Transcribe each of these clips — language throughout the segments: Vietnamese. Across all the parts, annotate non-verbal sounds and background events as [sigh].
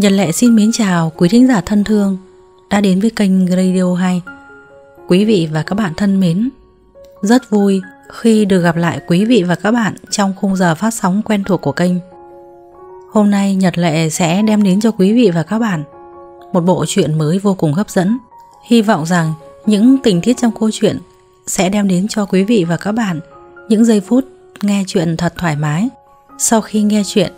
Nhật Lệ xin mến chào quý thính giả thân thương đã đến với kênh Radio 2. Quý vị và các bạn thân mến, rất vui khi được gặp lại quý vị và các bạn trong khung giờ phát sóng quen thuộc của kênh. Hôm nay Nhật Lệ sẽ đem đến cho quý vị và các bạn một bộ truyện mới vô cùng hấp dẫn. Hy vọng rằng những tình tiết trong câu chuyện sẽ đem đến cho quý vị và các bạn những giây phút nghe chuyện thật thoải mái. Sau khi nghe chuyện,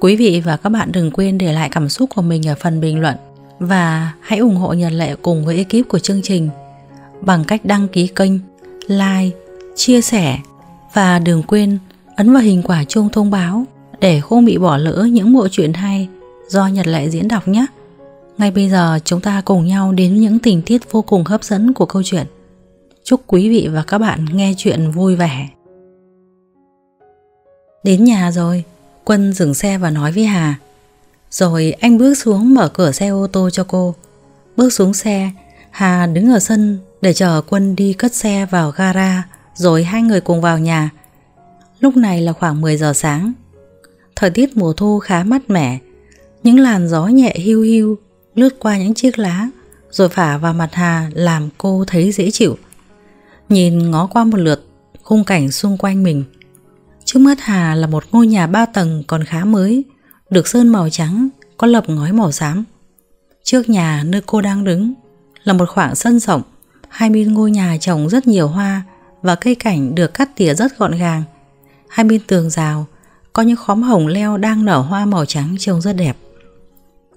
Quý vị và các bạn đừng quên để lại cảm xúc của mình ở phần bình luận và hãy ủng hộ Nhật Lệ cùng với ekip của chương trình bằng cách đăng ký kênh, like, chia sẻ và đừng quên ấn vào hình quả chuông thông báo để không bị bỏ lỡ những bộ truyện hay do Nhật Lệ diễn đọc nhé. Ngay bây giờ chúng ta cùng nhau đến những tình tiết vô cùng hấp dẫn của câu chuyện. Chúc quý vị và các bạn nghe chuyện vui vẻ. Đến nhà rồi, Quân dừng xe và nói với Hà Rồi anh bước xuống mở cửa xe ô tô cho cô Bước xuống xe Hà đứng ở sân để chờ Quân đi cất xe vào gara Rồi hai người cùng vào nhà Lúc này là khoảng 10 giờ sáng Thời tiết mùa thu khá mát mẻ Những làn gió nhẹ hiu hiu Lướt qua những chiếc lá Rồi phả vào mặt Hà làm cô thấy dễ chịu Nhìn ngó qua một lượt khung cảnh xung quanh mình Trước mắt Hà là một ngôi nhà ba tầng còn khá mới, được sơn màu trắng, có lập ngói màu xám. Trước nhà nơi cô đang đứng là một khoảng sân rộng, hai bên ngôi nhà trồng rất nhiều hoa và cây cảnh được cắt tỉa rất gọn gàng. Hai bên tường rào có những khóm hồng leo đang nở hoa màu trắng trông rất đẹp.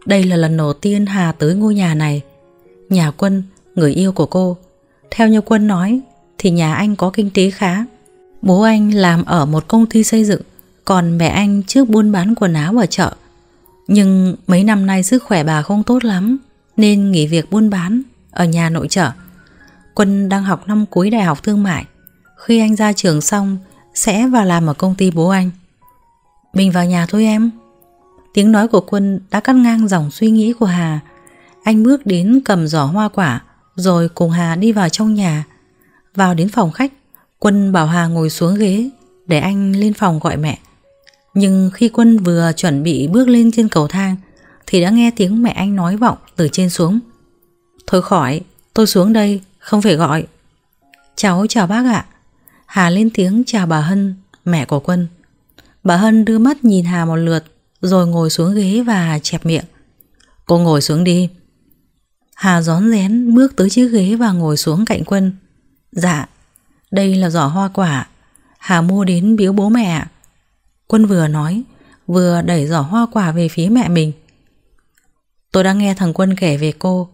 Đây là lần đầu tiên Hà tới ngôi nhà này. Nhà Quân, người yêu của cô. Theo như Quân nói thì nhà anh có kinh tế khá Bố anh làm ở một công ty xây dựng Còn mẹ anh trước buôn bán quần áo ở chợ Nhưng mấy năm nay sức khỏe bà không tốt lắm Nên nghỉ việc buôn bán Ở nhà nội trợ Quân đang học năm cuối đại học thương mại Khi anh ra trường xong Sẽ vào làm ở công ty bố anh Mình vào nhà thôi em Tiếng nói của Quân đã cắt ngang dòng suy nghĩ của Hà Anh bước đến cầm giỏ hoa quả Rồi cùng Hà đi vào trong nhà Vào đến phòng khách Quân bảo Hà ngồi xuống ghế để anh lên phòng gọi mẹ. Nhưng khi Quân vừa chuẩn bị bước lên trên cầu thang thì đã nghe tiếng mẹ anh nói vọng từ trên xuống. Thôi khỏi, tôi xuống đây, không phải gọi. Cháu chào bác ạ. Hà lên tiếng chào bà Hân, mẹ của Quân. Bà Hân đưa mắt nhìn Hà một lượt rồi ngồi xuống ghế và chẹp miệng. Cô ngồi xuống đi. Hà rón rén bước tới chiếc ghế và ngồi xuống cạnh Quân. Dạ, đây là giỏ hoa quả Hà mua đến biếu bố mẹ Quân vừa nói Vừa đẩy giỏ hoa quả về phía mẹ mình Tôi đang nghe thằng Quân kể về cô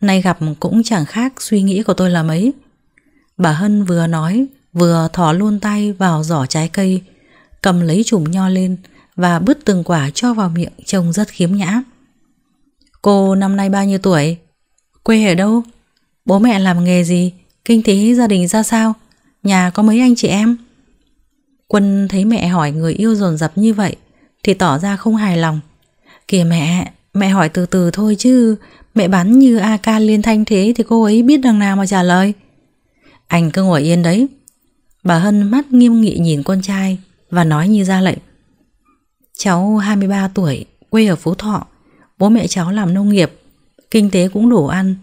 Nay gặp cũng chẳng khác suy nghĩ của tôi là mấy Bà Hân vừa nói Vừa thỏ luôn tay vào giỏ trái cây Cầm lấy chùm nho lên Và bứt từng quả cho vào miệng Trông rất khiếm nhã Cô năm nay bao nhiêu tuổi? Quê ở đâu? Bố mẹ làm nghề gì? Kinh tế gia đình ra sao? Nhà có mấy anh chị em? Quân thấy mẹ hỏi người yêu dồn dập như vậy Thì tỏ ra không hài lòng Kìa mẹ, mẹ hỏi từ từ thôi chứ Mẹ bắn như AK liên thanh thế Thì cô ấy biết đằng nào mà trả lời Anh cứ ngồi yên đấy Bà Hân mắt nghiêm nghị nhìn con trai Và nói như ra lệnh Cháu 23 tuổi Quê ở Phú Thọ Bố mẹ cháu làm nông nghiệp Kinh tế cũng đủ ăn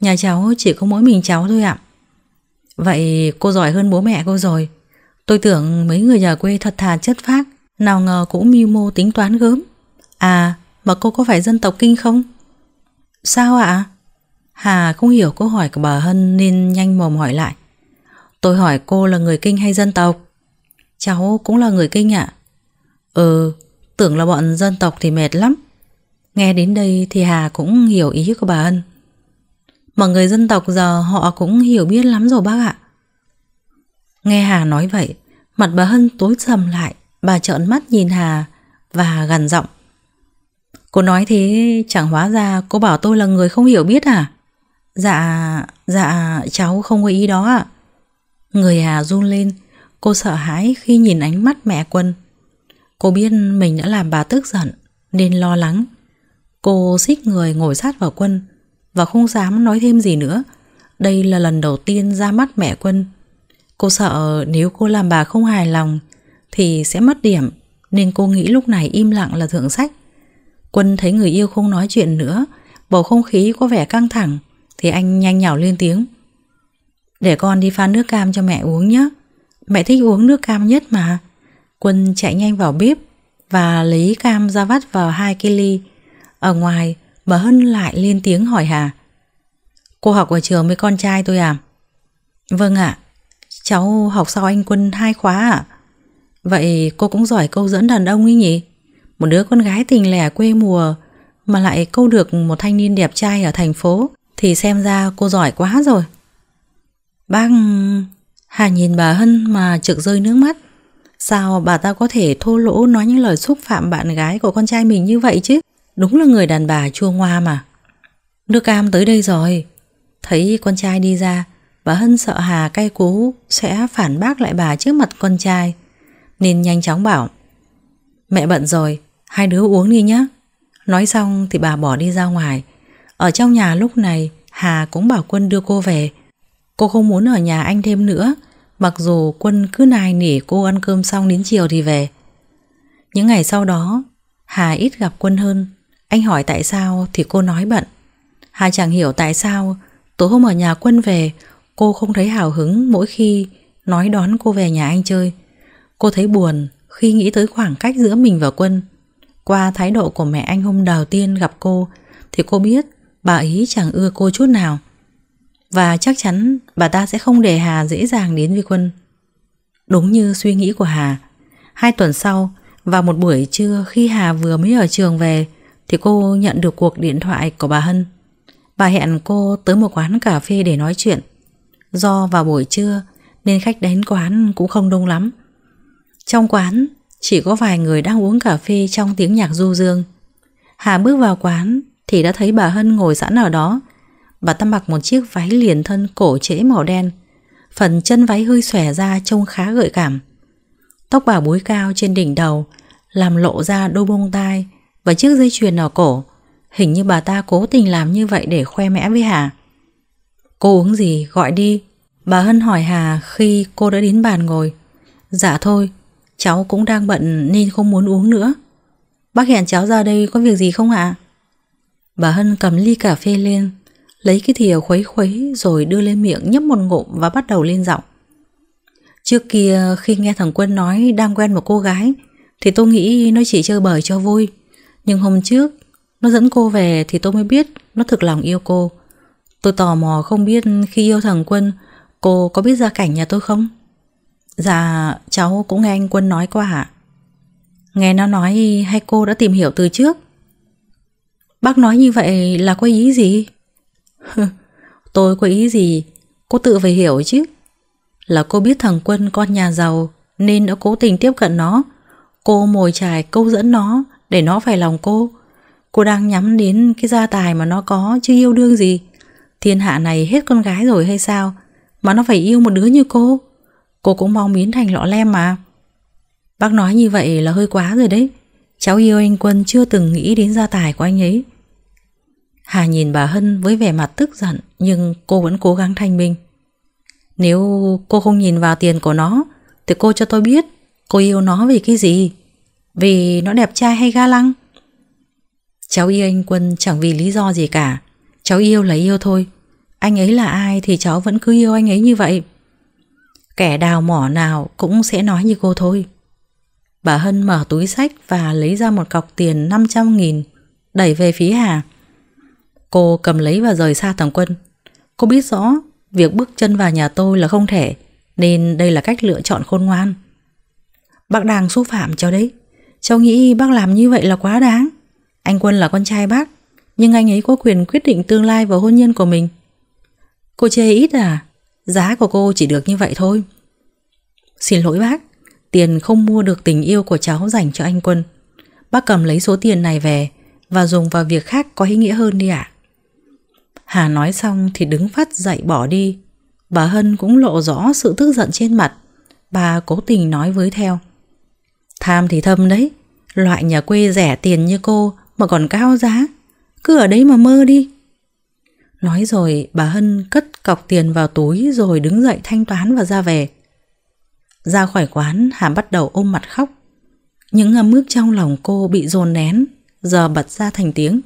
Nhà cháu chỉ có mỗi mình cháu thôi ạ Vậy cô giỏi hơn bố mẹ cô rồi Tôi tưởng mấy người nhà quê thật thà chất phác Nào ngờ cũng mưu mô tính toán gớm À mà cô có phải dân tộc kinh không? Sao ạ? Hà không hiểu câu hỏi của bà Hân nên nhanh mồm hỏi lại Tôi hỏi cô là người kinh hay dân tộc? Cháu cũng là người kinh ạ à? Ừ, tưởng là bọn dân tộc thì mệt lắm Nghe đến đây thì Hà cũng hiểu ý của bà Hân mà người dân tộc giờ họ cũng hiểu biết lắm rồi bác ạ. Nghe Hà nói vậy, mặt bà Hân tối sầm lại, bà trợn mắt nhìn Hà và gần giọng. Cô nói thế chẳng hóa ra cô bảo tôi là người không hiểu biết à? Dạ, dạ cháu không có ý đó ạ. Người Hà run lên, cô sợ hãi khi nhìn ánh mắt mẹ Quân. Cô biết mình đã làm bà tức giận nên lo lắng. Cô xích người ngồi sát vào Quân, và không dám nói thêm gì nữa. Đây là lần đầu tiên ra mắt mẹ Quân. Cô sợ nếu cô làm bà không hài lòng thì sẽ mất điểm nên cô nghĩ lúc này im lặng là thượng sách. Quân thấy người yêu không nói chuyện nữa, bầu không khí có vẻ căng thẳng thì anh nhanh nhảu lên tiếng. Để con đi pha nước cam cho mẹ uống nhé. Mẹ thích uống nước cam nhất mà. Quân chạy nhanh vào bếp và lấy cam ra vắt vào hai cái ly. Ở ngoài, bà Hân lại lên tiếng hỏi Hà. Cô học ở trường với con trai tôi à? Vâng ạ, cháu học sau anh Quân hai khóa ạ. À? Vậy cô cũng giỏi câu dẫn đàn ông ấy nhỉ? Một đứa con gái tình lẻ quê mùa mà lại câu được một thanh niên đẹp trai ở thành phố thì xem ra cô giỏi quá rồi. Bác... Hà nhìn bà Hân mà trực rơi nước mắt. Sao bà ta có thể thô lỗ nói những lời xúc phạm bạn gái của con trai mình như vậy chứ? Đúng là người đàn bà chua ngoa mà Đưa cam tới đây rồi Thấy con trai đi ra Bà Hân sợ Hà cay cú Sẽ phản bác lại bà trước mặt con trai Nên nhanh chóng bảo Mẹ bận rồi Hai đứa uống đi nhé Nói xong thì bà bỏ đi ra ngoài Ở trong nhà lúc này Hà cũng bảo Quân đưa cô về Cô không muốn ở nhà anh thêm nữa Mặc dù Quân cứ nài nỉ cô ăn cơm xong đến chiều thì về Những ngày sau đó Hà ít gặp Quân hơn anh hỏi tại sao thì cô nói bận Hà chẳng hiểu tại sao Tối hôm ở nhà quân về Cô không thấy hào hứng mỗi khi Nói đón cô về nhà anh chơi Cô thấy buồn khi nghĩ tới khoảng cách giữa mình và quân Qua thái độ của mẹ anh hôm đầu tiên gặp cô Thì cô biết bà ấy chẳng ưa cô chút nào Và chắc chắn bà ta sẽ không để Hà dễ dàng đến với quân Đúng như suy nghĩ của Hà Hai tuần sau, vào một buổi trưa khi Hà vừa mới ở trường về thì cô nhận được cuộc điện thoại của bà Hân. Bà hẹn cô tới một quán cà phê để nói chuyện. Do vào buổi trưa nên khách đến quán cũng không đông lắm. Trong quán chỉ có vài người đang uống cà phê trong tiếng nhạc du dương. Hà bước vào quán thì đã thấy bà Hân ngồi sẵn ở đó. Bà ta mặc một chiếc váy liền thân cổ trễ màu đen. Phần chân váy hơi xòe ra trông khá gợi cảm. Tóc bà búi cao trên đỉnh đầu làm lộ ra đôi bông tai và chiếc dây chuyền ở cổ. Hình như bà ta cố tình làm như vậy để khoe mẽ với Hà. Cô uống gì, gọi đi. Bà Hân hỏi Hà khi cô đã đến bàn ngồi. Dạ thôi, cháu cũng đang bận nên không muốn uống nữa. Bác hẹn cháu ra đây có việc gì không ạ? À? Bà Hân cầm ly cà phê lên, lấy cái thìa khuấy khuấy rồi đưa lên miệng nhấp một ngụm và bắt đầu lên giọng. Trước kia khi nghe thằng Quân nói đang quen một cô gái thì tôi nghĩ nó chỉ chơi bời cho vui. Nhưng hôm trước Nó dẫn cô về thì tôi mới biết Nó thực lòng yêu cô Tôi tò mò không biết khi yêu thằng Quân Cô có biết gia cảnh nhà tôi không? Dạ cháu cũng nghe anh Quân nói qua hả? Nghe nó nói hay cô đã tìm hiểu từ trước Bác nói như vậy là có ý gì? [laughs] tôi có ý gì? Cô tự phải hiểu chứ Là cô biết thằng Quân con nhà giàu Nên đã cố tình tiếp cận nó Cô mồi trải câu dẫn nó để nó phải lòng cô. Cô đang nhắm đến cái gia tài mà nó có chứ yêu đương gì. Thiên hạ này hết con gái rồi hay sao? Mà nó phải yêu một đứa như cô. Cô cũng mong biến thành lọ lem mà. Bác nói như vậy là hơi quá rồi đấy. Cháu yêu anh Quân chưa từng nghĩ đến gia tài của anh ấy. Hà nhìn bà Hân với vẻ mặt tức giận nhưng cô vẫn cố gắng thanh minh. Nếu cô không nhìn vào tiền của nó thì cô cho tôi biết cô yêu nó vì cái gì. Vì nó đẹp trai hay ga lăng? Cháu yêu anh Quân chẳng vì lý do gì cả. Cháu yêu là yêu thôi. Anh ấy là ai thì cháu vẫn cứ yêu anh ấy như vậy. Kẻ đào mỏ nào cũng sẽ nói như cô thôi. Bà Hân mở túi sách và lấy ra một cọc tiền 500.000 đẩy về phía Hà. Cô cầm lấy và rời xa thằng Quân. Cô biết rõ việc bước chân vào nhà tôi là không thể nên đây là cách lựa chọn khôn ngoan. Bác đang xúc phạm cho đấy. Cháu nghĩ bác làm như vậy là quá đáng. Anh Quân là con trai bác, nhưng anh ấy có quyền quyết định tương lai và hôn nhân của mình. Cô chê ít à? Giá của cô chỉ được như vậy thôi. Xin lỗi bác, tiền không mua được tình yêu của cháu dành cho anh Quân. Bác cầm lấy số tiền này về và dùng vào việc khác có ý nghĩa hơn đi ạ. Hà nói xong thì đứng phát dậy bỏ đi. Bà Hân cũng lộ rõ sự tức giận trên mặt. Bà cố tình nói với theo. Tham thì thâm đấy Loại nhà quê rẻ tiền như cô Mà còn cao giá Cứ ở đấy mà mơ đi Nói rồi bà Hân cất cọc tiền vào túi Rồi đứng dậy thanh toán và ra về Ra khỏi quán Hàm bắt đầu ôm mặt khóc Những ngâm ước trong lòng cô bị dồn nén Giờ bật ra thành tiếng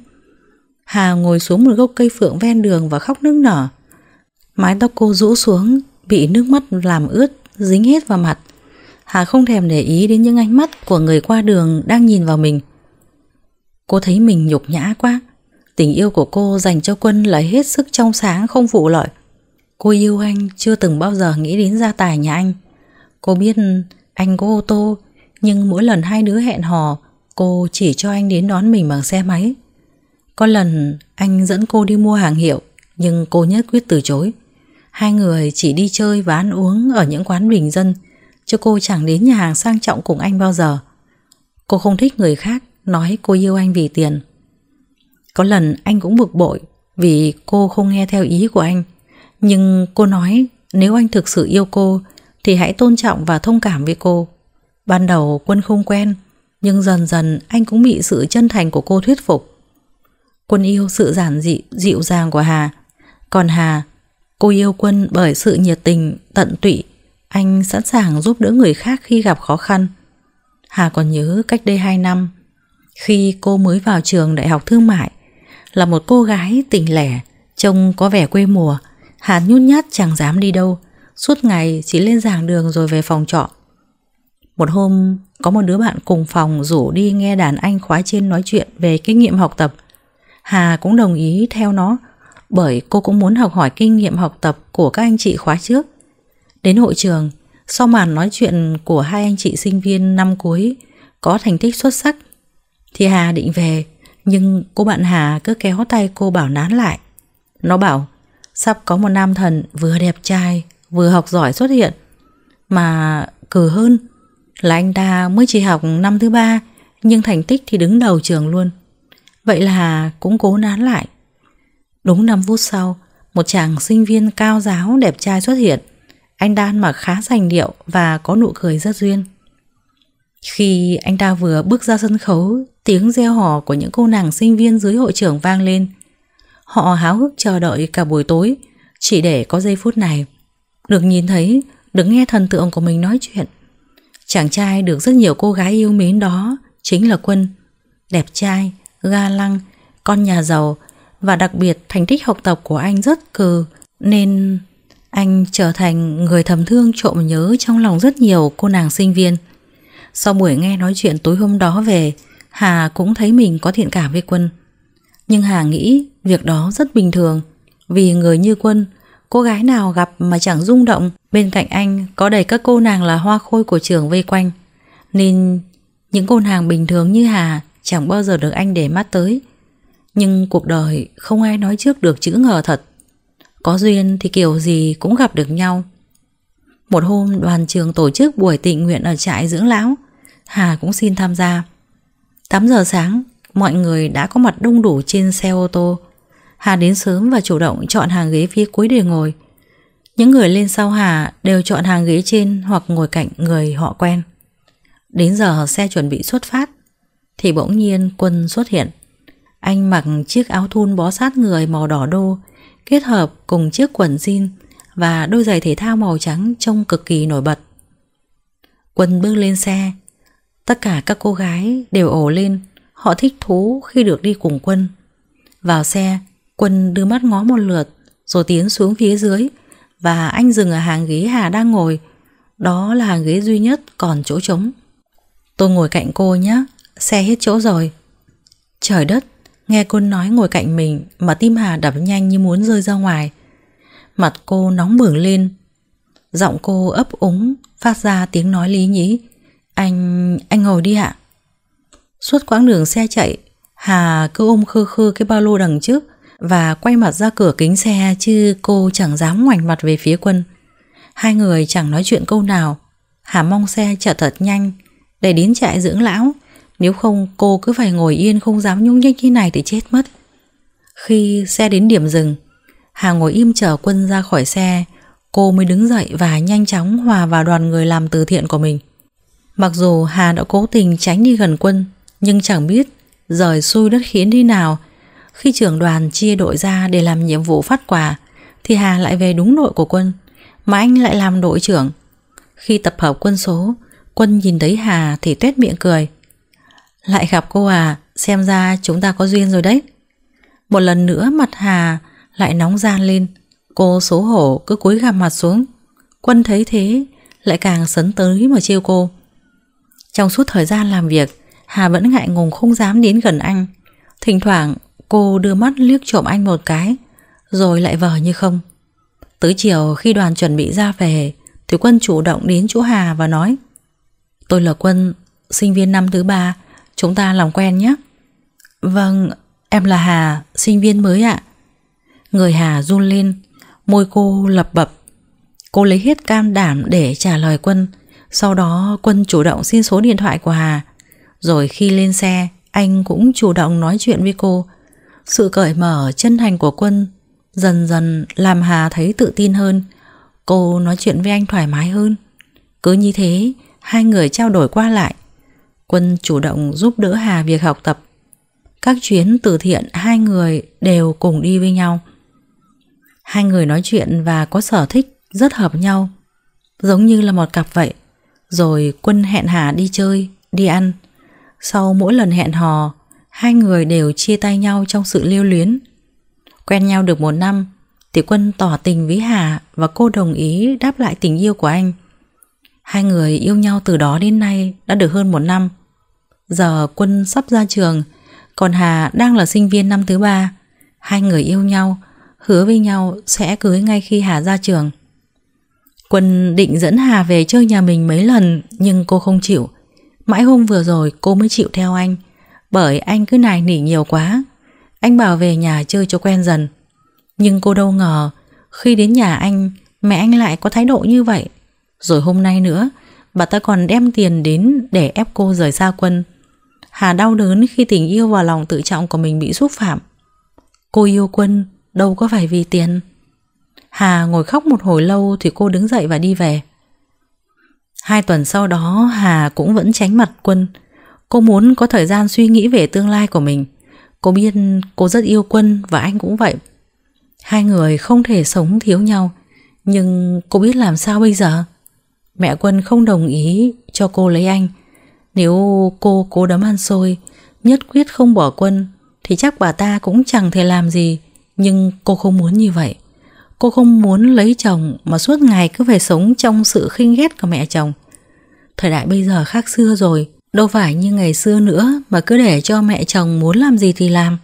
Hà ngồi xuống một gốc cây phượng ven đường Và khóc nức nở Mái tóc cô rũ xuống Bị nước mắt làm ướt Dính hết vào mặt Hà không thèm để ý đến những ánh mắt của người qua đường đang nhìn vào mình. Cô thấy mình nhục nhã quá. Tình yêu của cô dành cho Quân là hết sức trong sáng không vụ lợi. Cô yêu anh chưa từng bao giờ nghĩ đến gia tài nhà anh. Cô biết anh có ô tô, nhưng mỗi lần hai đứa hẹn hò, cô chỉ cho anh đến đón mình bằng xe máy. Có lần anh dẫn cô đi mua hàng hiệu, nhưng cô nhất quyết từ chối. Hai người chỉ đi chơi và ăn uống ở những quán bình dân, chứ cô chẳng đến nhà hàng sang trọng cùng anh bao giờ. Cô không thích người khác nói cô yêu anh vì tiền. Có lần anh cũng bực bội vì cô không nghe theo ý của anh. Nhưng cô nói nếu anh thực sự yêu cô thì hãy tôn trọng và thông cảm với cô. Ban đầu Quân không quen, nhưng dần dần anh cũng bị sự chân thành của cô thuyết phục. Quân yêu sự giản dị, dịu dàng của Hà. Còn Hà, cô yêu Quân bởi sự nhiệt tình, tận tụy anh sẵn sàng giúp đỡ người khác khi gặp khó khăn. Hà còn nhớ cách đây 2 năm, khi cô mới vào trường đại học thương mại, là một cô gái tỉnh lẻ, trông có vẻ quê mùa, Hà nhút nhát chẳng dám đi đâu, suốt ngày chỉ lên giảng đường rồi về phòng trọ. Một hôm, có một đứa bạn cùng phòng rủ đi nghe đàn anh khóa trên nói chuyện về kinh nghiệm học tập. Hà cũng đồng ý theo nó, bởi cô cũng muốn học hỏi kinh nghiệm học tập của các anh chị khóa trước. Đến hội trường, sau màn nói chuyện của hai anh chị sinh viên năm cuối có thành tích xuất sắc, thì Hà định về, nhưng cô bạn Hà cứ kéo tay cô bảo nán lại. Nó bảo, sắp có một nam thần vừa đẹp trai, vừa học giỏi xuất hiện, mà cử hơn là anh ta mới chỉ học năm thứ ba, nhưng thành tích thì đứng đầu trường luôn. Vậy là Hà cũng cố nán lại. Đúng 5 phút sau, một chàng sinh viên cao giáo đẹp trai xuất hiện. Anh Đan mặc khá sành điệu và có nụ cười rất duyên. Khi anh ta vừa bước ra sân khấu, tiếng reo hò của những cô nàng sinh viên dưới hội trưởng vang lên. Họ háo hức chờ đợi cả buổi tối, chỉ để có giây phút này. Được nhìn thấy, được nghe thần tượng của mình nói chuyện. Chàng trai được rất nhiều cô gái yêu mến đó chính là Quân. Đẹp trai, ga lăng, con nhà giàu và đặc biệt thành tích học tập của anh rất cừ nên anh trở thành người thầm thương trộm nhớ trong lòng rất nhiều cô nàng sinh viên. Sau buổi nghe nói chuyện tối hôm đó về, Hà cũng thấy mình có thiện cảm với Quân. Nhưng Hà nghĩ việc đó rất bình thường, vì người như Quân, cô gái nào gặp mà chẳng rung động, bên cạnh anh có đầy các cô nàng là hoa khôi của trường vây quanh. Nên những cô nàng bình thường như Hà chẳng bao giờ được anh để mắt tới. Nhưng cuộc đời không ai nói trước được chữ ngờ thật. Có duyên thì kiểu gì cũng gặp được nhau Một hôm đoàn trường tổ chức buổi tịnh nguyện ở trại dưỡng lão Hà cũng xin tham gia 8 giờ sáng Mọi người đã có mặt đông đủ trên xe ô tô Hà đến sớm và chủ động chọn hàng ghế phía cuối để ngồi Những người lên sau Hà đều chọn hàng ghế trên hoặc ngồi cạnh người họ quen Đến giờ xe chuẩn bị xuất phát Thì bỗng nhiên Quân xuất hiện Anh mặc chiếc áo thun bó sát người màu đỏ đô kết hợp cùng chiếc quần jean và đôi giày thể thao màu trắng trông cực kỳ nổi bật. Quân bước lên xe, tất cả các cô gái đều ồ lên, họ thích thú khi được đi cùng Quân. Vào xe, Quân đưa mắt ngó một lượt, rồi tiến xuống phía dưới và anh dừng ở hàng ghế Hà đang ngồi. Đó là hàng ghế duy nhất còn chỗ trống. Tôi ngồi cạnh cô nhé, xe hết chỗ rồi. Trời đất, Nghe cô nói ngồi cạnh mình mà tim Hà đập nhanh như muốn rơi ra ngoài. Mặt cô nóng bừng lên. Giọng cô ấp úng, phát ra tiếng nói lý nhí. Anh... anh ngồi đi ạ. Suốt quãng đường xe chạy, Hà cứ ôm khư khư cái ba lô đằng trước và quay mặt ra cửa kính xe chứ cô chẳng dám ngoảnh mặt về phía quân. Hai người chẳng nói chuyện câu nào. Hà mong xe chở thật nhanh để đến trại dưỡng lão nếu không cô cứ phải ngồi yên không dám nhung nhích như này thì chết mất Khi xe đến điểm dừng Hà ngồi im chờ quân ra khỏi xe Cô mới đứng dậy và nhanh chóng hòa vào đoàn người làm từ thiện của mình Mặc dù Hà đã cố tình tránh đi gần quân Nhưng chẳng biết rời xuôi đất khiến đi nào Khi trưởng đoàn chia đội ra để làm nhiệm vụ phát quà Thì Hà lại về đúng đội của quân Mà anh lại làm đội trưởng Khi tập hợp quân số Quân nhìn thấy Hà thì tuét miệng cười lại gặp cô à, xem ra chúng ta có duyên rồi đấy. Một lần nữa mặt Hà lại nóng gian lên, cô xấu hổ cứ cúi gằm mặt xuống. Quân thấy thế, lại càng sấn tới mà trêu cô. Trong suốt thời gian làm việc, Hà vẫn ngại ngùng không dám đến gần anh. Thỉnh thoảng cô đưa mắt liếc trộm anh một cái, rồi lại vờ như không. Tới chiều khi đoàn chuẩn bị ra về, thì Quân chủ động đến chỗ Hà và nói Tôi là Quân, sinh viên năm thứ ba, Chúng ta làm quen nhé Vâng, em là Hà, sinh viên mới ạ Người Hà run lên Môi cô lập bập Cô lấy hết can đảm để trả lời Quân Sau đó Quân chủ động xin số điện thoại của Hà Rồi khi lên xe Anh cũng chủ động nói chuyện với cô Sự cởi mở chân thành của Quân Dần dần làm Hà thấy tự tin hơn Cô nói chuyện với anh thoải mái hơn Cứ như thế Hai người trao đổi qua lại Quân chủ động giúp đỡ Hà việc học tập. Các chuyến từ thiện hai người đều cùng đi với nhau. Hai người nói chuyện và có sở thích rất hợp nhau, giống như là một cặp vậy. Rồi Quân hẹn Hà đi chơi, đi ăn. Sau mỗi lần hẹn hò, hai người đều chia tay nhau trong sự lưu luyến. Quen nhau được một năm, thì Quân tỏ tình với Hà và cô đồng ý đáp lại tình yêu của anh. Hai người yêu nhau từ đó đến nay đã được hơn một năm. Giờ Quân sắp ra trường, còn Hà đang là sinh viên năm thứ ba. Hai người yêu nhau, hứa với nhau sẽ cưới ngay khi Hà ra trường. Quân định dẫn Hà về chơi nhà mình mấy lần nhưng cô không chịu. Mãi hôm vừa rồi cô mới chịu theo anh, bởi anh cứ nài nỉ nhiều quá. Anh bảo về nhà chơi cho quen dần. Nhưng cô đâu ngờ, khi đến nhà anh, mẹ anh lại có thái độ như vậy. Rồi hôm nay nữa, bà ta còn đem tiền đến để ép cô rời xa quân. Hà đau đớn khi tình yêu và lòng tự trọng của mình bị xúc phạm. Cô yêu quân, đâu có phải vì tiền. Hà ngồi khóc một hồi lâu thì cô đứng dậy và đi về. Hai tuần sau đó Hà cũng vẫn tránh mặt quân. Cô muốn có thời gian suy nghĩ về tương lai của mình. Cô biết cô rất yêu quân và anh cũng vậy. Hai người không thể sống thiếu nhau. Nhưng cô biết làm sao bây giờ? Mẹ quân không đồng ý cho cô lấy anh nếu cô cố đấm ăn xôi Nhất quyết không bỏ quân Thì chắc bà ta cũng chẳng thể làm gì Nhưng cô không muốn như vậy Cô không muốn lấy chồng Mà suốt ngày cứ phải sống trong sự khinh ghét của mẹ chồng Thời đại bây giờ khác xưa rồi Đâu phải như ngày xưa nữa Mà cứ để cho mẹ chồng muốn làm gì thì làm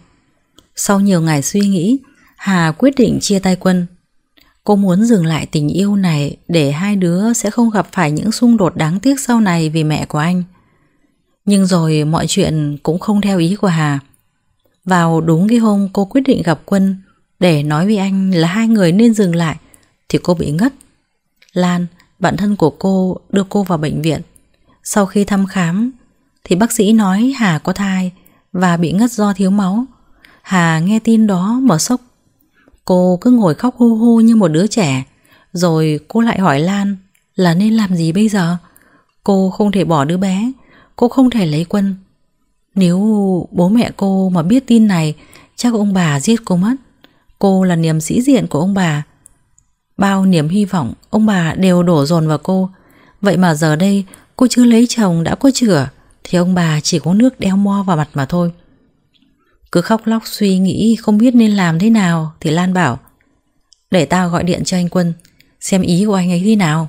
Sau nhiều ngày suy nghĩ Hà quyết định chia tay quân Cô muốn dừng lại tình yêu này để hai đứa sẽ không gặp phải những xung đột đáng tiếc sau này vì mẹ của anh. Nhưng rồi mọi chuyện cũng không theo ý của Hà Vào đúng cái hôm cô quyết định gặp Quân Để nói với anh là hai người nên dừng lại Thì cô bị ngất Lan, bạn thân của cô đưa cô vào bệnh viện Sau khi thăm khám Thì bác sĩ nói Hà có thai Và bị ngất do thiếu máu Hà nghe tin đó mở sốc Cô cứ ngồi khóc hu hu như một đứa trẻ Rồi cô lại hỏi Lan Là nên làm gì bây giờ Cô không thể bỏ đứa bé cô không thể lấy quân. Nếu bố mẹ cô mà biết tin này, chắc ông bà giết cô mất. Cô là niềm sĩ diện của ông bà. Bao niềm hy vọng ông bà đều đổ dồn vào cô. Vậy mà giờ đây cô chưa lấy chồng đã có chửa thì ông bà chỉ có nước đeo mo vào mặt mà thôi. Cứ khóc lóc suy nghĩ không biết nên làm thế nào thì Lan bảo Để tao gọi điện cho anh Quân xem ý của anh ấy thế nào.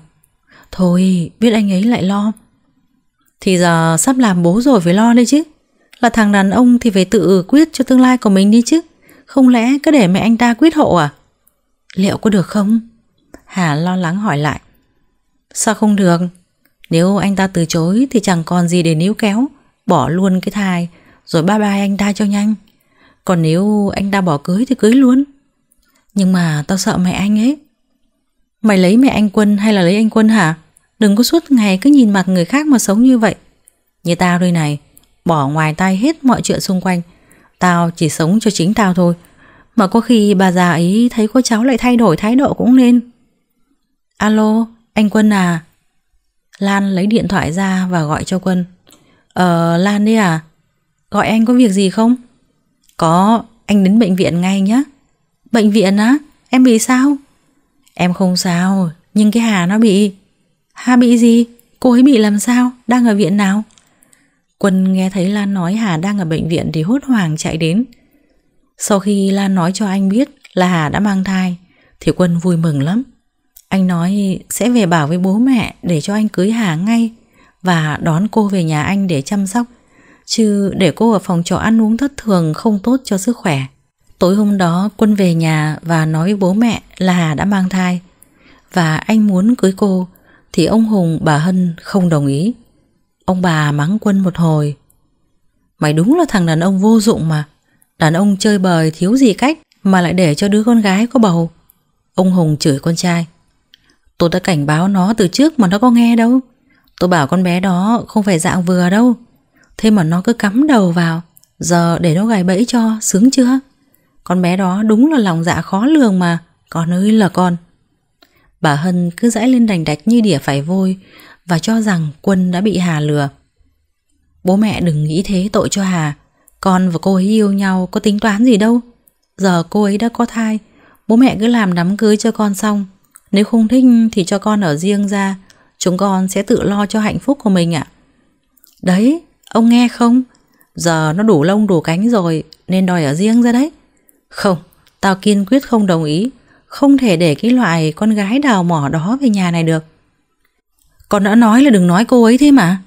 Thôi biết anh ấy lại lo thì giờ sắp làm bố rồi phải lo đấy chứ Là thằng đàn ông thì phải tự quyết cho tương lai của mình đi chứ Không lẽ cứ để mẹ anh ta quyết hộ à Liệu có được không? Hà lo lắng hỏi lại Sao không được? Nếu anh ta từ chối thì chẳng còn gì để níu kéo Bỏ luôn cái thai Rồi bye bye anh ta cho nhanh Còn nếu anh ta bỏ cưới thì cưới luôn Nhưng mà tao sợ mẹ anh ấy Mày lấy mẹ anh Quân hay là lấy anh Quân hả? Đừng có suốt ngày cứ nhìn mặt người khác mà sống như vậy Như tao đây này Bỏ ngoài tay hết mọi chuyện xung quanh Tao chỉ sống cho chính tao thôi Mà có khi bà già ấy thấy cô cháu lại thay đổi thái độ cũng nên Alo, anh Quân à Lan lấy điện thoại ra và gọi cho Quân Ờ, Lan đi à Gọi anh có việc gì không? Có, anh đến bệnh viện ngay nhé Bệnh viện á? Em bị sao? Em không sao, nhưng cái Hà nó bị Hà bị gì? Cô ấy bị làm sao? Đang ở viện nào? Quân nghe thấy Lan nói Hà đang ở bệnh viện thì hốt hoảng chạy đến. Sau khi Lan nói cho anh biết là Hà đã mang thai, thì Quân vui mừng lắm. Anh nói sẽ về bảo với bố mẹ để cho anh cưới Hà ngay và đón cô về nhà anh để chăm sóc. Chứ để cô ở phòng trọ ăn uống thất thường không tốt cho sức khỏe. Tối hôm đó Quân về nhà và nói với bố mẹ là Hà đã mang thai và anh muốn cưới cô thì ông Hùng bà Hân không đồng ý. Ông bà mắng quân một hồi. Mày đúng là thằng đàn ông vô dụng mà. Đàn ông chơi bời thiếu gì cách mà lại để cho đứa con gái có bầu. Ông Hùng chửi con trai. Tôi đã cảnh báo nó từ trước mà nó có nghe đâu. Tôi bảo con bé đó không phải dạng vừa đâu. Thế mà nó cứ cắm đầu vào. Giờ để nó gài bẫy cho, sướng chưa? Con bé đó đúng là lòng dạ khó lường mà. Con ơi là con. Bà Hân cứ dãi lên đành đạch như đỉa phải vôi Và cho rằng Quân đã bị Hà lừa Bố mẹ đừng nghĩ thế tội cho Hà Con và cô ấy yêu nhau có tính toán gì đâu Giờ cô ấy đã có thai Bố mẹ cứ làm đám cưới cho con xong Nếu không thích thì cho con ở riêng ra Chúng con sẽ tự lo cho hạnh phúc của mình ạ à. Đấy, ông nghe không? Giờ nó đủ lông đủ cánh rồi Nên đòi ở riêng ra đấy Không, tao kiên quyết không đồng ý không thể để cái loại con gái đào mỏ đó về nhà này được Con đã nói là đừng nói cô ấy thế mà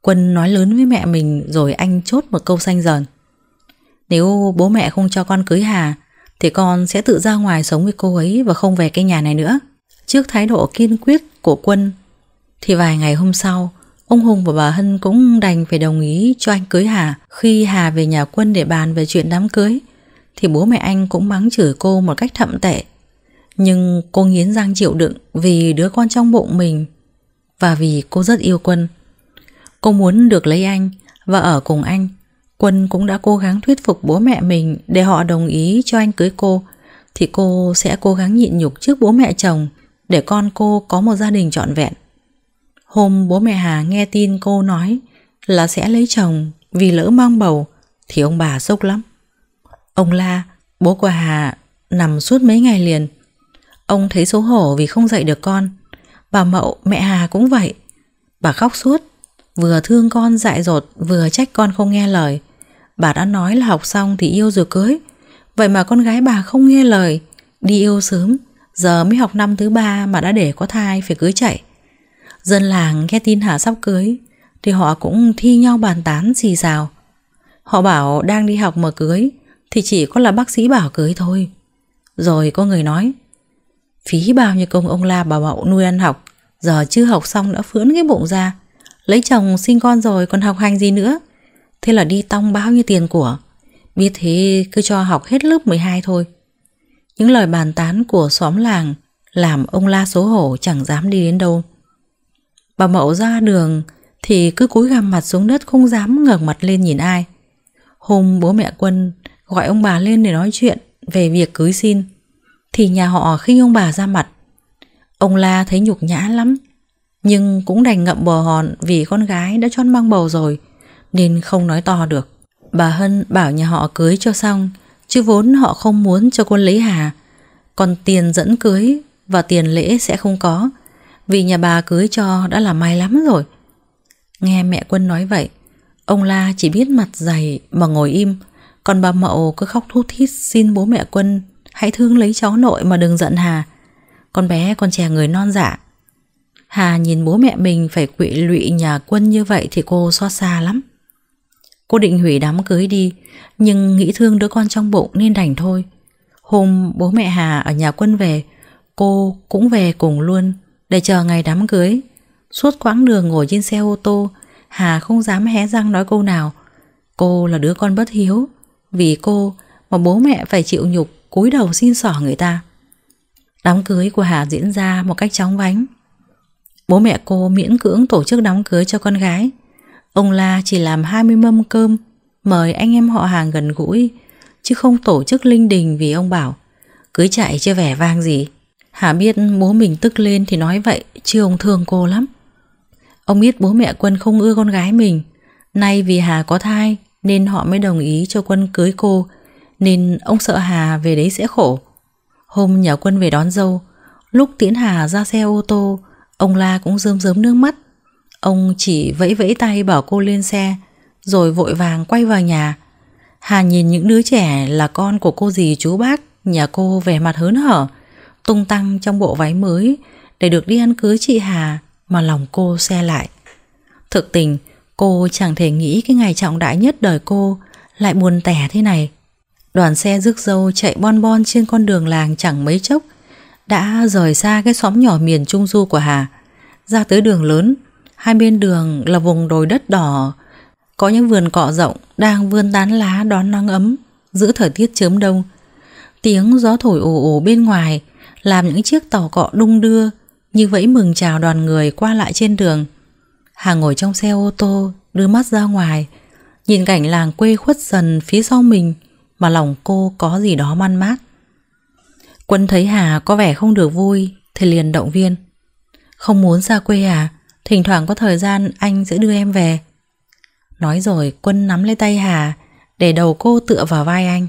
Quân nói lớn với mẹ mình rồi anh chốt một câu xanh dần Nếu bố mẹ không cho con cưới Hà Thì con sẽ tự ra ngoài sống với cô ấy và không về cái nhà này nữa Trước thái độ kiên quyết của Quân Thì vài ngày hôm sau Ông Hùng và bà Hân cũng đành phải đồng ý cho anh cưới Hà Khi Hà về nhà Quân để bàn về chuyện đám cưới thì bố mẹ anh cũng mắng chửi cô một cách thậm tệ. Nhưng cô nghiến răng chịu đựng vì đứa con trong bụng mình và vì cô rất yêu Quân. Cô muốn được lấy anh và ở cùng anh. Quân cũng đã cố gắng thuyết phục bố mẹ mình để họ đồng ý cho anh cưới cô thì cô sẽ cố gắng nhịn nhục trước bố mẹ chồng để con cô có một gia đình trọn vẹn. Hôm bố mẹ Hà nghe tin cô nói là sẽ lấy chồng vì lỡ mang bầu thì ông bà sốc lắm. Ông La, bố của Hà, nằm suốt mấy ngày liền. Ông thấy xấu hổ vì không dạy được con. Bà Mậu, mẹ Hà cũng vậy. Bà khóc suốt, vừa thương con dại dột, vừa trách con không nghe lời. Bà đã nói là học xong thì yêu rồi cưới. Vậy mà con gái bà không nghe lời, đi yêu sớm, giờ mới học năm thứ ba mà đã để có thai phải cưới chạy. Dân làng nghe tin Hà sắp cưới thì họ cũng thi nhau bàn tán xì xào. Họ bảo đang đi học mà cưới thì chỉ có là bác sĩ bảo cưới thôi Rồi có người nói Phí bao nhiêu công ông la bà mẫu nuôi ăn học Giờ chưa học xong đã phưỡn cái bụng ra Lấy chồng sinh con rồi còn học hành gì nữa Thế là đi tong bao nhiêu tiền của Biết thế cứ cho học hết lớp 12 thôi Những lời bàn tán của xóm làng Làm ông la xấu hổ chẳng dám đi đến đâu Bà mẫu ra đường Thì cứ cúi gằm mặt xuống đất không dám ngẩng mặt lên nhìn ai Hôm bố mẹ Quân gọi ông bà lên để nói chuyện về việc cưới xin thì nhà họ khi ông bà ra mặt. Ông La thấy nhục nhã lắm, nhưng cũng đành ngậm bò hòn vì con gái đã chót mang bầu rồi nên không nói to được. Bà Hân bảo nhà họ cưới cho xong, chứ vốn họ không muốn cho quân lấy Hà. Còn tiền dẫn cưới và tiền lễ sẽ không có, vì nhà bà cưới cho đã là may lắm rồi. Nghe mẹ quân nói vậy, ông La chỉ biết mặt dày mà ngồi im, còn bà Mậu cứ khóc thút thít xin bố mẹ Quân Hãy thương lấy cháu nội mà đừng giận Hà Con bé con trẻ người non dạ Hà nhìn bố mẹ mình phải quỵ lụy nhà Quân như vậy thì cô xót xa lắm Cô định hủy đám cưới đi Nhưng nghĩ thương đứa con trong bụng nên đành thôi Hôm bố mẹ Hà ở nhà Quân về Cô cũng về cùng luôn Để chờ ngày đám cưới Suốt quãng đường ngồi trên xe ô tô Hà không dám hé răng nói câu nào Cô là đứa con bất hiếu vì cô mà bố mẹ phải chịu nhục cúi đầu xin xỏ người ta Đám cưới của Hà diễn ra một cách chóng vánh Bố mẹ cô miễn cưỡng tổ chức đám cưới cho con gái Ông La chỉ làm 20 mâm cơm Mời anh em họ hàng gần gũi Chứ không tổ chức linh đình vì ông bảo Cưới chạy chưa vẻ vang gì Hà biết bố mình tức lên thì nói vậy Chứ ông thương cô lắm Ông biết bố mẹ Quân không ưa con gái mình Nay vì Hà có thai nên họ mới đồng ý cho Quân cưới cô, nên ông sợ Hà về đấy sẽ khổ. Hôm nhà Quân về đón dâu, lúc tiễn Hà ra xe ô tô, ông La cũng rơm rớm nước mắt. Ông chỉ vẫy vẫy tay bảo cô lên xe, rồi vội vàng quay vào nhà. Hà nhìn những đứa trẻ là con của cô dì chú bác, nhà cô vẻ mặt hớn hở, tung tăng trong bộ váy mới để được đi ăn cưới chị Hà mà lòng cô xe lại. Thực tình, Cô chẳng thể nghĩ cái ngày trọng đại nhất đời cô lại buồn tẻ thế này. Đoàn xe rước dâu chạy bon bon trên con đường làng chẳng mấy chốc đã rời xa cái xóm nhỏ miền Trung Du của Hà ra tới đường lớn. Hai bên đường là vùng đồi đất đỏ có những vườn cọ rộng đang vươn tán lá đón nắng ấm giữa thời tiết chớm đông. Tiếng gió thổi ồ ồ bên ngoài làm những chiếc tàu cọ đung đưa như vẫy mừng chào đoàn người qua lại trên đường. Hà ngồi trong xe ô tô, đưa mắt ra ngoài, nhìn cảnh làng quê khuất dần phía sau mình mà lòng cô có gì đó man mát. Quân thấy Hà có vẻ không được vui thì liền động viên. Không muốn ra quê à, thỉnh thoảng có thời gian anh sẽ đưa em về. Nói rồi Quân nắm lấy tay Hà để đầu cô tựa vào vai anh.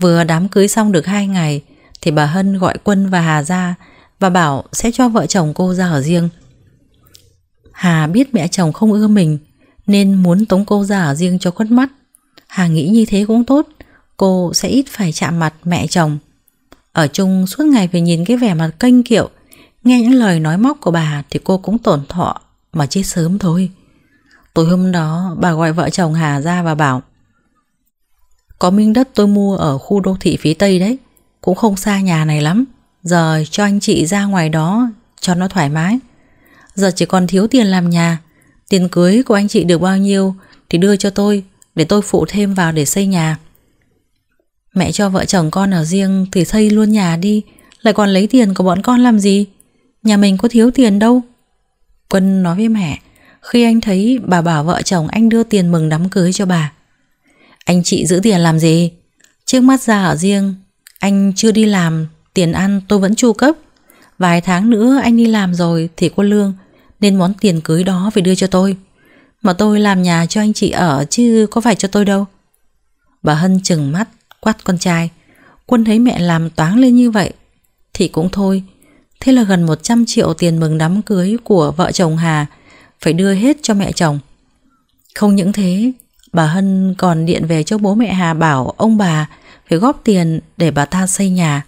Vừa đám cưới xong được hai ngày thì bà Hân gọi Quân và Hà ra và bảo sẽ cho vợ chồng cô ra ở riêng. Hà biết mẹ chồng không ưa mình nên muốn tống cô ra ở riêng cho khuất mắt. Hà nghĩ như thế cũng tốt, cô sẽ ít phải chạm mặt mẹ chồng. Ở chung suốt ngày phải nhìn cái vẻ mặt kênh kiệu, nghe những lời nói móc của bà thì cô cũng tổn thọ mà chết sớm thôi. Tối hôm đó bà gọi vợ chồng Hà ra và bảo Có miếng đất tôi mua ở khu đô thị phía Tây đấy, cũng không xa nhà này lắm. Giờ cho anh chị ra ngoài đó cho nó thoải mái. Giờ chỉ còn thiếu tiền làm nhà Tiền cưới của anh chị được bao nhiêu Thì đưa cho tôi Để tôi phụ thêm vào để xây nhà Mẹ cho vợ chồng con ở riêng Thì xây luôn nhà đi Lại còn lấy tiền của bọn con làm gì Nhà mình có thiếu tiền đâu Quân nói với mẹ Khi anh thấy bà bảo vợ chồng anh đưa tiền mừng đám cưới cho bà Anh chị giữ tiền làm gì Trước mắt ra ở riêng Anh chưa đi làm Tiền ăn tôi vẫn chu cấp Vài tháng nữa anh đi làm rồi thì có lương Nên món tiền cưới đó phải đưa cho tôi Mà tôi làm nhà cho anh chị ở chứ có phải cho tôi đâu Bà Hân chừng mắt quát con trai Quân thấy mẹ làm toán lên như vậy Thì cũng thôi Thế là gần 100 triệu tiền mừng đám cưới của vợ chồng Hà Phải đưa hết cho mẹ chồng Không những thế Bà Hân còn điện về cho bố mẹ Hà bảo ông bà Phải góp tiền để bà ta xây nhà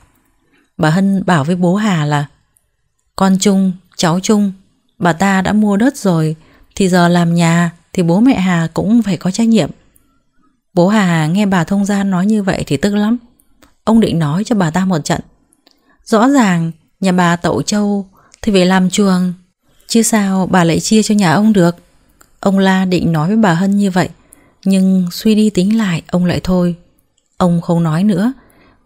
Bà Hân bảo với bố Hà là con Trung, cháu Trung Bà ta đã mua đất rồi Thì giờ làm nhà Thì bố mẹ Hà cũng phải có trách nhiệm Bố Hà nghe bà thông gian nói như vậy thì tức lắm Ông định nói cho bà ta một trận Rõ ràng Nhà bà Tậu Châu Thì về làm chuồng Chứ sao bà lại chia cho nhà ông được Ông La định nói với bà Hân như vậy Nhưng suy đi tính lại ông lại thôi Ông không nói nữa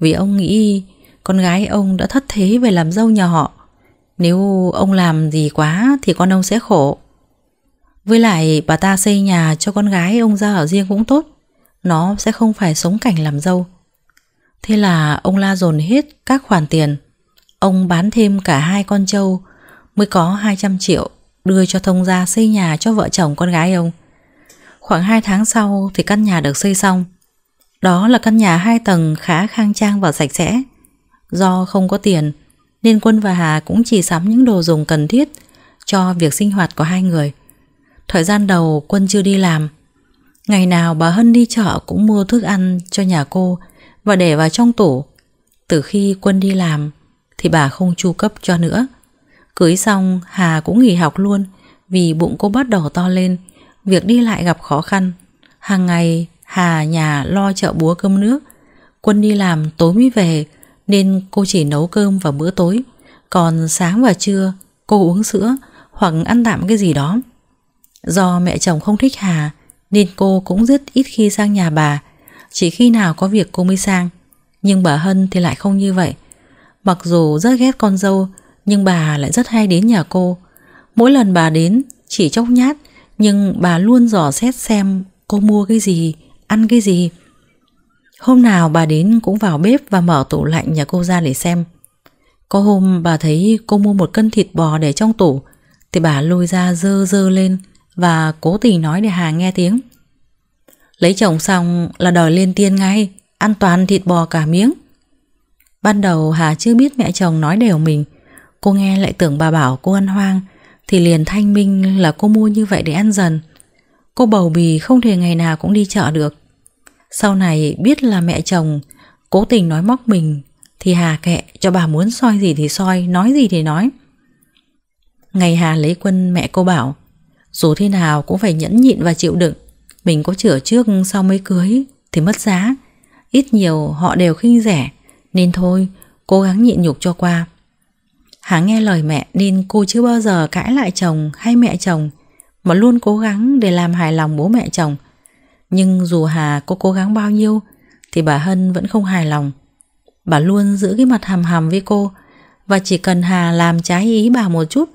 Vì ông nghĩ con gái ông đã thất thế về làm dâu nhà họ nếu ông làm gì quá thì con ông sẽ khổ Với lại bà ta xây nhà cho con gái ông ra ở riêng cũng tốt Nó sẽ không phải sống cảnh làm dâu Thế là ông la dồn hết các khoản tiền Ông bán thêm cả hai con trâu Mới có 200 triệu Đưa cho thông gia xây nhà cho vợ chồng con gái ông Khoảng 2 tháng sau thì căn nhà được xây xong Đó là căn nhà hai tầng khá khang trang và sạch sẽ Do không có tiền nên Quân và Hà cũng chỉ sắm những đồ dùng cần thiết cho việc sinh hoạt của hai người. Thời gian đầu Quân chưa đi làm. Ngày nào bà Hân đi chợ cũng mua thức ăn cho nhà cô và để vào trong tủ. Từ khi Quân đi làm thì bà không chu cấp cho nữa. Cưới xong Hà cũng nghỉ học luôn vì bụng cô bắt đầu to lên, việc đi lại gặp khó khăn. Hàng ngày Hà nhà lo chợ búa cơm nước, Quân đi làm tối mới về, nên cô chỉ nấu cơm vào bữa tối, còn sáng và trưa cô uống sữa hoặc ăn tạm cái gì đó. Do mẹ chồng không thích Hà nên cô cũng rất ít khi sang nhà bà, chỉ khi nào có việc cô mới sang. Nhưng bà Hân thì lại không như vậy. Mặc dù rất ghét con dâu, nhưng bà lại rất hay đến nhà cô. Mỗi lần bà đến, chỉ chốc nhát, nhưng bà luôn dò xét xem cô mua cái gì, ăn cái gì. Hôm nào bà đến cũng vào bếp và mở tủ lạnh nhà cô ra để xem. Có hôm bà thấy cô mua một cân thịt bò để trong tủ, thì bà lôi ra dơ dơ lên và cố tình nói để Hà nghe tiếng. Lấy chồng xong là đòi lên tiên ngay, ăn toàn thịt bò cả miếng. Ban đầu Hà chưa biết mẹ chồng nói đều mình, cô nghe lại tưởng bà bảo cô ăn hoang, thì liền thanh minh là cô mua như vậy để ăn dần. Cô bầu bì không thể ngày nào cũng đi chợ được. Sau này biết là mẹ chồng Cố tình nói móc mình Thì Hà kệ cho bà muốn soi gì thì soi Nói gì thì nói Ngày Hà lấy quân mẹ cô bảo Dù thế nào cũng phải nhẫn nhịn và chịu đựng Mình có chữa trước sau mới cưới Thì mất giá Ít nhiều họ đều khinh rẻ Nên thôi cố gắng nhịn nhục cho qua Hà nghe lời mẹ nên cô chưa bao giờ cãi lại chồng hay mẹ chồng Mà luôn cố gắng để làm hài lòng bố mẹ chồng nhưng dù Hà có cố gắng bao nhiêu Thì bà Hân vẫn không hài lòng Bà luôn giữ cái mặt hàm hàm với cô Và chỉ cần Hà làm trái ý bà một chút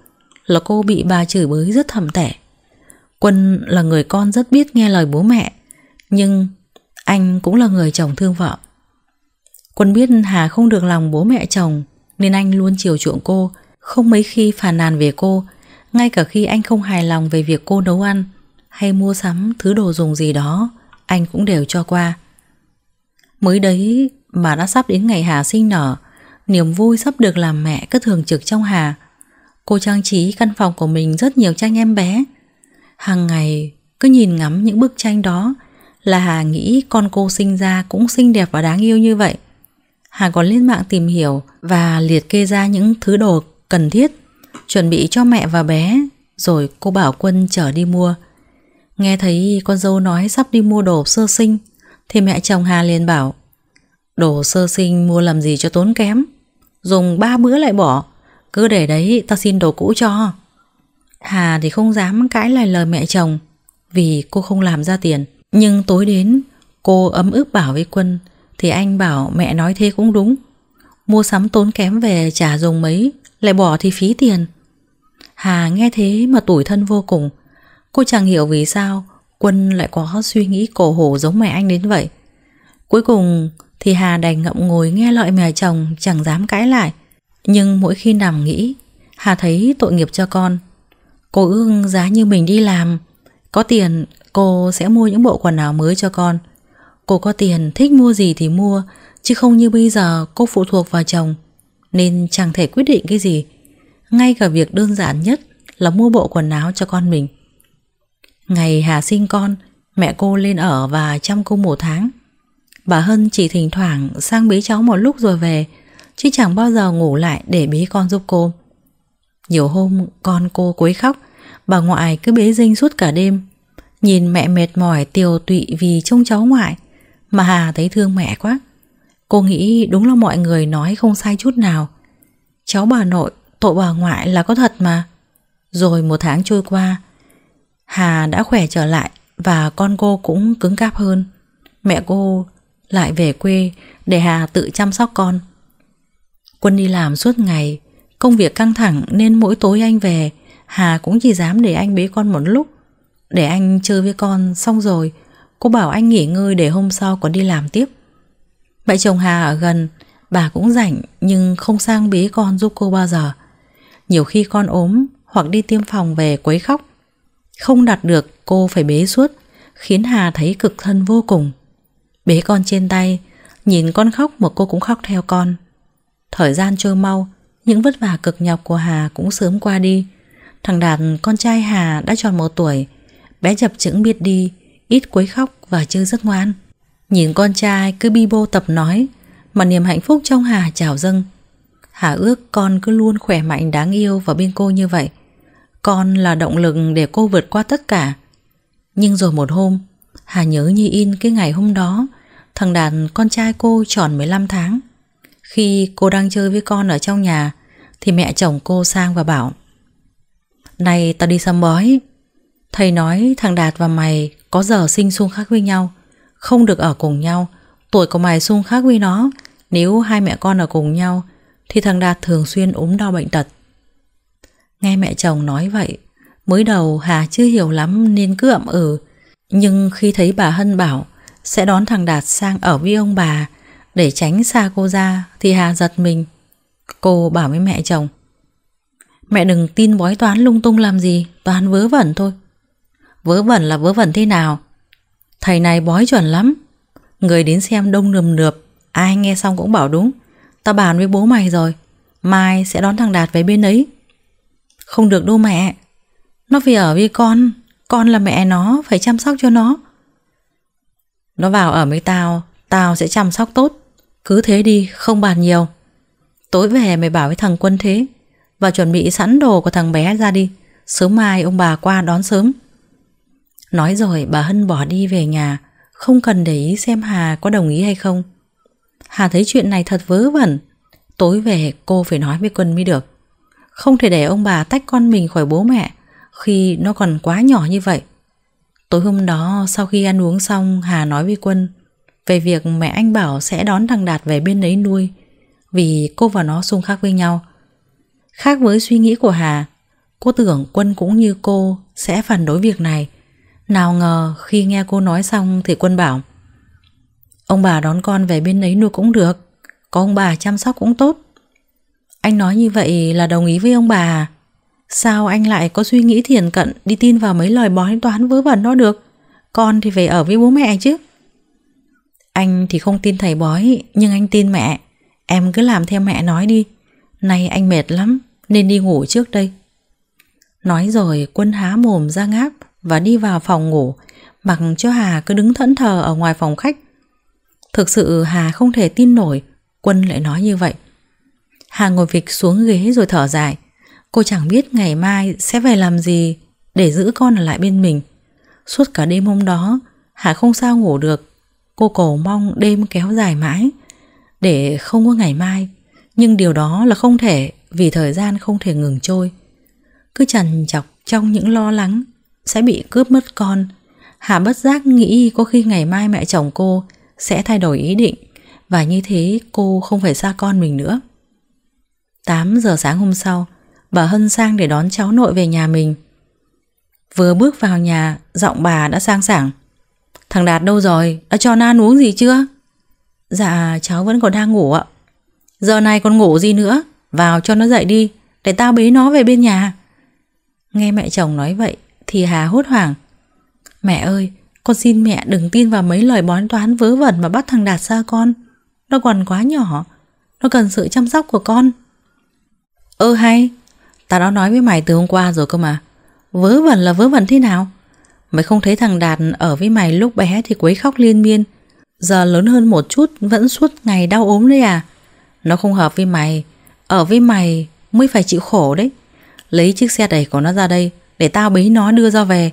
Là cô bị bà chửi bới rất thầm tẻ Quân là người con rất biết nghe lời bố mẹ Nhưng anh cũng là người chồng thương vợ Quân biết Hà không được lòng bố mẹ chồng Nên anh luôn chiều chuộng cô Không mấy khi phàn nàn về cô Ngay cả khi anh không hài lòng về việc cô nấu ăn hay mua sắm thứ đồ dùng gì đó anh cũng đều cho qua. Mới đấy mà đã sắp đến ngày Hà sinh nở, niềm vui sắp được làm mẹ cứ thường trực trong Hà. Cô trang trí căn phòng của mình rất nhiều tranh em bé. Hàng ngày cứ nhìn ngắm những bức tranh đó là Hà nghĩ con cô sinh ra cũng xinh đẹp và đáng yêu như vậy. Hà còn lên mạng tìm hiểu và liệt kê ra những thứ đồ cần thiết, chuẩn bị cho mẹ và bé, rồi cô bảo Quân chở đi mua. Nghe thấy con dâu nói sắp đi mua đồ sơ sinh Thì mẹ chồng Hà liền bảo Đồ sơ sinh mua làm gì cho tốn kém Dùng ba bữa lại bỏ Cứ để đấy ta xin đồ cũ cho Hà thì không dám cãi lại lời mẹ chồng Vì cô không làm ra tiền Nhưng tối đến Cô ấm ức bảo với Quân Thì anh bảo mẹ nói thế cũng đúng Mua sắm tốn kém về trả dùng mấy Lại bỏ thì phí tiền Hà nghe thế mà tủi thân vô cùng Cô chẳng hiểu vì sao Quân lại có suy nghĩ cổ hổ giống mẹ anh đến vậy Cuối cùng thì Hà đành ngậm ngồi nghe lợi mẹ chồng chẳng dám cãi lại Nhưng mỗi khi nằm nghĩ Hà thấy tội nghiệp cho con Cô ương giá như mình đi làm Có tiền cô sẽ mua những bộ quần áo mới cho con Cô có tiền thích mua gì thì mua Chứ không như bây giờ cô phụ thuộc vào chồng Nên chẳng thể quyết định cái gì Ngay cả việc đơn giản nhất là mua bộ quần áo cho con mình Ngày Hà sinh con, mẹ cô lên ở và chăm cô một tháng. Bà Hân chỉ thỉnh thoảng sang bế cháu một lúc rồi về, chứ chẳng bao giờ ngủ lại để bế con giúp cô. Nhiều hôm con cô quấy khóc, bà ngoại cứ bế dinh suốt cả đêm. Nhìn mẹ mệt mỏi tiều tụy vì trông cháu ngoại, mà Hà thấy thương mẹ quá. Cô nghĩ đúng là mọi người nói không sai chút nào. Cháu bà nội, tội bà ngoại là có thật mà. Rồi một tháng trôi qua, Hà đã khỏe trở lại và con cô cũng cứng cáp hơn. Mẹ cô lại về quê để Hà tự chăm sóc con. Quân đi làm suốt ngày, công việc căng thẳng nên mỗi tối anh về, Hà cũng chỉ dám để anh bế con một lúc. Để anh chơi với con xong rồi, cô bảo anh nghỉ ngơi để hôm sau còn đi làm tiếp. Mẹ chồng Hà ở gần, bà cũng rảnh nhưng không sang bế con giúp cô bao giờ. Nhiều khi con ốm hoặc đi tiêm phòng về quấy khóc, không đạt được cô phải bế suốt Khiến Hà thấy cực thân vô cùng Bế con trên tay Nhìn con khóc mà cô cũng khóc theo con Thời gian trôi mau Những vất vả cực nhọc của Hà cũng sớm qua đi Thằng Đạt con trai Hà đã tròn một tuổi Bé chập chững biết đi Ít quấy khóc và chơi rất ngoan Nhìn con trai cứ bi bô tập nói Mà niềm hạnh phúc trong Hà trào dâng Hà ước con cứ luôn khỏe mạnh đáng yêu và bên cô như vậy con là động lực để cô vượt qua tất cả. Nhưng rồi một hôm, Hà nhớ như in cái ngày hôm đó, thằng Đạt con trai cô tròn 15 tháng. Khi cô đang chơi với con ở trong nhà, thì mẹ chồng cô sang và bảo Này tao đi sắm bói, thầy nói thằng Đạt và mày có giờ sinh xung khắc với nhau, không được ở cùng nhau, tuổi của mày xung khắc với nó, nếu hai mẹ con ở cùng nhau thì thằng Đạt thường xuyên ốm đau bệnh tật. Nghe mẹ chồng nói vậy, mới đầu Hà chưa hiểu lắm nên cứ ậm ừ. Nhưng khi thấy bà Hân bảo sẽ đón thằng Đạt sang ở với ông bà để tránh xa cô ra thì Hà giật mình. Cô bảo với mẹ chồng Mẹ đừng tin bói toán lung tung làm gì, toán vớ vẩn thôi. Vớ vẩn là vớ vẩn thế nào? Thầy này bói chuẩn lắm. Người đến xem đông nườm nượp, ai nghe xong cũng bảo đúng. Tao bàn với bố mày rồi, mai sẽ đón thằng Đạt về bên ấy. Không được đâu mẹ Nó phải ở với con Con là mẹ nó, phải chăm sóc cho nó Nó vào ở với tao Tao sẽ chăm sóc tốt Cứ thế đi, không bàn nhiều Tối về mày bảo với thằng Quân thế Và chuẩn bị sẵn đồ của thằng bé ra đi Sớm mai ông bà qua đón sớm Nói rồi bà Hân bỏ đi về nhà Không cần để ý xem Hà có đồng ý hay không Hà thấy chuyện này thật vớ vẩn Tối về cô phải nói với Quân mới được không thể để ông bà tách con mình khỏi bố mẹ khi nó còn quá nhỏ như vậy. Tối hôm đó sau khi ăn uống xong Hà nói với Quân về việc mẹ anh bảo sẽ đón thằng Đạt về bên ấy nuôi vì cô và nó xung khắc với nhau. Khác với suy nghĩ của Hà, cô tưởng Quân cũng như cô sẽ phản đối việc này. Nào ngờ khi nghe cô nói xong thì Quân bảo Ông bà đón con về bên ấy nuôi cũng được, có ông bà chăm sóc cũng tốt. Anh nói như vậy là đồng ý với ông bà Sao anh lại có suy nghĩ thiền cận đi tin vào mấy lời bói toán vớ vẩn đó được? Con thì về ở với bố mẹ chứ. Anh thì không tin thầy bói, nhưng anh tin mẹ. Em cứ làm theo mẹ nói đi. Nay anh mệt lắm, nên đi ngủ trước đây. Nói rồi quân há mồm ra ngáp và đi vào phòng ngủ, mặc cho Hà cứ đứng thẫn thờ ở ngoài phòng khách. Thực sự Hà không thể tin nổi, quân lại nói như vậy. Hà ngồi phịch xuống ghế rồi thở dài. Cô chẳng biết ngày mai sẽ phải làm gì để giữ con ở lại bên mình. Suốt cả đêm hôm đó, Hà không sao ngủ được. Cô cầu mong đêm kéo dài mãi, để không có ngày mai. Nhưng điều đó là không thể vì thời gian không thể ngừng trôi. Cứ trằn chọc trong những lo lắng, sẽ bị cướp mất con. Hà bất giác nghĩ có khi ngày mai mẹ chồng cô sẽ thay đổi ý định và như thế cô không phải xa con mình nữa. 8 giờ sáng hôm sau, bà Hân sang để đón cháu nội về nhà mình. Vừa bước vào nhà, giọng bà đã sang sảng. Thằng Đạt đâu rồi? Đã cho Nan uống gì chưa? Dạ, cháu vẫn còn đang ngủ ạ. Giờ này còn ngủ gì nữa? Vào cho nó dậy đi, để tao bế nó về bên nhà. Nghe mẹ chồng nói vậy thì Hà hốt hoảng. Mẹ ơi, con xin mẹ đừng tin vào mấy lời bói toán vớ vẩn mà bắt thằng Đạt xa con. Nó còn quá nhỏ, nó cần sự chăm sóc của con. Ơ hay Tao đã nói với mày từ hôm qua rồi cơ mà Vớ vẩn là vớ vẩn thế nào Mày không thấy thằng Đạt ở với mày lúc bé Thì quấy khóc liên miên Giờ lớn hơn một chút vẫn suốt ngày đau ốm đấy à Nó không hợp với mày Ở với mày mới phải chịu khổ đấy Lấy chiếc xe đẩy của nó ra đây Để tao bế nó đưa ra về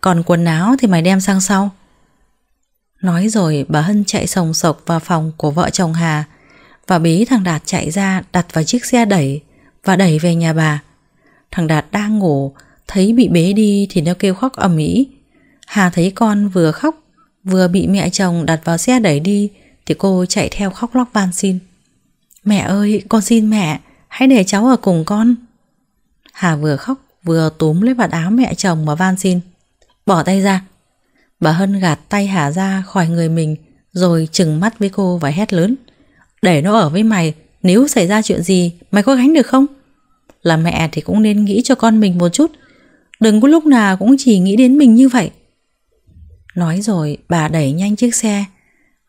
Còn quần áo thì mày đem sang sau Nói rồi bà Hân chạy sồng sộc vào phòng của vợ chồng Hà Và bế thằng Đạt chạy ra đặt vào chiếc xe đẩy và đẩy về nhà bà. Thằng Đạt đang ngủ, thấy bị bế đi thì nó kêu khóc ầm ĩ. Hà thấy con vừa khóc, vừa bị mẹ chồng đặt vào xe đẩy đi thì cô chạy theo khóc lóc van xin. Mẹ ơi, con xin mẹ, hãy để cháu ở cùng con. Hà vừa khóc, vừa túm lấy vạt áo mẹ chồng mà van xin. Bỏ tay ra. Bà Hân gạt tay Hà ra khỏi người mình rồi chừng mắt với cô và hét lớn. Để nó ở với mày, nếu xảy ra chuyện gì mày có gánh được không? Là mẹ thì cũng nên nghĩ cho con mình một chút Đừng có lúc nào cũng chỉ nghĩ đến mình như vậy Nói rồi bà đẩy nhanh chiếc xe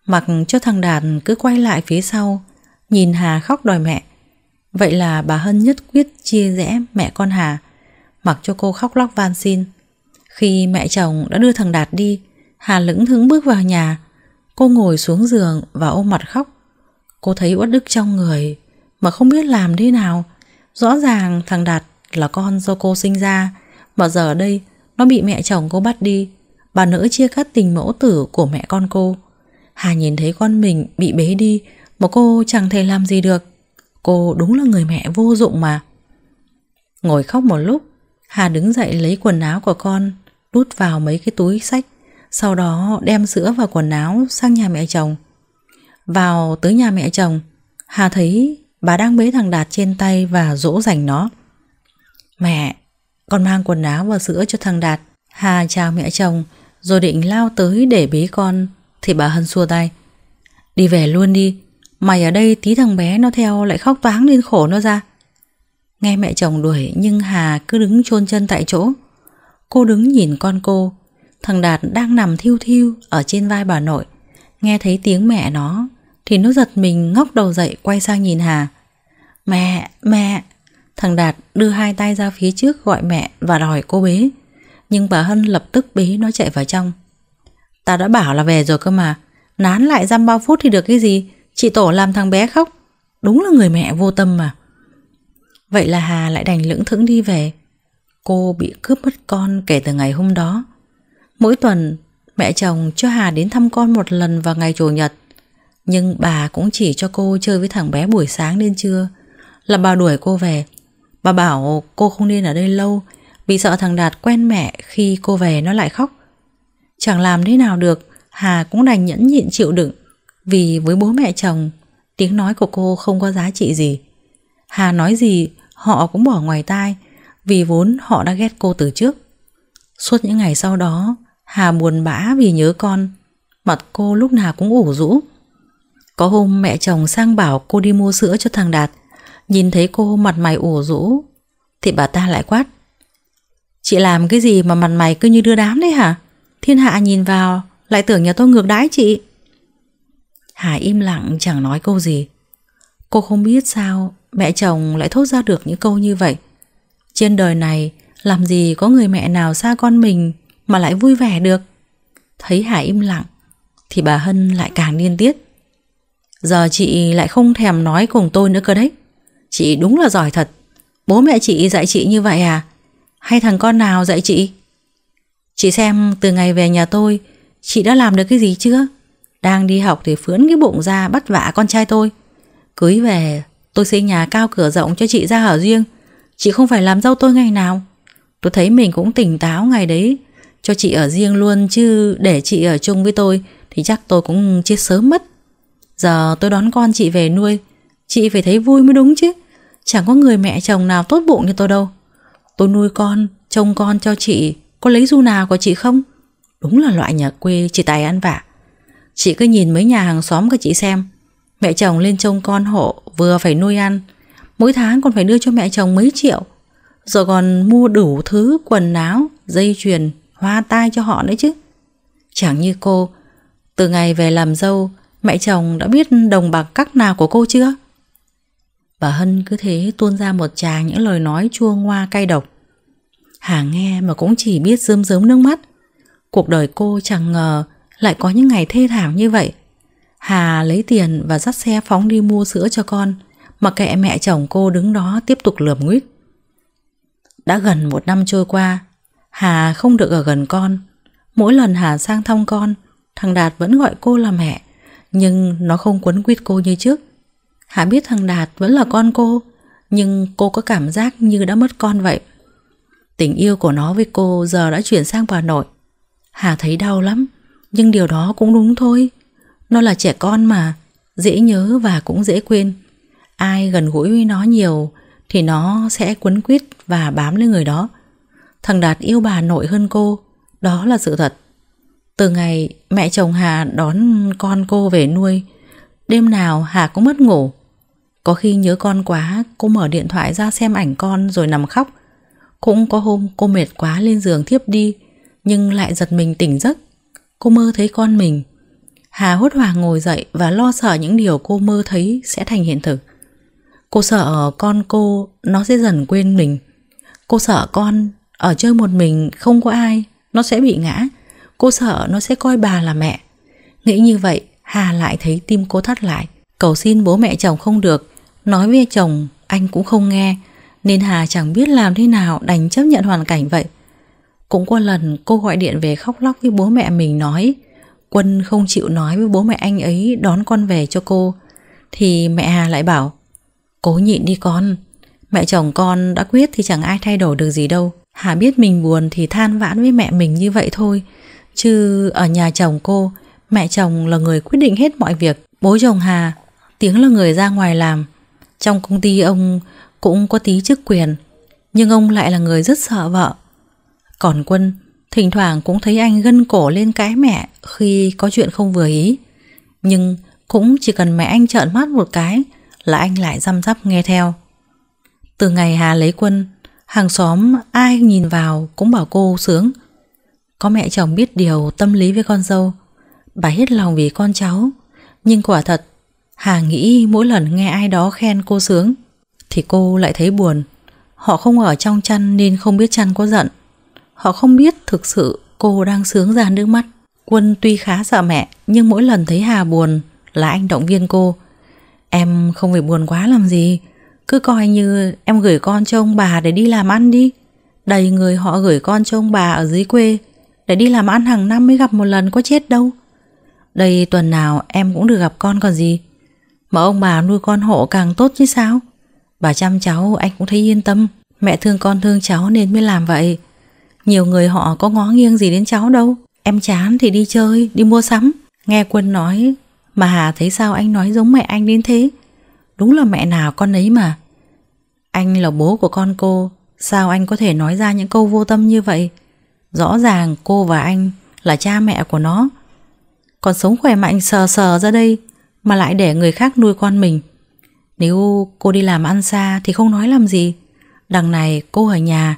Mặc cho thằng Đạt cứ quay lại phía sau Nhìn Hà khóc đòi mẹ Vậy là bà Hân nhất quyết chia rẽ mẹ con Hà Mặc cho cô khóc lóc van xin Khi mẹ chồng đã đưa thằng Đạt đi Hà lững thững bước vào nhà Cô ngồi xuống giường và ôm mặt khóc Cô thấy uất đức trong người Mà không biết làm thế nào Rõ ràng thằng Đạt là con do cô sinh ra Mà giờ đây Nó bị mẹ chồng cô bắt đi Bà nữ chia cắt tình mẫu tử của mẹ con cô Hà nhìn thấy con mình bị bế đi Mà cô chẳng thể làm gì được Cô đúng là người mẹ vô dụng mà Ngồi khóc một lúc Hà đứng dậy lấy quần áo của con Đút vào mấy cái túi sách Sau đó đem sữa và quần áo sang nhà mẹ chồng vào tới nhà mẹ chồng Hà thấy bà đang bế thằng Đạt trên tay Và dỗ dành nó Mẹ Con mang quần áo và sữa cho thằng Đạt Hà chào mẹ chồng Rồi định lao tới để bế con Thì bà Hân xua tay Đi về luôn đi Mày ở đây tí thằng bé nó theo lại khóc toáng lên khổ nó ra Nghe mẹ chồng đuổi Nhưng Hà cứ đứng chôn chân tại chỗ Cô đứng nhìn con cô Thằng Đạt đang nằm thiêu thiêu Ở trên vai bà nội Nghe thấy tiếng mẹ nó Thì nó giật mình ngóc đầu dậy quay sang nhìn Hà Mẹ, mẹ Thằng Đạt đưa hai tay ra phía trước gọi mẹ và đòi cô bế Nhưng bà Hân lập tức bế nó chạy vào trong Ta đã bảo là về rồi cơ mà Nán lại dăm bao phút thì được cái gì Chị Tổ làm thằng bé khóc Đúng là người mẹ vô tâm mà Vậy là Hà lại đành lưỡng thững đi về Cô bị cướp mất con kể từ ngày hôm đó Mỗi tuần Mẹ chồng cho Hà đến thăm con một lần vào ngày Chủ nhật Nhưng bà cũng chỉ cho cô chơi với thằng bé buổi sáng đến trưa Là bà đuổi cô về Bà bảo cô không nên ở đây lâu Vì sợ thằng Đạt quen mẹ khi cô về nó lại khóc Chẳng làm thế nào được Hà cũng đành nhẫn nhịn chịu đựng Vì với bố mẹ chồng Tiếng nói của cô không có giá trị gì Hà nói gì họ cũng bỏ ngoài tai Vì vốn họ đã ghét cô từ trước Suốt những ngày sau đó Hà buồn bã vì nhớ con Mặt cô lúc nào cũng ủ rũ Có hôm mẹ chồng sang bảo cô đi mua sữa cho thằng Đạt Nhìn thấy cô mặt mày ủ rũ Thì bà ta lại quát Chị làm cái gì mà mặt mày cứ như đưa đám đấy hả Thiên hạ nhìn vào Lại tưởng nhà tôi ngược đãi chị Hà im lặng chẳng nói câu gì Cô không biết sao Mẹ chồng lại thốt ra được những câu như vậy Trên đời này Làm gì có người mẹ nào xa con mình mà lại vui vẻ được Thấy Hải im lặng Thì bà Hân lại càng điên tiết Giờ chị lại không thèm nói cùng tôi nữa cơ đấy Chị đúng là giỏi thật Bố mẹ chị dạy chị như vậy à Hay thằng con nào dạy chị Chị xem từ ngày về nhà tôi Chị đã làm được cái gì chưa Đang đi học thì phướn cái bụng ra Bắt vạ con trai tôi Cưới về tôi xây nhà cao cửa rộng Cho chị ra ở riêng Chị không phải làm dâu tôi ngày nào Tôi thấy mình cũng tỉnh táo ngày đấy cho chị ở riêng luôn chứ để chị ở chung với tôi thì chắc tôi cũng chết sớm mất. Giờ tôi đón con chị về nuôi, chị phải thấy vui mới đúng chứ. Chẳng có người mẹ chồng nào tốt bụng như tôi đâu. Tôi nuôi con, trông con cho chị, có lấy du nào của chị không? Đúng là loại nhà quê chị tài ăn vạ. Chị cứ nhìn mấy nhà hàng xóm của chị xem. Mẹ chồng lên trông con hộ, vừa phải nuôi ăn. Mỗi tháng còn phải đưa cho mẹ chồng mấy triệu. Rồi còn mua đủ thứ quần áo, dây chuyền, hoa tai cho họ nữa chứ. Chẳng như cô, từ ngày về làm dâu, mẹ chồng đã biết đồng bạc các nào của cô chưa? Bà Hân cứ thế tuôn ra một tràng những lời nói chua ngoa cay độc. Hà nghe mà cũng chỉ biết rơm rớm nước mắt. Cuộc đời cô chẳng ngờ lại có những ngày thê thảm như vậy. Hà lấy tiền và dắt xe phóng đi mua sữa cho con, mà kệ mẹ chồng cô đứng đó tiếp tục lườm nguyết. Đã gần một năm trôi qua, Hà không được ở gần con Mỗi lần Hà sang thăm con Thằng Đạt vẫn gọi cô là mẹ Nhưng nó không quấn quýt cô như trước Hà biết thằng Đạt vẫn là con cô Nhưng cô có cảm giác như đã mất con vậy Tình yêu của nó với cô giờ đã chuyển sang bà nội Hà thấy đau lắm Nhưng điều đó cũng đúng thôi Nó là trẻ con mà Dễ nhớ và cũng dễ quên Ai gần gũi với nó nhiều Thì nó sẽ quấn quýt và bám lên người đó Thằng Đạt yêu bà nội hơn cô Đó là sự thật Từ ngày mẹ chồng Hà đón con cô về nuôi Đêm nào Hà cũng mất ngủ Có khi nhớ con quá Cô mở điện thoại ra xem ảnh con rồi nằm khóc Cũng có hôm cô mệt quá lên giường thiếp đi Nhưng lại giật mình tỉnh giấc Cô mơ thấy con mình Hà hốt hoảng ngồi dậy và lo sợ những điều cô mơ thấy sẽ thành hiện thực. Cô sợ con cô nó sẽ dần quên mình. Cô sợ con ở chơi một mình không có ai Nó sẽ bị ngã Cô sợ nó sẽ coi bà là mẹ Nghĩ như vậy Hà lại thấy tim cô thắt lại Cầu xin bố mẹ chồng không được Nói với chồng anh cũng không nghe Nên Hà chẳng biết làm thế nào đành chấp nhận hoàn cảnh vậy Cũng có lần cô gọi điện về khóc lóc với bố mẹ mình nói Quân không chịu nói với bố mẹ anh ấy đón con về cho cô Thì mẹ Hà lại bảo Cố nhịn đi con Mẹ chồng con đã quyết thì chẳng ai thay đổi được gì đâu Hà biết mình buồn thì than vãn với mẹ mình như vậy thôi Chứ ở nhà chồng cô Mẹ chồng là người quyết định hết mọi việc Bố chồng Hà Tiếng là người ra ngoài làm Trong công ty ông cũng có tí chức quyền Nhưng ông lại là người rất sợ vợ Còn Quân Thỉnh thoảng cũng thấy anh gân cổ lên cái mẹ Khi có chuyện không vừa ý Nhưng cũng chỉ cần mẹ anh trợn mắt một cái Là anh lại răm rắp nghe theo Từ ngày Hà lấy Quân Hàng xóm ai nhìn vào cũng bảo cô sướng. Có mẹ chồng biết điều tâm lý với con dâu. Bà hết lòng vì con cháu. Nhưng quả thật, Hà nghĩ mỗi lần nghe ai đó khen cô sướng, thì cô lại thấy buồn. Họ không ở trong chăn nên không biết chăn có giận. Họ không biết thực sự cô đang sướng ra nước mắt. Quân tuy khá sợ mẹ, nhưng mỗi lần thấy Hà buồn là anh động viên cô. Em không phải buồn quá làm gì, cứ coi như em gửi con cho ông bà để đi làm ăn đi Đầy người họ gửi con cho ông bà ở dưới quê Để đi làm ăn hàng năm mới gặp một lần có chết đâu Đây tuần nào em cũng được gặp con còn gì Mà ông bà nuôi con hộ càng tốt chứ sao Bà chăm cháu anh cũng thấy yên tâm Mẹ thương con thương cháu nên mới làm vậy Nhiều người họ có ngó nghiêng gì đến cháu đâu Em chán thì đi chơi, đi mua sắm Nghe Quân nói Mà Hà thấy sao anh nói giống mẹ anh đến thế Đúng là mẹ nào con ấy mà anh là bố của con cô Sao anh có thể nói ra những câu vô tâm như vậy Rõ ràng cô và anh Là cha mẹ của nó Còn sống khỏe mạnh sờ sờ ra đây Mà lại để người khác nuôi con mình Nếu cô đi làm ăn xa Thì không nói làm gì Đằng này cô ở nhà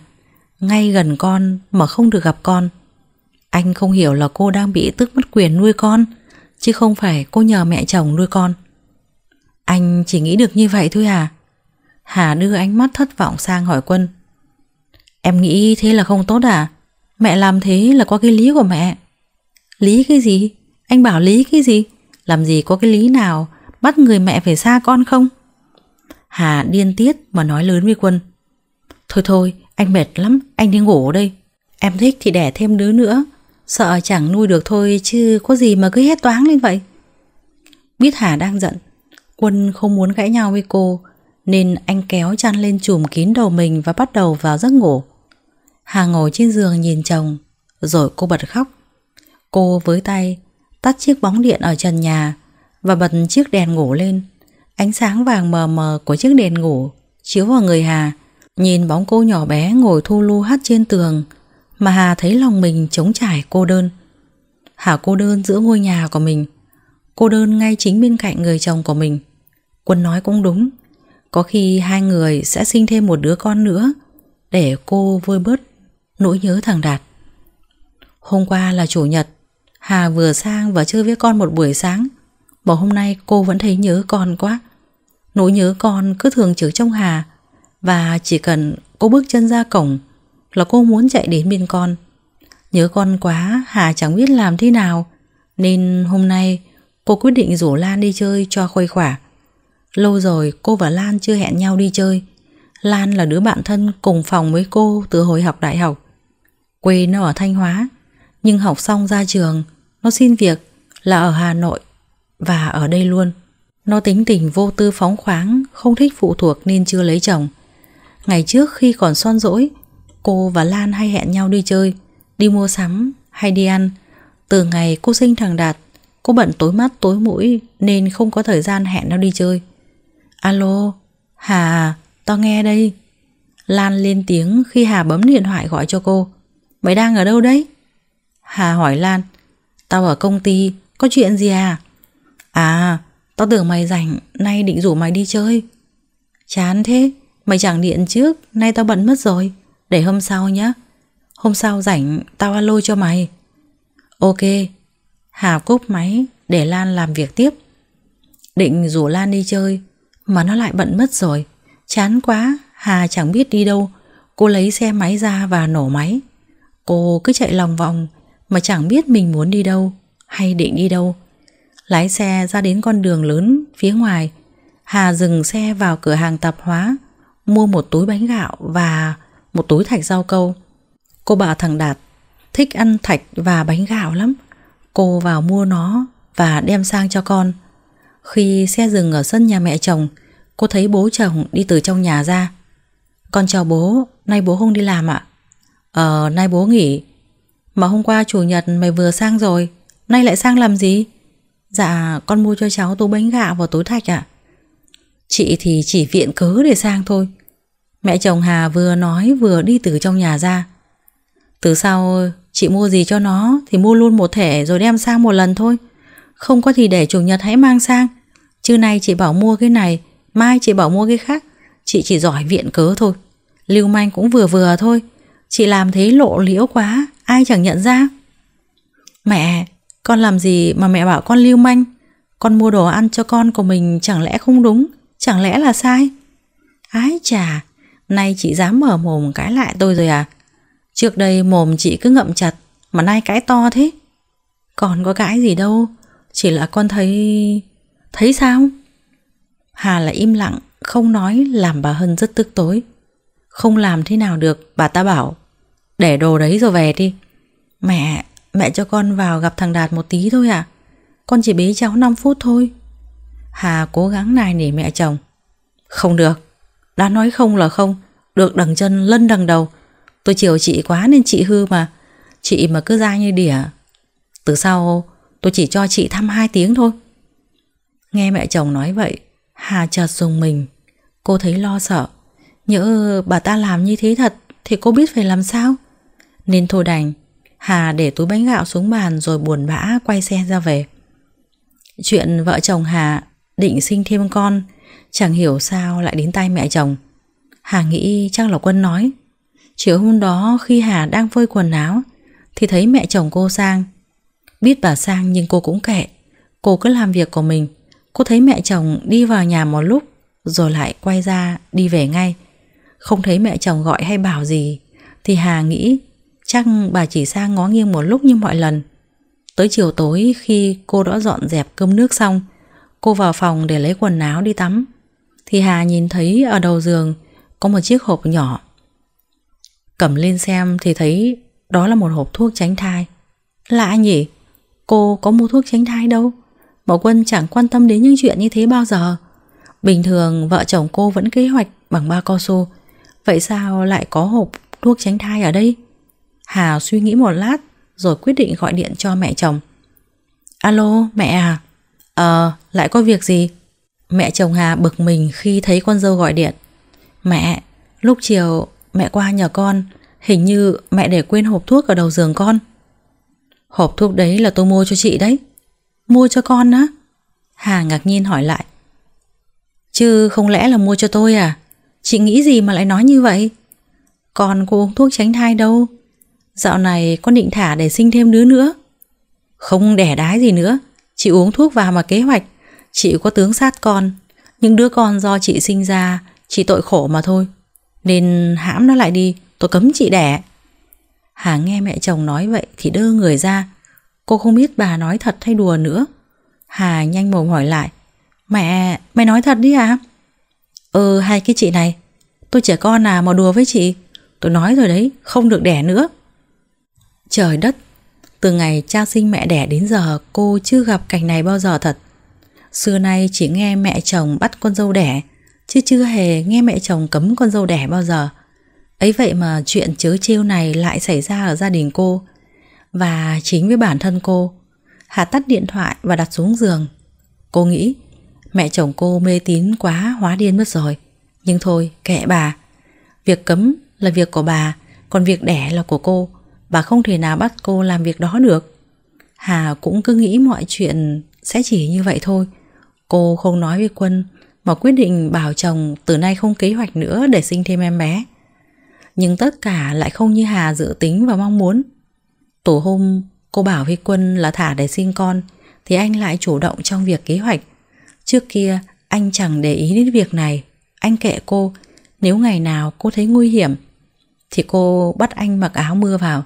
Ngay gần con mà không được gặp con Anh không hiểu là cô đang bị tức mất quyền nuôi con Chứ không phải cô nhờ mẹ chồng nuôi con Anh chỉ nghĩ được như vậy thôi à Hà đưa ánh mắt thất vọng sang hỏi Quân Em nghĩ thế là không tốt à Mẹ làm thế là có cái lý của mẹ Lý cái gì Anh bảo lý cái gì Làm gì có cái lý nào Bắt người mẹ phải xa con không Hà điên tiết mà nói lớn với Quân Thôi thôi anh mệt lắm Anh đi ngủ đây Em thích thì đẻ thêm đứa nữa Sợ chẳng nuôi được thôi chứ có gì mà cứ hét toáng lên vậy Biết Hà đang giận Quân không muốn cãi nhau với cô nên anh kéo chăn lên chùm kín đầu mình và bắt đầu vào giấc ngủ. Hà ngồi trên giường nhìn chồng, rồi cô bật khóc. Cô với tay tắt chiếc bóng điện ở trần nhà và bật chiếc đèn ngủ lên. Ánh sáng vàng mờ mờ của chiếc đèn ngủ chiếu vào người Hà, nhìn bóng cô nhỏ bé ngồi thu lu hát trên tường mà Hà thấy lòng mình trống trải cô đơn. Hà cô đơn giữa ngôi nhà của mình, cô đơn ngay chính bên cạnh người chồng của mình. Quân nói cũng đúng, có khi hai người sẽ sinh thêm một đứa con nữa Để cô vơi bớt nỗi nhớ thằng Đạt Hôm qua là chủ nhật Hà vừa sang và chơi với con một buổi sáng Mà hôm nay cô vẫn thấy nhớ con quá Nỗi nhớ con cứ thường trực trong Hà Và chỉ cần cô bước chân ra cổng Là cô muốn chạy đến bên con Nhớ con quá Hà chẳng biết làm thế nào Nên hôm nay cô quyết định rủ Lan đi chơi cho khuây khỏa Lâu rồi cô và Lan chưa hẹn nhau đi chơi Lan là đứa bạn thân cùng phòng với cô từ hồi học đại học Quê nó ở Thanh Hóa Nhưng học xong ra trường Nó xin việc là ở Hà Nội Và ở đây luôn Nó tính tình vô tư phóng khoáng Không thích phụ thuộc nên chưa lấy chồng Ngày trước khi còn son dỗi Cô và Lan hay hẹn nhau đi chơi Đi mua sắm hay đi ăn Từ ngày cô sinh thằng Đạt Cô bận tối mắt tối mũi Nên không có thời gian hẹn nó đi chơi Alo, Hà, tao nghe đây. Lan lên tiếng khi Hà bấm điện thoại gọi cho cô. Mày đang ở đâu đấy? Hà hỏi Lan. Tao ở công ty, có chuyện gì à? À, tao tưởng mày rảnh, nay định rủ mày đi chơi. Chán thế, mày chẳng điện trước, nay tao bận mất rồi. Để hôm sau nhé. Hôm sau rảnh, tao alo cho mày. Ok. Hà cúp máy để Lan làm việc tiếp. Định rủ Lan đi chơi, mà nó lại bận mất rồi Chán quá Hà chẳng biết đi đâu Cô lấy xe máy ra và nổ máy Cô cứ chạy lòng vòng Mà chẳng biết mình muốn đi đâu Hay định đi đâu Lái xe ra đến con đường lớn phía ngoài Hà dừng xe vào cửa hàng tạp hóa Mua một túi bánh gạo Và một túi thạch rau câu Cô bảo thằng Đạt Thích ăn thạch và bánh gạo lắm Cô vào mua nó Và đem sang cho con khi xe dừng ở sân nhà mẹ chồng Cô thấy bố chồng đi từ trong nhà ra Con chào bố Nay bố không đi làm ạ Ờ nay bố nghỉ Mà hôm qua chủ nhật mày vừa sang rồi Nay lại sang làm gì Dạ con mua cho cháu tô bánh gạo và tối thạch ạ Chị thì chỉ viện cớ để sang thôi Mẹ chồng Hà vừa nói vừa đi từ trong nhà ra Từ sau chị mua gì cho nó Thì mua luôn một thẻ rồi đem sang một lần thôi không có thì để chủ nhật hãy mang sang Chứ nay chị bảo mua cái này Mai chị bảo mua cái khác Chị chỉ giỏi viện cớ thôi Lưu manh cũng vừa vừa thôi Chị làm thế lộ liễu quá Ai chẳng nhận ra Mẹ Con làm gì mà mẹ bảo con lưu manh Con mua đồ ăn cho con của mình Chẳng lẽ không đúng Chẳng lẽ là sai Ái chà Nay chị dám mở mồm cãi lại tôi rồi à Trước đây mồm chị cứ ngậm chặt Mà nay cãi to thế Còn có cãi gì đâu chỉ là con thấy... Thấy sao? Hà lại im lặng, không nói làm bà Hân rất tức tối. Không làm thế nào được, bà ta bảo. Để đồ đấy rồi về đi. Mẹ, mẹ cho con vào gặp thằng Đạt một tí thôi à? Con chỉ bế cháu 5 phút thôi. Hà cố gắng nài nỉ mẹ chồng. Không được, đã nói không là không, được đằng chân lân đằng đầu. Tôi chiều chị quá nên chị hư mà, chị mà cứ ra như đỉa. Từ sau Tôi chỉ cho chị thăm 2 tiếng thôi Nghe mẹ chồng nói vậy Hà chợt dùng mình Cô thấy lo sợ Nhỡ bà ta làm như thế thật Thì cô biết phải làm sao Nên thôi đành Hà để túi bánh gạo xuống bàn rồi buồn bã quay xe ra về Chuyện vợ chồng Hà định sinh thêm con Chẳng hiểu sao lại đến tay mẹ chồng Hà nghĩ chắc là Quân nói Chiều hôm đó khi Hà đang phơi quần áo Thì thấy mẹ chồng cô sang Biết bà sang nhưng cô cũng kệ Cô cứ làm việc của mình Cô thấy mẹ chồng đi vào nhà một lúc Rồi lại quay ra đi về ngay Không thấy mẹ chồng gọi hay bảo gì Thì Hà nghĩ Chắc bà chỉ sang ngó nghiêng một lúc như mọi lần Tới chiều tối khi cô đã dọn dẹp cơm nước xong Cô vào phòng để lấy quần áo đi tắm Thì Hà nhìn thấy ở đầu giường Có một chiếc hộp nhỏ Cầm lên xem thì thấy Đó là một hộp thuốc tránh thai Lạ nhỉ Cô có mua thuốc tránh thai đâu Bảo Quân chẳng quan tâm đến những chuyện như thế bao giờ Bình thường vợ chồng cô vẫn kế hoạch bằng ba co su Vậy sao lại có hộp thuốc tránh thai ở đây Hà suy nghĩ một lát Rồi quyết định gọi điện cho mẹ chồng Alo mẹ à Ờ lại có việc gì Mẹ chồng Hà bực mình khi thấy con dâu gọi điện Mẹ Lúc chiều mẹ qua nhờ con Hình như mẹ để quên hộp thuốc ở đầu giường con Hộp thuốc đấy là tôi mua cho chị đấy Mua cho con á Hà ngạc nhiên hỏi lại Chứ không lẽ là mua cho tôi à Chị nghĩ gì mà lại nói như vậy Con cô uống thuốc tránh thai đâu Dạo này con định thả để sinh thêm đứa nữa Không đẻ đái gì nữa Chị uống thuốc vào mà kế hoạch Chị có tướng sát con Những đứa con do chị sinh ra Chị tội khổ mà thôi Nên hãm nó lại đi Tôi cấm chị đẻ Hà nghe mẹ chồng nói vậy thì đơ người ra Cô không biết bà nói thật hay đùa nữa Hà nhanh mồm hỏi lại Mẹ, mẹ nói thật đi à Ừ hai cái chị này Tôi trẻ con à mà đùa với chị Tôi nói rồi đấy, không được đẻ nữa Trời đất Từ ngày cha sinh mẹ đẻ đến giờ Cô chưa gặp cảnh này bao giờ thật Xưa nay chỉ nghe mẹ chồng bắt con dâu đẻ Chứ chưa hề nghe mẹ chồng cấm con dâu đẻ bao giờ Ấy vậy mà chuyện chớ trêu này lại xảy ra ở gia đình cô Và chính với bản thân cô Hà tắt điện thoại và đặt xuống giường Cô nghĩ Mẹ chồng cô mê tín quá hóa điên mất rồi Nhưng thôi kệ bà Việc cấm là việc của bà Còn việc đẻ là của cô Bà không thể nào bắt cô làm việc đó được Hà cũng cứ nghĩ mọi chuyện Sẽ chỉ như vậy thôi Cô không nói với Quân Mà quyết định bảo chồng từ nay không kế hoạch nữa để sinh thêm em bé nhưng tất cả lại không như Hà dự tính và mong muốn. Tổ hôm cô bảo với Quân là thả để sinh con, thì anh lại chủ động trong việc kế hoạch. Trước kia, anh chẳng để ý đến việc này. Anh kệ cô, nếu ngày nào cô thấy nguy hiểm, thì cô bắt anh mặc áo mưa vào.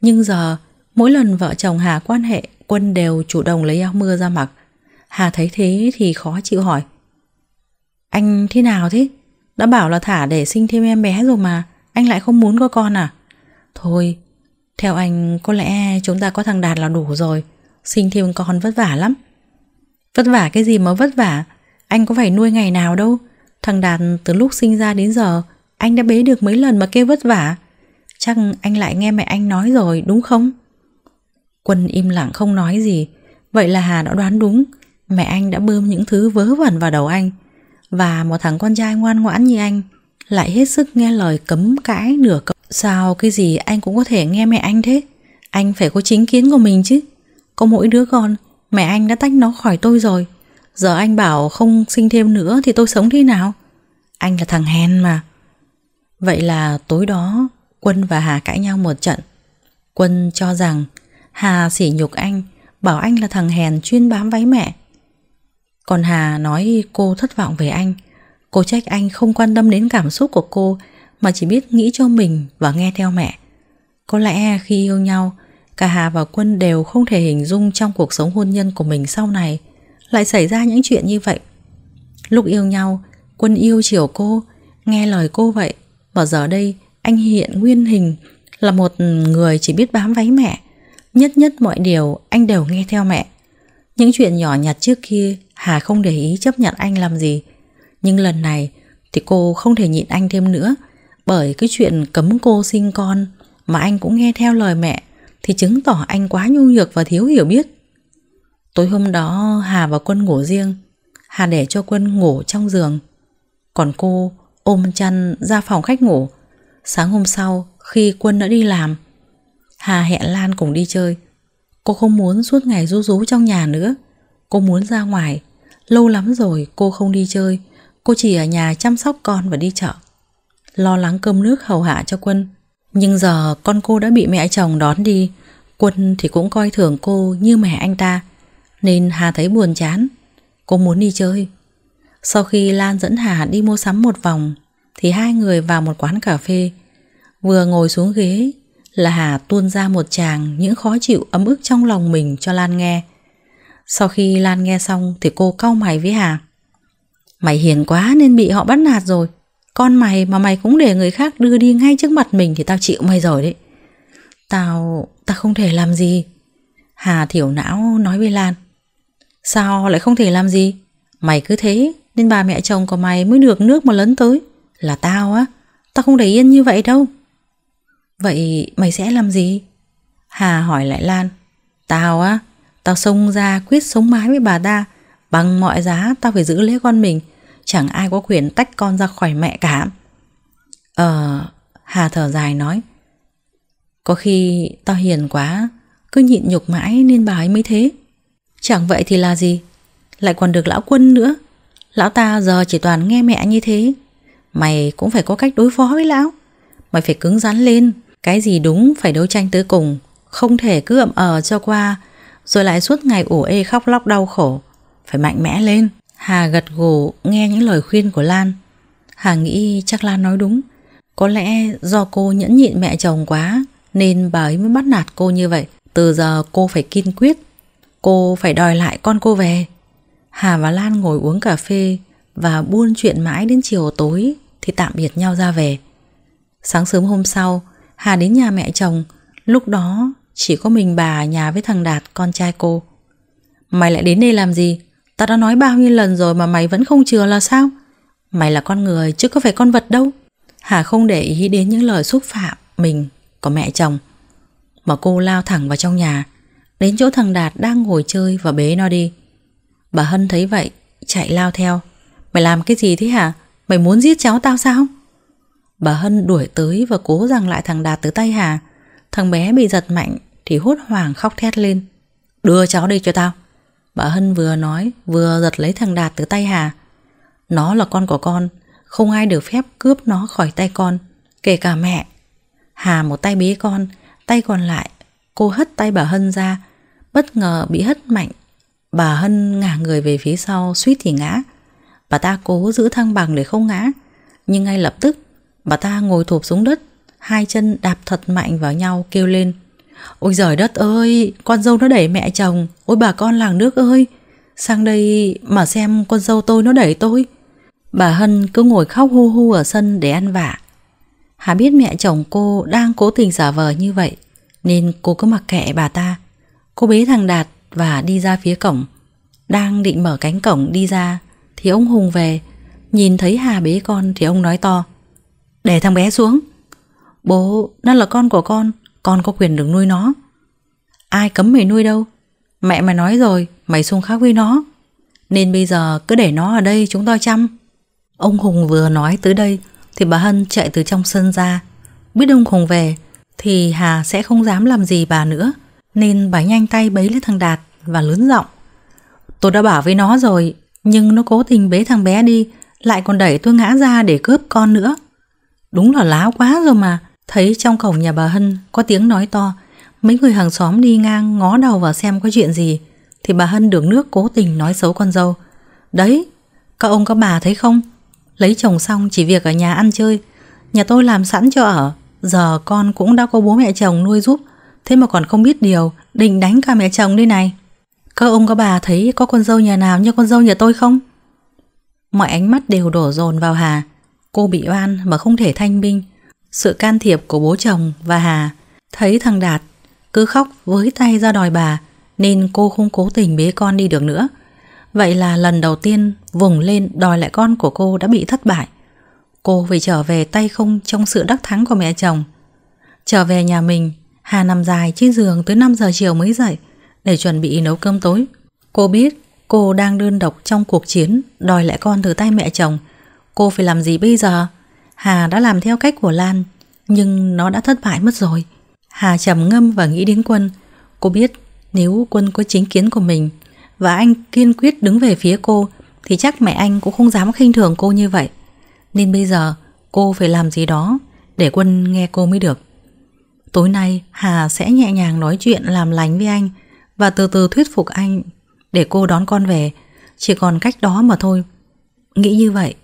Nhưng giờ, mỗi lần vợ chồng Hà quan hệ, Quân đều chủ động lấy áo mưa ra mặc. Hà thấy thế thì khó chịu hỏi. Anh thế nào thế? Đã bảo là thả để sinh thêm em bé rồi mà anh lại không muốn có con à Thôi Theo anh có lẽ chúng ta có thằng Đạt là đủ rồi Sinh thêm con vất vả lắm Vất vả cái gì mà vất vả Anh có phải nuôi ngày nào đâu Thằng Đạt từ lúc sinh ra đến giờ Anh đã bế được mấy lần mà kêu vất vả Chắc anh lại nghe mẹ anh nói rồi đúng không Quân im lặng không nói gì Vậy là Hà đã đoán đúng Mẹ anh đã bơm những thứ vớ vẩn vào đầu anh Và một thằng con trai ngoan ngoãn như anh lại hết sức nghe lời cấm cãi nửa cậu. Sao cái gì anh cũng có thể nghe mẹ anh thế? Anh phải có chính kiến của mình chứ. Có mỗi đứa con, mẹ anh đã tách nó khỏi tôi rồi. Giờ anh bảo không sinh thêm nữa thì tôi sống thế nào? Anh là thằng hèn mà. Vậy là tối đó Quân và Hà cãi nhau một trận. Quân cho rằng Hà sỉ nhục anh, bảo anh là thằng hèn chuyên bám váy mẹ. Còn Hà nói cô thất vọng về anh Cô trách anh không quan tâm đến cảm xúc của cô mà chỉ biết nghĩ cho mình và nghe theo mẹ. Có lẽ khi yêu nhau, cả Hà và Quân đều không thể hình dung trong cuộc sống hôn nhân của mình sau này lại xảy ra những chuyện như vậy. Lúc yêu nhau, Quân yêu chiều cô, nghe lời cô vậy, và giờ đây anh hiện nguyên hình là một người chỉ biết bám váy mẹ. Nhất nhất mọi điều anh đều nghe theo mẹ. Những chuyện nhỏ nhặt trước kia Hà không để ý chấp nhận anh làm gì nhưng lần này thì cô không thể nhịn anh thêm nữa bởi cái chuyện cấm cô sinh con mà anh cũng nghe theo lời mẹ thì chứng tỏ anh quá nhu nhược và thiếu hiểu biết. Tối hôm đó Hà và Quân ngủ riêng, Hà để cho Quân ngủ trong giường. Còn cô ôm chăn ra phòng khách ngủ. Sáng hôm sau khi Quân đã đi làm, Hà hẹn Lan cùng đi chơi. Cô không muốn suốt ngày rú rú trong nhà nữa. Cô muốn ra ngoài. Lâu lắm rồi cô không đi chơi. Cô chỉ ở nhà chăm sóc con và đi chợ Lo lắng cơm nước hầu hạ cho Quân Nhưng giờ con cô đã bị mẹ chồng đón đi Quân thì cũng coi thường cô như mẹ anh ta Nên Hà thấy buồn chán Cô muốn đi chơi Sau khi Lan dẫn Hà đi mua sắm một vòng Thì hai người vào một quán cà phê Vừa ngồi xuống ghế Là Hà tuôn ra một chàng Những khó chịu ấm ức trong lòng mình cho Lan nghe Sau khi Lan nghe xong Thì cô cau mày với Hà Mày hiền quá nên bị họ bắt nạt rồi Con mày mà mày cũng để người khác đưa đi ngay trước mặt mình Thì tao chịu mày rồi đấy Tao... tao không thể làm gì Hà thiểu não nói với Lan Sao lại không thể làm gì Mày cứ thế Nên bà mẹ chồng của mày mới được nước mà lấn tới Là tao á Tao không để yên như vậy đâu Vậy mày sẽ làm gì Hà hỏi lại Lan Tao á Tao xông ra quyết sống mái với bà ta Bằng mọi giá tao phải giữ lấy con mình chẳng ai có quyền tách con ra khỏi mẹ cả. Ờ, Hà thở dài nói. Có khi tao hiền quá, cứ nhịn nhục mãi nên bà ấy mới thế. Chẳng vậy thì là gì? Lại còn được lão quân nữa. Lão ta giờ chỉ toàn nghe mẹ như thế. Mày cũng phải có cách đối phó với lão. Mày phải cứng rắn lên, cái gì đúng phải đấu tranh tới cùng, không thể cứ ậm ờ cho qua, rồi lại suốt ngày ủ ê khóc lóc đau khổ. Phải mạnh mẽ lên. Hà gật gù nghe những lời khuyên của Lan. Hà nghĩ chắc Lan nói đúng. Có lẽ do cô nhẫn nhịn mẹ chồng quá nên bà ấy mới bắt nạt cô như vậy. Từ giờ cô phải kiên quyết. Cô phải đòi lại con cô về. Hà và Lan ngồi uống cà phê và buôn chuyện mãi đến chiều tối thì tạm biệt nhau ra về. Sáng sớm hôm sau, Hà đến nhà mẹ chồng. Lúc đó chỉ có mình bà nhà với thằng Đạt con trai cô. Mày lại đến đây làm gì? Ta đã nói bao nhiêu lần rồi mà mày vẫn không chừa là sao? Mày là con người chứ có phải con vật đâu. Hà không để ý đến những lời xúc phạm mình của mẹ chồng. Mà cô lao thẳng vào trong nhà, đến chỗ thằng Đạt đang ngồi chơi và bế nó đi. Bà Hân thấy vậy, chạy lao theo. Mày làm cái gì thế hả? Mày muốn giết cháu tao sao? Bà Hân đuổi tới và cố rằng lại thằng Đạt từ tay Hà. Thằng bé bị giật mạnh thì hốt hoảng khóc thét lên. Đưa cháu đây cho tao. Bà Hân vừa nói vừa giật lấy thằng Đạt từ tay Hà. Nó là con của con, không ai được phép cướp nó khỏi tay con, kể cả mẹ. Hà một tay bế con, tay còn lại, cô hất tay bà Hân ra, bất ngờ bị hất mạnh. Bà Hân ngả người về phía sau, suýt thì ngã. Bà ta cố giữ thăng bằng để không ngã, nhưng ngay lập tức bà ta ngồi thụp xuống đất, hai chân đạp thật mạnh vào nhau kêu lên. Ôi giời đất ơi, con dâu nó đẩy mẹ chồng, ôi bà con làng nước ơi, sang đây mà xem con dâu tôi nó đẩy tôi. Bà Hân cứ ngồi khóc hu hu ở sân để ăn vạ. Hà biết mẹ chồng cô đang cố tình giả vờ như vậy, nên cô cứ mặc kệ bà ta. Cô bế thằng Đạt và đi ra phía cổng. Đang định mở cánh cổng đi ra, thì ông Hùng về. Nhìn thấy Hà bế con thì ông nói to. Để thằng bé xuống. Bố, nó là con của con, con có quyền được nuôi nó Ai cấm mày nuôi đâu Mẹ mày nói rồi mày xung khắc với nó Nên bây giờ cứ để nó ở đây chúng tôi chăm Ông Hùng vừa nói tới đây Thì bà Hân chạy từ trong sân ra Biết ông Hùng về Thì Hà sẽ không dám làm gì bà nữa Nên bà nhanh tay bấy lấy thằng Đạt Và lớn giọng Tôi đã bảo với nó rồi Nhưng nó cố tình bế thằng bé đi Lại còn đẩy tôi ngã ra để cướp con nữa Đúng là láo quá rồi mà Thấy trong cổng nhà bà Hân có tiếng nói to, mấy người hàng xóm đi ngang ngó đầu vào xem có chuyện gì, thì bà Hân được nước cố tình nói xấu con dâu. Đấy, các ông các bà thấy không? Lấy chồng xong chỉ việc ở nhà ăn chơi, nhà tôi làm sẵn cho ở, giờ con cũng đã có bố mẹ chồng nuôi giúp, thế mà còn không biết điều, định đánh cả mẹ chồng đây này. Các ông các bà thấy có con dâu nhà nào như con dâu nhà tôi không? Mọi ánh mắt đều đổ dồn vào Hà, cô bị oan mà không thể thanh minh, sự can thiệp của bố chồng và Hà. Thấy thằng Đạt cứ khóc với tay ra đòi bà nên cô không cố tình bế con đi được nữa. Vậy là lần đầu tiên vùng lên đòi lại con của cô đã bị thất bại. Cô phải trở về tay không trong sự đắc thắng của mẹ chồng. Trở về nhà mình, Hà nằm dài trên giường tới 5 giờ chiều mới dậy để chuẩn bị nấu cơm tối. Cô biết cô đang đơn độc trong cuộc chiến đòi lại con từ tay mẹ chồng. Cô phải làm gì bây giờ? Hà đã làm theo cách của Lan, nhưng nó đã thất bại mất rồi. Hà trầm ngâm và nghĩ đến Quân. Cô biết nếu Quân có chính kiến của mình và anh kiên quyết đứng về phía cô thì chắc mẹ anh cũng không dám khinh thường cô như vậy. Nên bây giờ cô phải làm gì đó để Quân nghe cô mới được. Tối nay Hà sẽ nhẹ nhàng nói chuyện làm lành với anh và từ từ thuyết phục anh để cô đón con về. Chỉ còn cách đó mà thôi. Nghĩ như vậy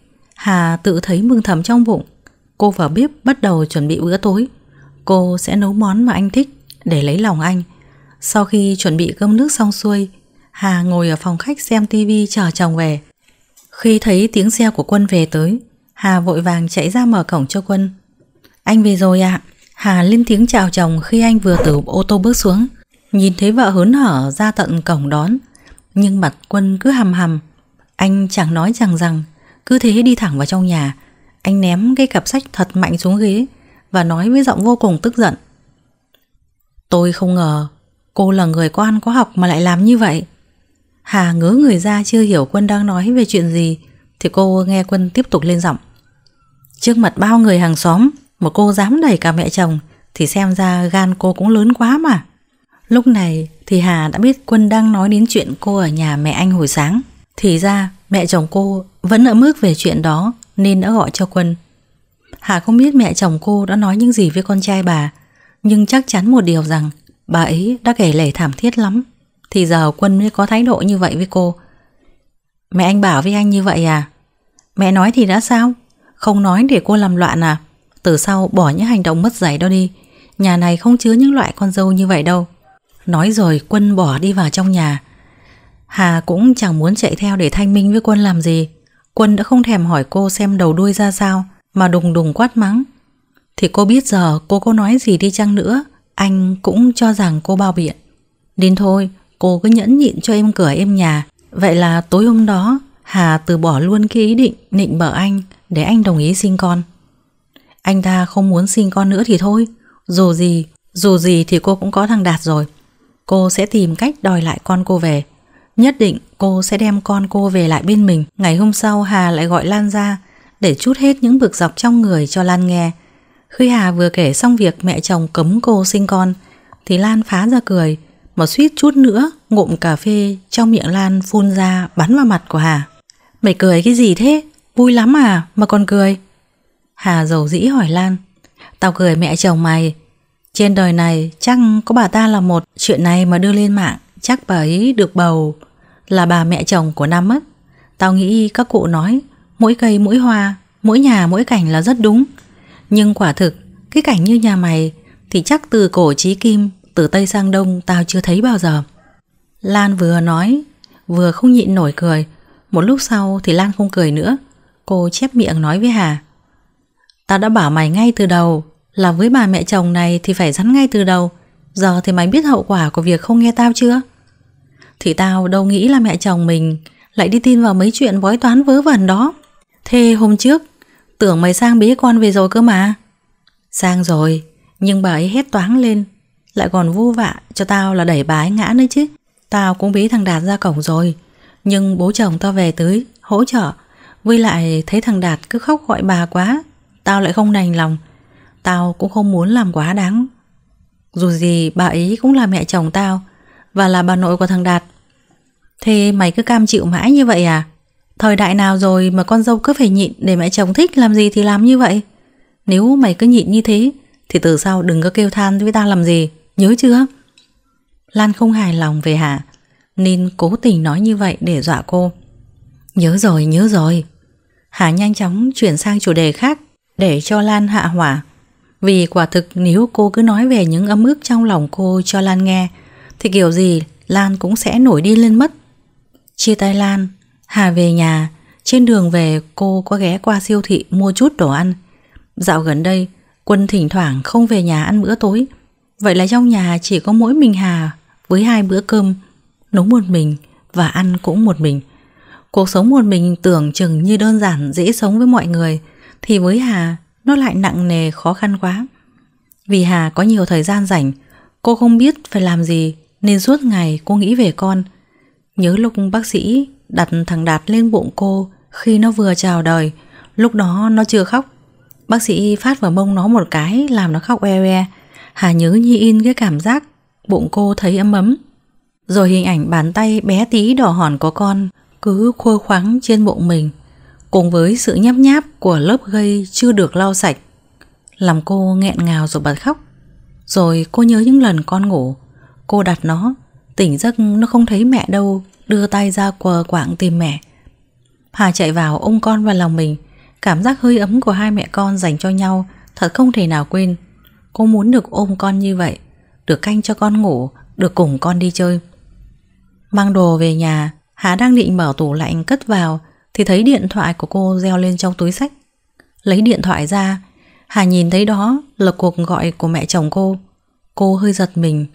Hà tự thấy mưng thầm trong bụng Cô vào bếp bắt đầu chuẩn bị bữa tối Cô sẽ nấu món mà anh thích Để lấy lòng anh Sau khi chuẩn bị cơm nước xong xuôi Hà ngồi ở phòng khách xem tivi chờ chồng về Khi thấy tiếng xe của Quân về tới Hà vội vàng chạy ra mở cổng cho Quân Anh về rồi ạ à. Hà lên tiếng chào chồng khi anh vừa từ ô tô bước xuống Nhìn thấy vợ hớn hở ra tận cổng đón Nhưng mặt Quân cứ hầm hầm Anh chẳng nói chẳng rằng cứ thế đi thẳng vào trong nhà Anh ném cái cặp sách thật mạnh xuống ghế Và nói với giọng vô cùng tức giận Tôi không ngờ Cô là người có ăn có học mà lại làm như vậy Hà ngớ người ra chưa hiểu Quân đang nói về chuyện gì Thì cô nghe Quân tiếp tục lên giọng Trước mặt bao người hàng xóm Mà cô dám đẩy cả mẹ chồng Thì xem ra gan cô cũng lớn quá mà Lúc này thì Hà đã biết Quân đang nói đến chuyện cô ở nhà mẹ anh hồi sáng Thì ra Mẹ chồng cô vẫn ở mức về chuyện đó nên đã gọi cho Quân. Hà không biết mẹ chồng cô đã nói những gì với con trai bà, nhưng chắc chắn một điều rằng bà ấy đã kể lể thảm thiết lắm. Thì giờ Quân mới có thái độ như vậy với cô. Mẹ anh bảo với anh như vậy à? Mẹ nói thì đã sao? Không nói để cô làm loạn à? Từ sau bỏ những hành động mất dạy đó đi. Nhà này không chứa những loại con dâu như vậy đâu. Nói rồi Quân bỏ đi vào trong nhà Hà cũng chẳng muốn chạy theo để thanh minh với Quân làm gì. Quân đã không thèm hỏi cô xem đầu đuôi ra sao mà đùng đùng quát mắng. Thì cô biết giờ cô có nói gì đi chăng nữa, anh cũng cho rằng cô bao biện. Đến thôi, cô cứ nhẫn nhịn cho em cửa em nhà. Vậy là tối hôm đó, Hà từ bỏ luôn cái ý định nịnh bợ anh để anh đồng ý sinh con. Anh ta không muốn sinh con nữa thì thôi, dù gì, dù gì thì cô cũng có thằng Đạt rồi. Cô sẽ tìm cách đòi lại con cô về. Nhất định cô sẽ đem con cô về lại bên mình. Ngày hôm sau Hà lại gọi Lan ra để chút hết những bực dọc trong người cho Lan nghe. Khi Hà vừa kể xong việc mẹ chồng cấm cô sinh con thì Lan phá ra cười mà suýt chút nữa ngụm cà phê trong miệng Lan phun ra bắn vào mặt của Hà. Mày cười cái gì thế? Vui lắm à mà còn cười. Hà dầu dĩ hỏi Lan. Tao cười mẹ chồng mày. Trên đời này chắc có bà ta là một chuyện này mà đưa lên mạng chắc bà ấy được bầu là bà mẹ chồng của Nam mất. Tao nghĩ các cụ nói mỗi cây mỗi hoa, mỗi nhà mỗi cảnh là rất đúng. Nhưng quả thực, cái cảnh như nhà mày thì chắc từ cổ chí kim, từ Tây sang Đông tao chưa thấy bao giờ. Lan vừa nói, vừa không nhịn nổi cười. Một lúc sau thì Lan không cười nữa. Cô chép miệng nói với Hà. Tao đã bảo mày ngay từ đầu là với bà mẹ chồng này thì phải rắn ngay từ đầu. Giờ thì mày biết hậu quả của việc không nghe tao chưa? Thì tao đâu nghĩ là mẹ chồng mình Lại đi tin vào mấy chuyện bói toán vớ vẩn đó Thế hôm trước Tưởng mày sang bế con về rồi cơ mà Sang rồi Nhưng bà ấy hét toáng lên Lại còn vu vạ cho tao là đẩy bà ấy ngã nữa chứ Tao cũng bế thằng Đạt ra cổng rồi Nhưng bố chồng tao về tới Hỗ trợ Với lại thấy thằng Đạt cứ khóc gọi bà quá Tao lại không đành lòng Tao cũng không muốn làm quá đáng Dù gì bà ấy cũng là mẹ chồng tao và là bà nội của thằng Đạt. Thế mày cứ cam chịu mãi như vậy à? Thời đại nào rồi mà con dâu cứ phải nhịn để mẹ chồng thích làm gì thì làm như vậy? Nếu mày cứ nhịn như thế thì từ sau đừng có kêu than với ta làm gì, nhớ chưa? Lan không hài lòng về Hà nên cố tình nói như vậy để dọa cô. Nhớ rồi, nhớ rồi. Hà nhanh chóng chuyển sang chủ đề khác để cho Lan hạ hỏa. Vì quả thực nếu cô cứ nói về những âm ức trong lòng cô cho Lan nghe thì kiểu gì Lan cũng sẽ nổi đi lên mất. Chia tay Lan, Hà về nhà, trên đường về cô có ghé qua siêu thị mua chút đồ ăn. Dạo gần đây, Quân thỉnh thoảng không về nhà ăn bữa tối. Vậy là trong nhà chỉ có mỗi mình Hà với hai bữa cơm, nấu một mình và ăn cũng một mình. Cuộc sống một mình tưởng chừng như đơn giản dễ sống với mọi người thì với Hà nó lại nặng nề khó khăn quá. Vì Hà có nhiều thời gian rảnh, cô không biết phải làm gì nên suốt ngày cô nghĩ về con. Nhớ lúc bác sĩ đặt thằng Đạt lên bụng cô khi nó vừa chào đời, lúc đó nó chưa khóc. Bác sĩ phát vào mông nó một cái làm nó khóc e e. Hà nhớ như in cái cảm giác bụng cô thấy ấm ấm. Rồi hình ảnh bàn tay bé tí đỏ hòn của con cứ khô khoáng trên bụng mình cùng với sự nhấp nháp của lớp gây chưa được lau sạch làm cô nghẹn ngào rồi bật khóc rồi cô nhớ những lần con ngủ Cô đặt nó Tỉnh giấc nó không thấy mẹ đâu Đưa tay ra quờ quạng tìm mẹ Hà chạy vào ôm con vào lòng mình Cảm giác hơi ấm của hai mẹ con dành cho nhau Thật không thể nào quên Cô muốn được ôm con như vậy Được canh cho con ngủ Được cùng con đi chơi Mang đồ về nhà Hà đang định mở tủ lạnh cất vào Thì thấy điện thoại của cô reo lên trong túi sách Lấy điện thoại ra Hà nhìn thấy đó là cuộc gọi của mẹ chồng cô Cô hơi giật mình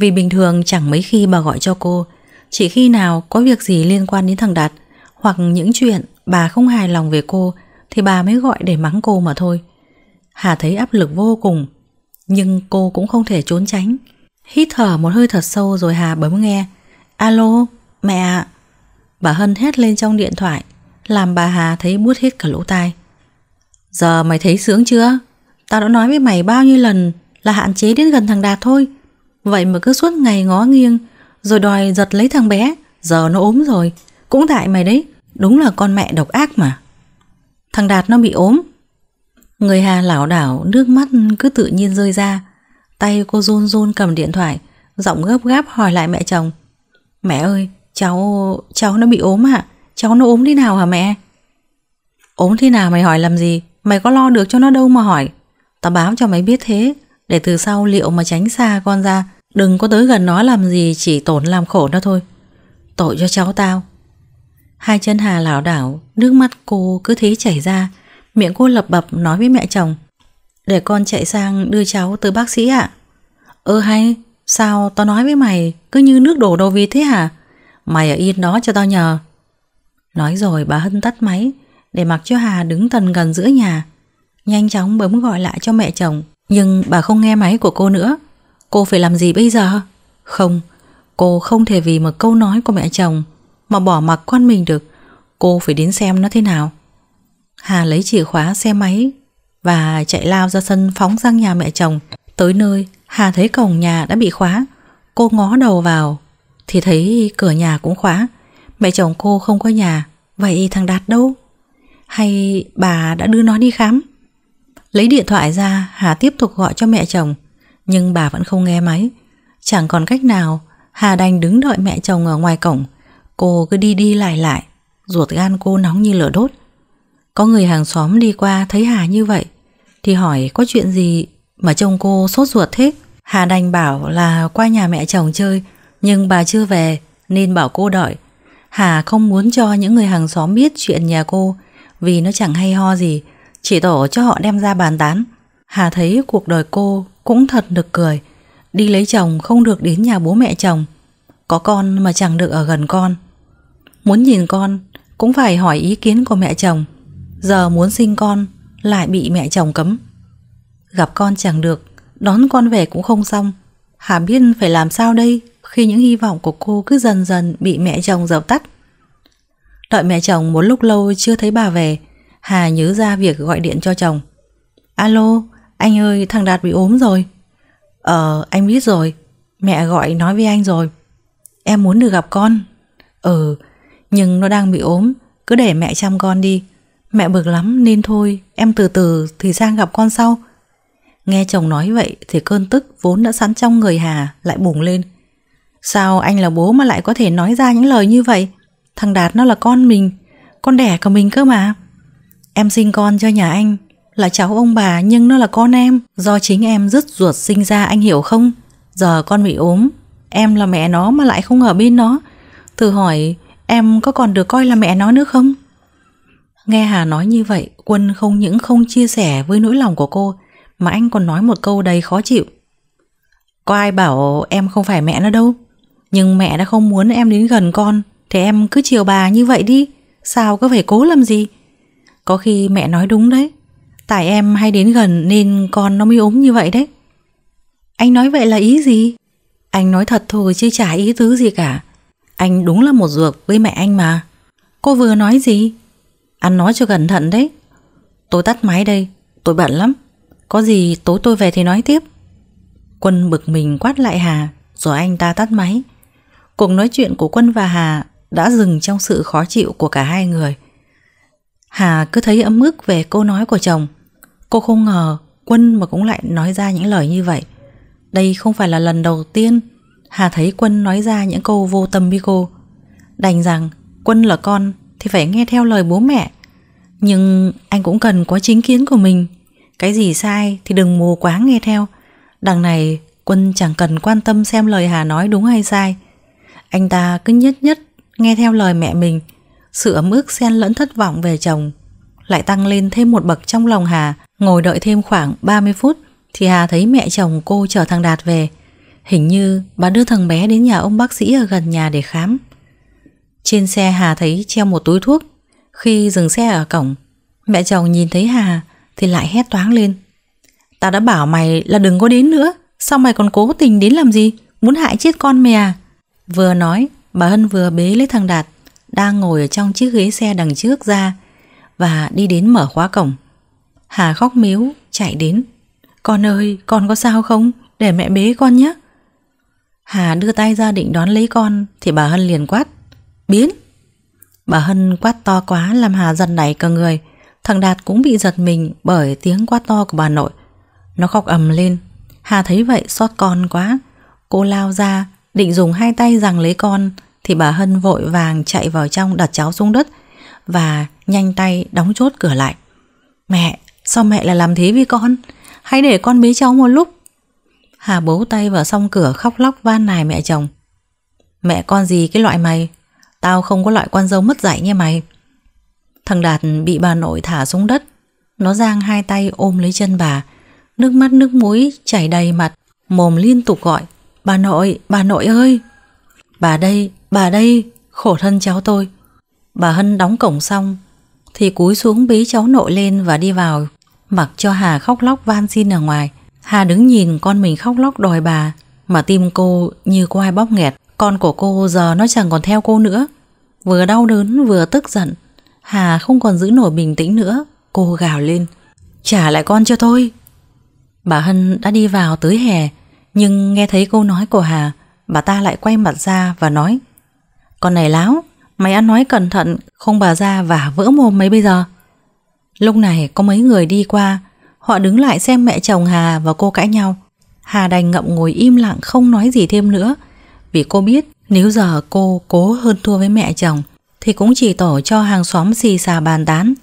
vì bình thường chẳng mấy khi bà gọi cho cô Chỉ khi nào có việc gì liên quan đến thằng Đạt Hoặc những chuyện bà không hài lòng về cô Thì bà mới gọi để mắng cô mà thôi Hà thấy áp lực vô cùng Nhưng cô cũng không thể trốn tránh Hít thở một hơi thật sâu rồi Hà bấm nghe Alo, mẹ ạ Bà Hân hét lên trong điện thoại Làm bà Hà thấy buốt hết cả lỗ tai Giờ mày thấy sướng chưa? Tao đã nói với mày bao nhiêu lần Là hạn chế đến gần thằng Đạt thôi Vậy mà cứ suốt ngày ngó nghiêng Rồi đòi giật lấy thằng bé Giờ nó ốm rồi Cũng tại mày đấy Đúng là con mẹ độc ác mà Thằng Đạt nó bị ốm Người Hà lảo đảo Nước mắt cứ tự nhiên rơi ra Tay cô run run cầm điện thoại Giọng gấp gáp hỏi lại mẹ chồng Mẹ ơi cháu Cháu nó bị ốm ạ à? Cháu nó ốm thế nào hả mẹ Ốm thế nào mày hỏi làm gì Mày có lo được cho nó đâu mà hỏi Tao báo cho mày biết thế để từ sau liệu mà tránh xa con ra Đừng có tới gần nó làm gì Chỉ tổn làm khổ nó thôi Tội cho cháu tao Hai chân Hà lảo đảo Nước mắt cô cứ thế chảy ra Miệng cô lập bập nói với mẹ chồng Để con chạy sang đưa cháu tới bác sĩ ạ Ơ ừ, hay Sao tao nói với mày Cứ như nước đổ đầu vịt thế hả Mày ở yên đó cho tao nhờ Nói rồi bà Hân tắt máy Để mặc cho Hà đứng tần gần giữa nhà Nhanh chóng bấm gọi lại cho mẹ chồng nhưng bà không nghe máy của cô nữa Cô phải làm gì bây giờ Không Cô không thể vì một câu nói của mẹ chồng Mà bỏ mặc con mình được Cô phải đến xem nó thế nào Hà lấy chìa khóa xe máy Và chạy lao ra sân phóng sang nhà mẹ chồng Tới nơi Hà thấy cổng nhà đã bị khóa Cô ngó đầu vào Thì thấy cửa nhà cũng khóa Mẹ chồng cô không có nhà Vậy thằng Đạt đâu Hay bà đã đưa nó đi khám Lấy điện thoại ra, Hà tiếp tục gọi cho mẹ chồng, nhưng bà vẫn không nghe máy. Chẳng còn cách nào, Hà đành đứng đợi mẹ chồng ở ngoài cổng. Cô cứ đi đi lại lại, ruột gan cô nóng như lửa đốt. Có người hàng xóm đi qua thấy Hà như vậy, thì hỏi có chuyện gì mà trông cô sốt ruột thế. Hà đành bảo là qua nhà mẹ chồng chơi, nhưng bà chưa về nên bảo cô đợi. Hà không muốn cho những người hàng xóm biết chuyện nhà cô vì nó chẳng hay ho gì, chỉ tổ cho họ đem ra bàn tán Hà thấy cuộc đời cô cũng thật được cười Đi lấy chồng không được đến nhà bố mẹ chồng Có con mà chẳng được ở gần con Muốn nhìn con Cũng phải hỏi ý kiến của mẹ chồng Giờ muốn sinh con Lại bị mẹ chồng cấm Gặp con chẳng được Đón con về cũng không xong Hà biết phải làm sao đây Khi những hy vọng của cô cứ dần dần bị mẹ chồng dập tắt Đợi mẹ chồng một lúc lâu chưa thấy bà về Hà nhớ ra việc gọi điện cho chồng Alo, anh ơi thằng Đạt bị ốm rồi Ờ, anh biết rồi Mẹ gọi nói với anh rồi Em muốn được gặp con Ừ, nhưng nó đang bị ốm Cứ để mẹ chăm con đi Mẹ bực lắm nên thôi Em từ từ thì sang gặp con sau Nghe chồng nói vậy thì cơn tức vốn đã sẵn trong người Hà lại bùng lên. Sao anh là bố mà lại có thể nói ra những lời như vậy? Thằng Đạt nó là con mình, con đẻ của mình cơ mà. Em sinh con cho nhà anh Là cháu ông bà nhưng nó là con em Do chính em rứt ruột sinh ra anh hiểu không Giờ con bị ốm Em là mẹ nó mà lại không ở bên nó Thử hỏi em có còn được coi là mẹ nó nữa không Nghe Hà nói như vậy Quân không những không chia sẻ với nỗi lòng của cô Mà anh còn nói một câu đầy khó chịu Có ai bảo em không phải mẹ nó đâu Nhưng mẹ đã không muốn em đến gần con Thì em cứ chiều bà như vậy đi Sao cứ phải cố làm gì có khi mẹ nói đúng đấy Tại em hay đến gần nên con nó mới ốm như vậy đấy Anh nói vậy là ý gì? Anh nói thật thôi chứ chả ý tứ gì cả Anh đúng là một ruột với mẹ anh mà Cô vừa nói gì? Ăn nói cho cẩn thận đấy Tôi tắt máy đây Tôi bận lắm Có gì tối tôi về thì nói tiếp Quân bực mình quát lại Hà Rồi anh ta tắt máy Cuộc nói chuyện của Quân và Hà Đã dừng trong sự khó chịu của cả hai người Hà cứ thấy ấm ức về câu nói của chồng Cô không ngờ Quân mà cũng lại nói ra những lời như vậy Đây không phải là lần đầu tiên Hà thấy Quân nói ra những câu vô tâm với cô Đành rằng Quân là con thì phải nghe theo lời bố mẹ Nhưng anh cũng cần có chính kiến của mình Cái gì sai thì đừng mù quá nghe theo Đằng này Quân chẳng cần quan tâm xem lời Hà nói đúng hay sai Anh ta cứ nhất nhất nghe theo lời mẹ mình sự ấm ức xen lẫn thất vọng về chồng lại tăng lên thêm một bậc trong lòng Hà. Ngồi đợi thêm khoảng 30 phút thì Hà thấy mẹ chồng cô chở thằng Đạt về. Hình như bà đưa thằng bé đến nhà ông bác sĩ ở gần nhà để khám. Trên xe Hà thấy treo một túi thuốc. Khi dừng xe ở cổng, mẹ chồng nhìn thấy Hà thì lại hét toáng lên. ta đã bảo mày là đừng có đến nữa, sao mày còn cố tình đến làm gì, muốn hại chết con mẹ à? Vừa nói, bà Hân vừa bế lấy thằng Đạt đang ngồi ở trong chiếc ghế xe đằng trước ra và đi đến mở khóa cổng. Hà khóc miếu, chạy đến. Con ơi, con có sao không? Để mẹ bế con nhé. Hà đưa tay ra định đón lấy con thì bà Hân liền quát. Biến! Bà Hân quát to quá làm Hà giật nảy cả người. Thằng Đạt cũng bị giật mình bởi tiếng quát to của bà nội. Nó khóc ầm lên. Hà thấy vậy xót con quá. Cô lao ra, định dùng hai tay rằng lấy con thì bà Hân vội vàng chạy vào trong đặt cháu xuống đất và nhanh tay đóng chốt cửa lại. Mẹ, sao mẹ lại làm thế với con? Hãy để con bế cháu một lúc. Hà bấu tay vào song cửa khóc lóc van nài mẹ chồng. Mẹ con gì cái loại mày? Tao không có loại con dâu mất dạy như mày. Thằng Đạt bị bà nội thả xuống đất. Nó giang hai tay ôm lấy chân bà. Nước mắt nước mũi chảy đầy mặt. Mồm liên tục gọi. Bà nội, bà nội ơi! Bà đây, Bà đây, khổ thân cháu tôi. Bà Hân đóng cổng xong, thì cúi xuống bế cháu nội lên và đi vào, mặc cho Hà khóc lóc van xin ở ngoài. Hà đứng nhìn con mình khóc lóc đòi bà, mà tim cô như quai bóp nghẹt. Con của cô giờ nó chẳng còn theo cô nữa. Vừa đau đớn vừa tức giận, Hà không còn giữ nổi bình tĩnh nữa. Cô gào lên, trả lại con cho tôi. Bà Hân đã đi vào tới hè, nhưng nghe thấy câu nói của Hà, bà ta lại quay mặt ra và nói con này láo, mày ăn nói cẩn thận, không bà ra và vỡ mồm mấy bây giờ. Lúc này có mấy người đi qua, họ đứng lại xem mẹ chồng Hà và cô cãi nhau. Hà đành ngậm ngồi im lặng không nói gì thêm nữa, vì cô biết nếu giờ cô cố hơn thua với mẹ chồng thì cũng chỉ tổ cho hàng xóm xì xà bàn tán,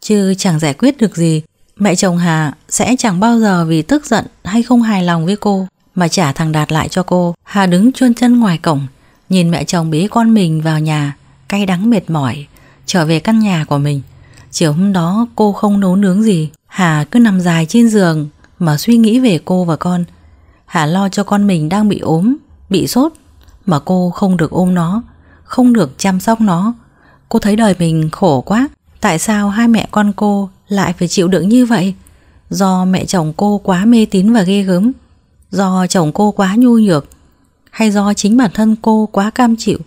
chứ chẳng giải quyết được gì. Mẹ chồng Hà sẽ chẳng bao giờ vì tức giận hay không hài lòng với cô mà trả thằng Đạt lại cho cô. Hà đứng chuôn chân ngoài cổng Nhìn mẹ chồng bế con mình vào nhà Cay đắng mệt mỏi Trở về căn nhà của mình Chiều hôm đó cô không nấu nướng gì Hà cứ nằm dài trên giường Mà suy nghĩ về cô và con Hà lo cho con mình đang bị ốm Bị sốt Mà cô không được ôm nó Không được chăm sóc nó Cô thấy đời mình khổ quá Tại sao hai mẹ con cô lại phải chịu đựng như vậy Do mẹ chồng cô quá mê tín và ghê gớm Do chồng cô quá nhu nhược hay do chính bản thân cô quá cam chịu.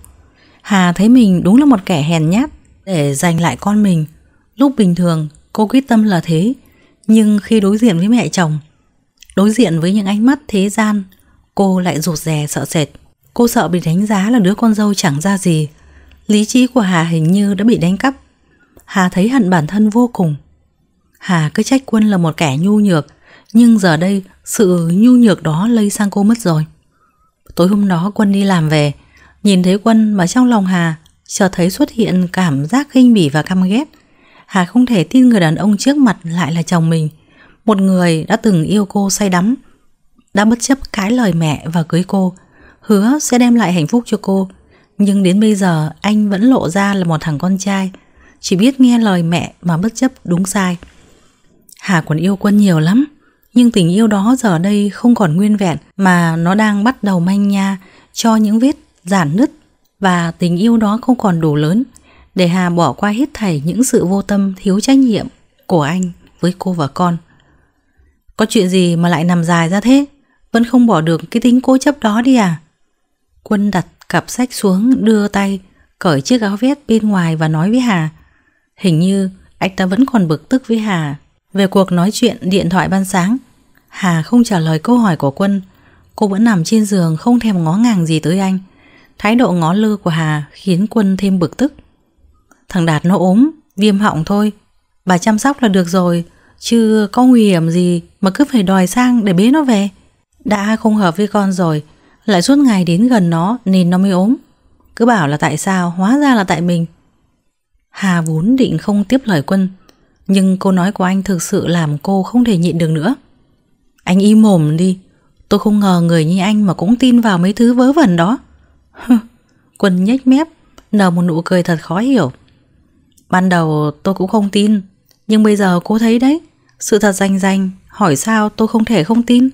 Hà thấy mình đúng là một kẻ hèn nhát để giành lại con mình. Lúc bình thường cô quyết tâm là thế, nhưng khi đối diện với mẹ chồng, đối diện với những ánh mắt thế gian, cô lại rụt rè sợ sệt. Cô sợ bị đánh giá là đứa con dâu chẳng ra gì. Lý trí của Hà hình như đã bị đánh cắp. Hà thấy hận bản thân vô cùng. Hà cứ trách quân là một kẻ nhu nhược, nhưng giờ đây sự nhu nhược đó lây sang cô mất rồi. Tối hôm đó Quân đi làm về Nhìn thấy Quân mà trong lòng Hà Chợt thấy xuất hiện cảm giác khinh bỉ và căm ghét Hà không thể tin người đàn ông trước mặt lại là chồng mình Một người đã từng yêu cô say đắm Đã bất chấp cái lời mẹ và cưới cô Hứa sẽ đem lại hạnh phúc cho cô Nhưng đến bây giờ anh vẫn lộ ra là một thằng con trai Chỉ biết nghe lời mẹ mà bất chấp đúng sai Hà còn yêu Quân nhiều lắm nhưng tình yêu đó giờ đây không còn nguyên vẹn mà nó đang bắt đầu manh nha cho những vết giản nứt và tình yêu đó không còn đủ lớn để Hà bỏ qua hết thảy những sự vô tâm thiếu trách nhiệm của anh với cô và con. Có chuyện gì mà lại nằm dài ra thế? Vẫn không bỏ được cái tính cố chấp đó đi à? Quân đặt cặp sách xuống đưa tay cởi chiếc áo vest bên ngoài và nói với Hà hình như anh ta vẫn còn bực tức với Hà về cuộc nói chuyện điện thoại ban sáng, Hà không trả lời câu hỏi của Quân. Cô vẫn nằm trên giường không thèm ngó ngàng gì tới anh. Thái độ ngó lơ của Hà khiến Quân thêm bực tức. Thằng Đạt nó ốm, viêm họng thôi. Bà chăm sóc là được rồi, chứ có nguy hiểm gì mà cứ phải đòi sang để bế nó về. Đã không hợp với con rồi, lại suốt ngày đến gần nó nên nó mới ốm. Cứ bảo là tại sao, hóa ra là tại mình. Hà vốn định không tiếp lời Quân, nhưng câu nói của anh thực sự làm cô không thể nhịn được nữa Anh im mồm đi Tôi không ngờ người như anh mà cũng tin vào mấy thứ vớ vẩn đó Quân nhếch mép Nở một nụ cười thật khó hiểu Ban đầu tôi cũng không tin Nhưng bây giờ cô thấy đấy Sự thật rành rành Hỏi sao tôi không thể không tin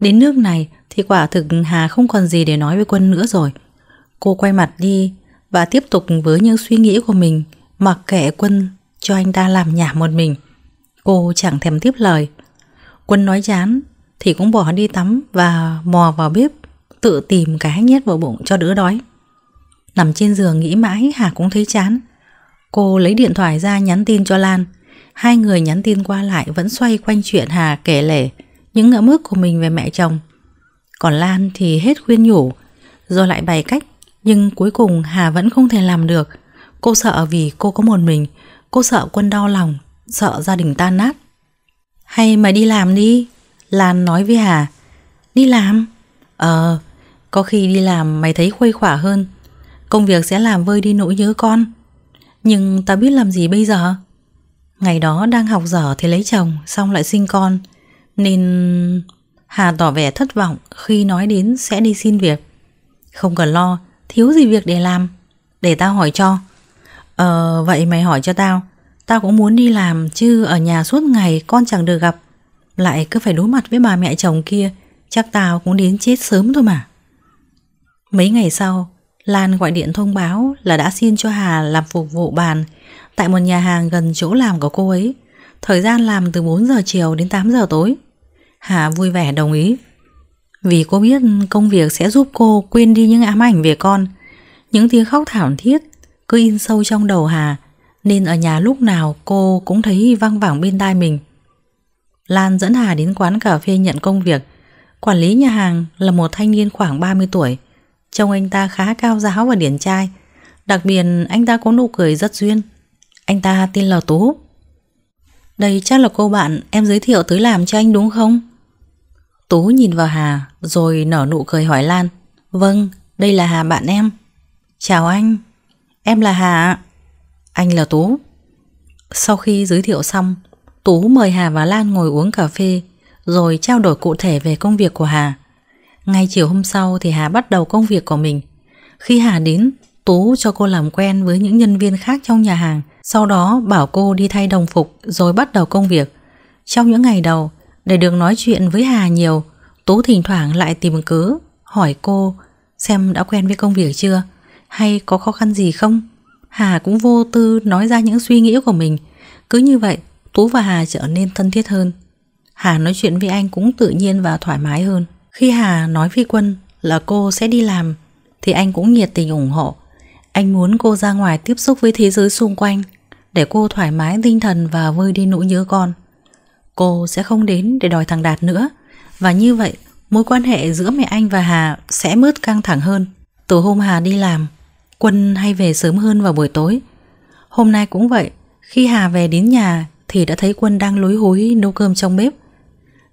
Đến nước này thì quả thực Hà không còn gì để nói với Quân nữa rồi Cô quay mặt đi Và tiếp tục với những suy nghĩ của mình Mặc kệ Quân cho anh ta làm nhà một mình. Cô chẳng thèm tiếp lời. Quân nói chán thì cũng bỏ đi tắm và mò vào bếp tự tìm cái nhét vào bụng cho đỡ đói. Nằm trên giường nghĩ mãi Hà cũng thấy chán. Cô lấy điện thoại ra nhắn tin cho Lan. Hai người nhắn tin qua lại vẫn xoay quanh chuyện Hà kể lể những ngỡ ước của mình về mẹ chồng. Còn Lan thì hết khuyên nhủ, rồi lại bày cách. Nhưng cuối cùng Hà vẫn không thể làm được. Cô sợ vì cô có một mình Cô sợ quân đau lòng, sợ gia đình tan nát. Hay mày đi làm đi, Lan nói với Hà. Đi làm? Ờ, có khi đi làm mày thấy khuây khỏa hơn. Công việc sẽ làm vơi đi nỗi nhớ con. Nhưng ta biết làm gì bây giờ? Ngày đó đang học dở thì lấy chồng, xong lại sinh con. Nên Hà tỏ vẻ thất vọng khi nói đến sẽ đi xin việc. Không cần lo, thiếu gì việc để làm. Để tao hỏi cho. Ờ, vậy mày hỏi cho tao Tao cũng muốn đi làm chứ ở nhà suốt ngày con chẳng được gặp Lại cứ phải đối mặt với bà mẹ chồng kia Chắc tao cũng đến chết sớm thôi mà Mấy ngày sau Lan gọi điện thông báo là đã xin cho Hà làm phục vụ bàn Tại một nhà hàng gần chỗ làm của cô ấy Thời gian làm từ 4 giờ chiều đến 8 giờ tối Hà vui vẻ đồng ý Vì cô biết công việc sẽ giúp cô quên đi những ám ảnh về con Những tiếng khóc thảm thiết cứ in sâu trong đầu Hà nên ở nhà lúc nào cô cũng thấy văng vẳng bên tai mình. Lan dẫn Hà đến quán cà phê nhận công việc. Quản lý nhà hàng là một thanh niên khoảng 30 tuổi. Trông anh ta khá cao giáo và điển trai. Đặc biệt anh ta có nụ cười rất duyên. Anh ta tên là Tú. Đây chắc là cô bạn em giới thiệu tới làm cho anh đúng không? Tú nhìn vào Hà rồi nở nụ cười hỏi Lan. Vâng, đây là Hà bạn em. Chào anh. Em là Hà Anh là Tú Sau khi giới thiệu xong Tú mời Hà và Lan ngồi uống cà phê Rồi trao đổi cụ thể về công việc của Hà Ngay chiều hôm sau thì Hà bắt đầu công việc của mình Khi Hà đến Tú cho cô làm quen với những nhân viên khác trong nhà hàng Sau đó bảo cô đi thay đồng phục Rồi bắt đầu công việc Trong những ngày đầu Để được nói chuyện với Hà nhiều Tú thỉnh thoảng lại tìm cớ Hỏi cô xem đã quen với công việc chưa hay có khó khăn gì không? Hà cũng vô tư nói ra những suy nghĩ của mình. Cứ như vậy, Tú và Hà trở nên thân thiết hơn. Hà nói chuyện với anh cũng tự nhiên và thoải mái hơn. Khi Hà nói với Quân là cô sẽ đi làm, thì anh cũng nhiệt tình ủng hộ. Anh muốn cô ra ngoài tiếp xúc với thế giới xung quanh, để cô thoải mái tinh thần và vơi đi nỗi nhớ con. Cô sẽ không đến để đòi thằng Đạt nữa, và như vậy mối quan hệ giữa mẹ anh và Hà sẽ bớt căng thẳng hơn. Từ hôm Hà đi làm, Quân hay về sớm hơn vào buổi tối Hôm nay cũng vậy Khi Hà về đến nhà Thì đã thấy Quân đang lúi húi nấu cơm trong bếp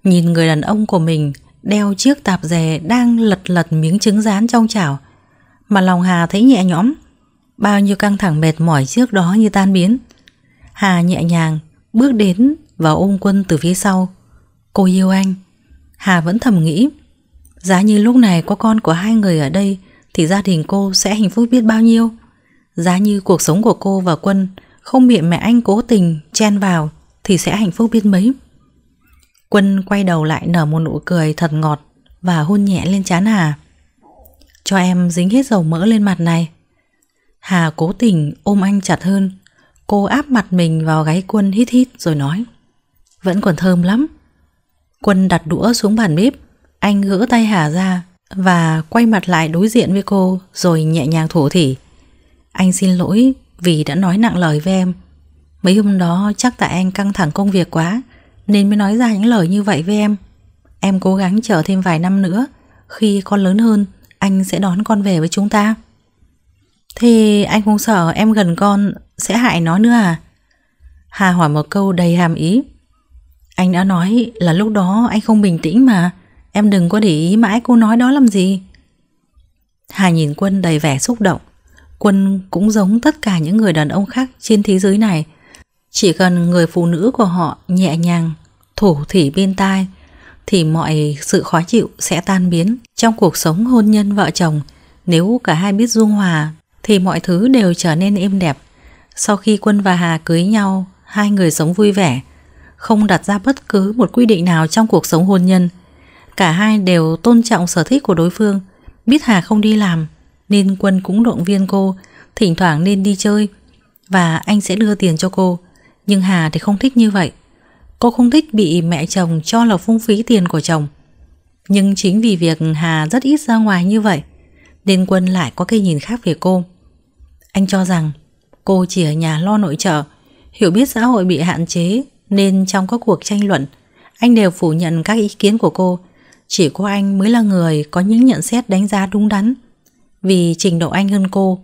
Nhìn người đàn ông của mình Đeo chiếc tạp dề Đang lật lật miếng trứng rán trong chảo Mà lòng Hà thấy nhẹ nhõm Bao nhiêu căng thẳng mệt mỏi trước đó như tan biến Hà nhẹ nhàng Bước đến và ôm Quân từ phía sau Cô yêu anh Hà vẫn thầm nghĩ Giá như lúc này có con của hai người ở đây thì gia đình cô sẽ hạnh phúc biết bao nhiêu. Giá như cuộc sống của cô và Quân không bị mẹ anh cố tình chen vào thì sẽ hạnh phúc biết mấy. Quân quay đầu lại nở một nụ cười thật ngọt và hôn nhẹ lên trán Hà. Cho em dính hết dầu mỡ lên mặt này. Hà cố tình ôm anh chặt hơn. Cô áp mặt mình vào gáy Quân hít hít rồi nói. Vẫn còn thơm lắm. Quân đặt đũa xuống bàn bếp, anh gỡ tay Hà ra và quay mặt lại đối diện với cô rồi nhẹ nhàng thổ thỉ. Anh xin lỗi vì đã nói nặng lời với em. Mấy hôm đó chắc tại anh căng thẳng công việc quá nên mới nói ra những lời như vậy với em. Em cố gắng chờ thêm vài năm nữa, khi con lớn hơn anh sẽ đón con về với chúng ta. Thì anh không sợ em gần con sẽ hại nó nữa à? Hà hỏi một câu đầy hàm ý. Anh đã nói là lúc đó anh không bình tĩnh mà. Em đừng có để ý mãi cô nói đó làm gì Hà nhìn Quân đầy vẻ xúc động Quân cũng giống tất cả những người đàn ông khác trên thế giới này Chỉ cần người phụ nữ của họ nhẹ nhàng Thủ thỉ bên tai Thì mọi sự khó chịu sẽ tan biến Trong cuộc sống hôn nhân vợ chồng Nếu cả hai biết dung hòa Thì mọi thứ đều trở nên êm đẹp Sau khi Quân và Hà cưới nhau Hai người sống vui vẻ Không đặt ra bất cứ một quy định nào trong cuộc sống hôn nhân Cả hai đều tôn trọng sở thích của đối phương Biết Hà không đi làm Nên Quân cũng động viên cô Thỉnh thoảng nên đi chơi Và anh sẽ đưa tiền cho cô Nhưng Hà thì không thích như vậy Cô không thích bị mẹ chồng cho là phung phí tiền của chồng Nhưng chính vì việc Hà rất ít ra ngoài như vậy Nên Quân lại có cái nhìn khác về cô Anh cho rằng cô chỉ ở nhà lo nội trợ Hiểu biết xã hội bị hạn chế Nên trong các cuộc tranh luận Anh đều phủ nhận các ý kiến của cô chỉ có anh mới là người có những nhận xét đánh giá đúng đắn. Vì trình độ anh hơn cô,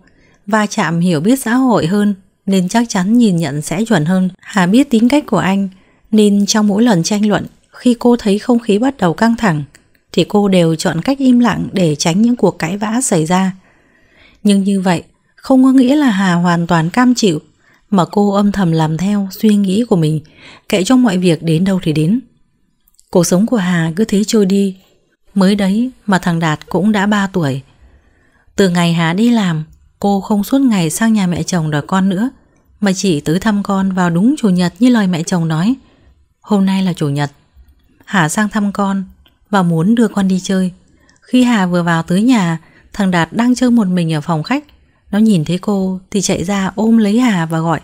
và chạm hiểu biết xã hội hơn, nên chắc chắn nhìn nhận sẽ chuẩn hơn. Hà biết tính cách của anh, nên trong mỗi lần tranh luận, khi cô thấy không khí bắt đầu căng thẳng, thì cô đều chọn cách im lặng để tránh những cuộc cãi vã xảy ra. Nhưng như vậy, không có nghĩa là Hà hoàn toàn cam chịu, mà cô âm thầm làm theo suy nghĩ của mình, kệ cho mọi việc đến đâu thì đến. Cuộc sống của Hà cứ thế trôi đi Mới đấy mà thằng Đạt cũng đã 3 tuổi Từ ngày Hà đi làm Cô không suốt ngày sang nhà mẹ chồng đòi con nữa Mà chỉ tới thăm con vào đúng chủ nhật như lời mẹ chồng nói Hôm nay là chủ nhật Hà sang thăm con Và muốn đưa con đi chơi Khi Hà vừa vào tới nhà Thằng Đạt đang chơi một mình ở phòng khách Nó nhìn thấy cô thì chạy ra ôm lấy Hà và gọi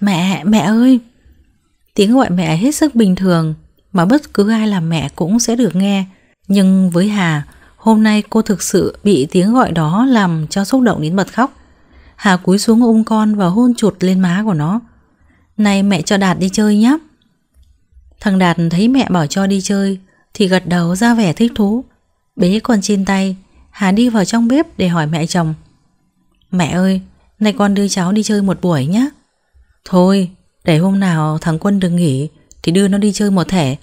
Mẹ, mẹ ơi Tiếng gọi mẹ hết sức bình thường mà bất cứ ai làm mẹ cũng sẽ được nghe. Nhưng với Hà, hôm nay cô thực sự bị tiếng gọi đó làm cho xúc động đến bật khóc. Hà cúi xuống ôm con và hôn chụt lên má của nó. Này mẹ cho Đạt đi chơi nhé. Thằng Đạt thấy mẹ bảo cho đi chơi thì gật đầu ra vẻ thích thú. Bế con trên tay, Hà đi vào trong bếp để hỏi mẹ chồng. Mẹ ơi, nay con đưa cháu đi chơi một buổi nhé. Thôi, để hôm nào thằng Quân được nghỉ, thì đưa nó đi chơi một thể.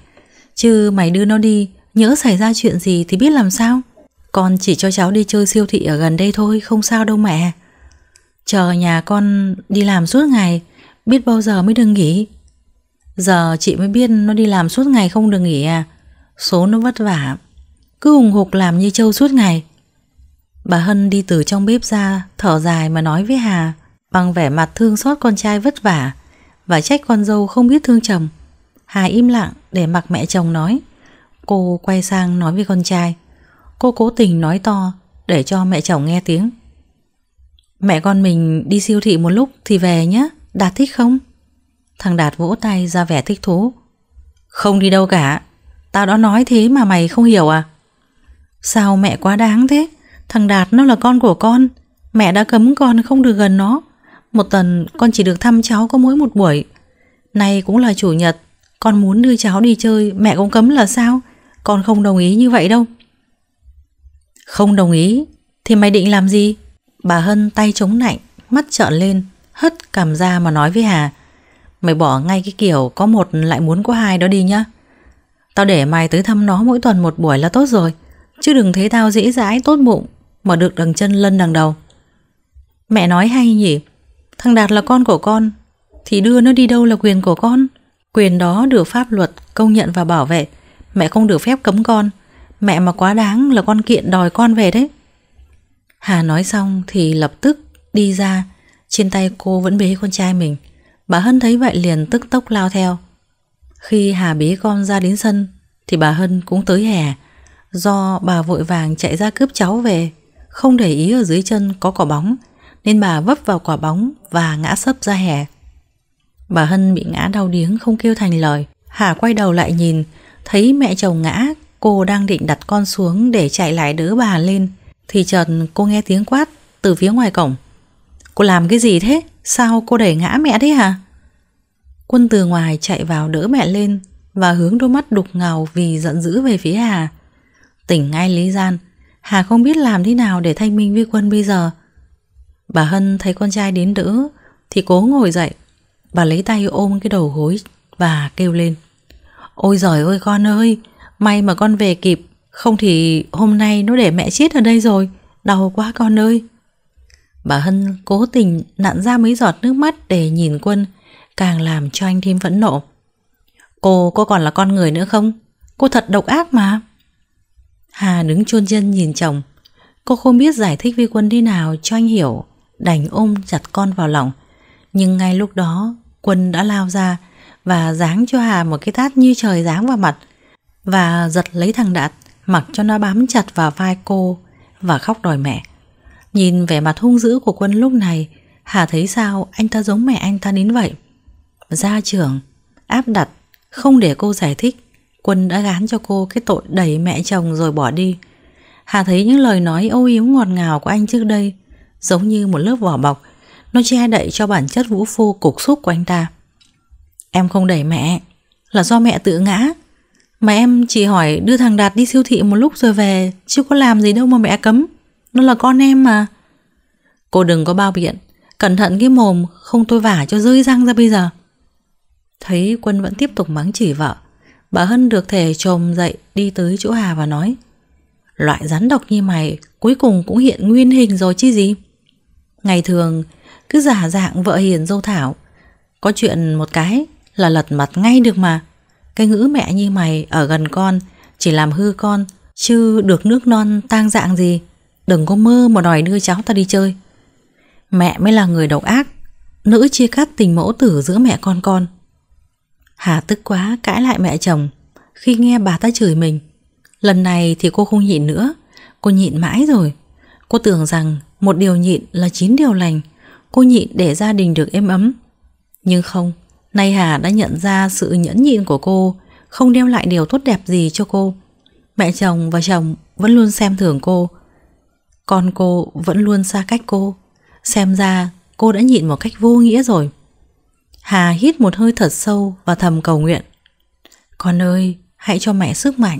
Chứ mày đưa nó đi, nhỡ xảy ra chuyện gì thì biết làm sao. Con chỉ cho cháu đi chơi siêu thị ở gần đây thôi, không sao đâu mẹ. Chờ nhà con đi làm suốt ngày, biết bao giờ mới được nghỉ. Giờ chị mới biết nó đi làm suốt ngày không được nghỉ à. Số nó vất vả, cứ hùng hục làm như trâu suốt ngày. Bà Hân đi từ trong bếp ra, thở dài mà nói với Hà, bằng vẻ mặt thương xót con trai vất vả và trách con dâu không biết thương chồng. Hà im lặng để mặc mẹ chồng nói Cô quay sang nói với con trai Cô cố tình nói to Để cho mẹ chồng nghe tiếng Mẹ con mình đi siêu thị một lúc Thì về nhé Đạt thích không Thằng Đạt vỗ tay ra vẻ thích thú Không đi đâu cả Tao đã nói thế mà mày không hiểu à Sao mẹ quá đáng thế Thằng Đạt nó là con của con Mẹ đã cấm con không được gần nó Một tuần con chỉ được thăm cháu có mỗi một buổi Nay cũng là chủ nhật con muốn đưa cháu đi chơi Mẹ cũng cấm là sao Con không đồng ý như vậy đâu Không đồng ý Thì mày định làm gì Bà Hân tay chống nạnh Mắt trợn lên Hất cảm ra mà nói với Hà Mày bỏ ngay cái kiểu có một lại muốn có hai đó đi nhá Tao để mày tới thăm nó mỗi tuần một buổi là tốt rồi Chứ đừng thấy tao dễ dãi tốt bụng Mà được đằng chân lân đằng đầu Mẹ nói hay nhỉ Thằng Đạt là con của con Thì đưa nó đi đâu là quyền của con Quyền đó được pháp luật công nhận và bảo vệ. Mẹ không được phép cấm con. Mẹ mà quá đáng là con kiện đòi con về đấy. Hà nói xong thì lập tức đi ra. Trên tay cô vẫn bế con trai mình. Bà Hân thấy vậy liền tức tốc lao theo. Khi Hà bế con ra đến sân thì bà Hân cũng tới hè. Do bà vội vàng chạy ra cướp cháu về, không để ý ở dưới chân có quả bóng, nên bà vấp vào quả bóng và ngã sấp ra hè. Bà Hân bị ngã đau điếng không kêu thành lời Hà quay đầu lại nhìn Thấy mẹ chồng ngã Cô đang định đặt con xuống để chạy lại đỡ bà lên Thì chợt cô nghe tiếng quát Từ phía ngoài cổng Cô làm cái gì thế Sao cô đẩy ngã mẹ thế hả Quân từ ngoài chạy vào đỡ mẹ lên Và hướng đôi mắt đục ngầu Vì giận dữ về phía Hà Tỉnh ngay Lý Gian Hà không biết làm thế nào để thanh minh với quân bây giờ Bà Hân thấy con trai đến đỡ Thì cố ngồi dậy và lấy tay ôm cái đầu gối Và kêu lên Ôi giời ơi con ơi May mà con về kịp Không thì hôm nay nó để mẹ chết ở đây rồi Đau quá con ơi Bà Hân cố tình nặn ra mấy giọt nước mắt để nhìn quân Càng làm cho anh thêm phẫn nộ Cô có còn là con người nữa không? Cô thật độc ác mà Hà đứng chôn chân nhìn chồng Cô không biết giải thích với quân thế nào cho anh hiểu Đành ôm chặt con vào lòng nhưng ngay lúc đó, Quân đã lao ra và giáng cho Hà một cái tát như trời giáng vào mặt và giật lấy thằng Đạt mặc cho nó bám chặt vào vai cô và khóc đòi mẹ. Nhìn vẻ mặt hung dữ của Quân lúc này, Hà thấy sao anh ta giống mẹ anh ta đến vậy. Gia trưởng, áp đặt, không để cô giải thích, Quân đã gán cho cô cái tội đẩy mẹ chồng rồi bỏ đi. Hà thấy những lời nói ô yếm ngọt ngào của anh trước đây giống như một lớp vỏ bọc nó che đậy cho bản chất vũ phu cục xúc của anh ta Em không đẩy mẹ Là do mẹ tự ngã Mà em chỉ hỏi đưa thằng Đạt đi siêu thị một lúc rồi về Chứ có làm gì đâu mà mẹ cấm Nó là con em mà Cô đừng có bao biện Cẩn thận cái mồm không tôi vả cho rơi răng ra bây giờ Thấy Quân vẫn tiếp tục mắng chỉ vợ Bà Hân được thể trồm dậy đi tới chỗ Hà và nói Loại rắn độc như mày cuối cùng cũng hiện nguyên hình rồi chứ gì Ngày thường cứ giả dạng vợ hiền dâu thảo Có chuyện một cái là lật mặt ngay được mà Cái ngữ mẹ như mày ở gần con Chỉ làm hư con Chứ được nước non tang dạng gì Đừng có mơ mà đòi đưa cháu ta đi chơi Mẹ mới là người độc ác Nữ chia cắt tình mẫu tử giữa mẹ con con Hà tức quá cãi lại mẹ chồng Khi nghe bà ta chửi mình Lần này thì cô không nhịn nữa Cô nhịn mãi rồi Cô tưởng rằng một điều nhịn là chín điều lành cô nhịn để gia đình được êm ấm. Nhưng không, nay Hà đã nhận ra sự nhẫn nhịn của cô không đem lại điều tốt đẹp gì cho cô. Mẹ chồng và chồng vẫn luôn xem thường cô. Con cô vẫn luôn xa cách cô. Xem ra cô đã nhịn một cách vô nghĩa rồi. Hà hít một hơi thật sâu và thầm cầu nguyện. Con ơi, hãy cho mẹ sức mạnh.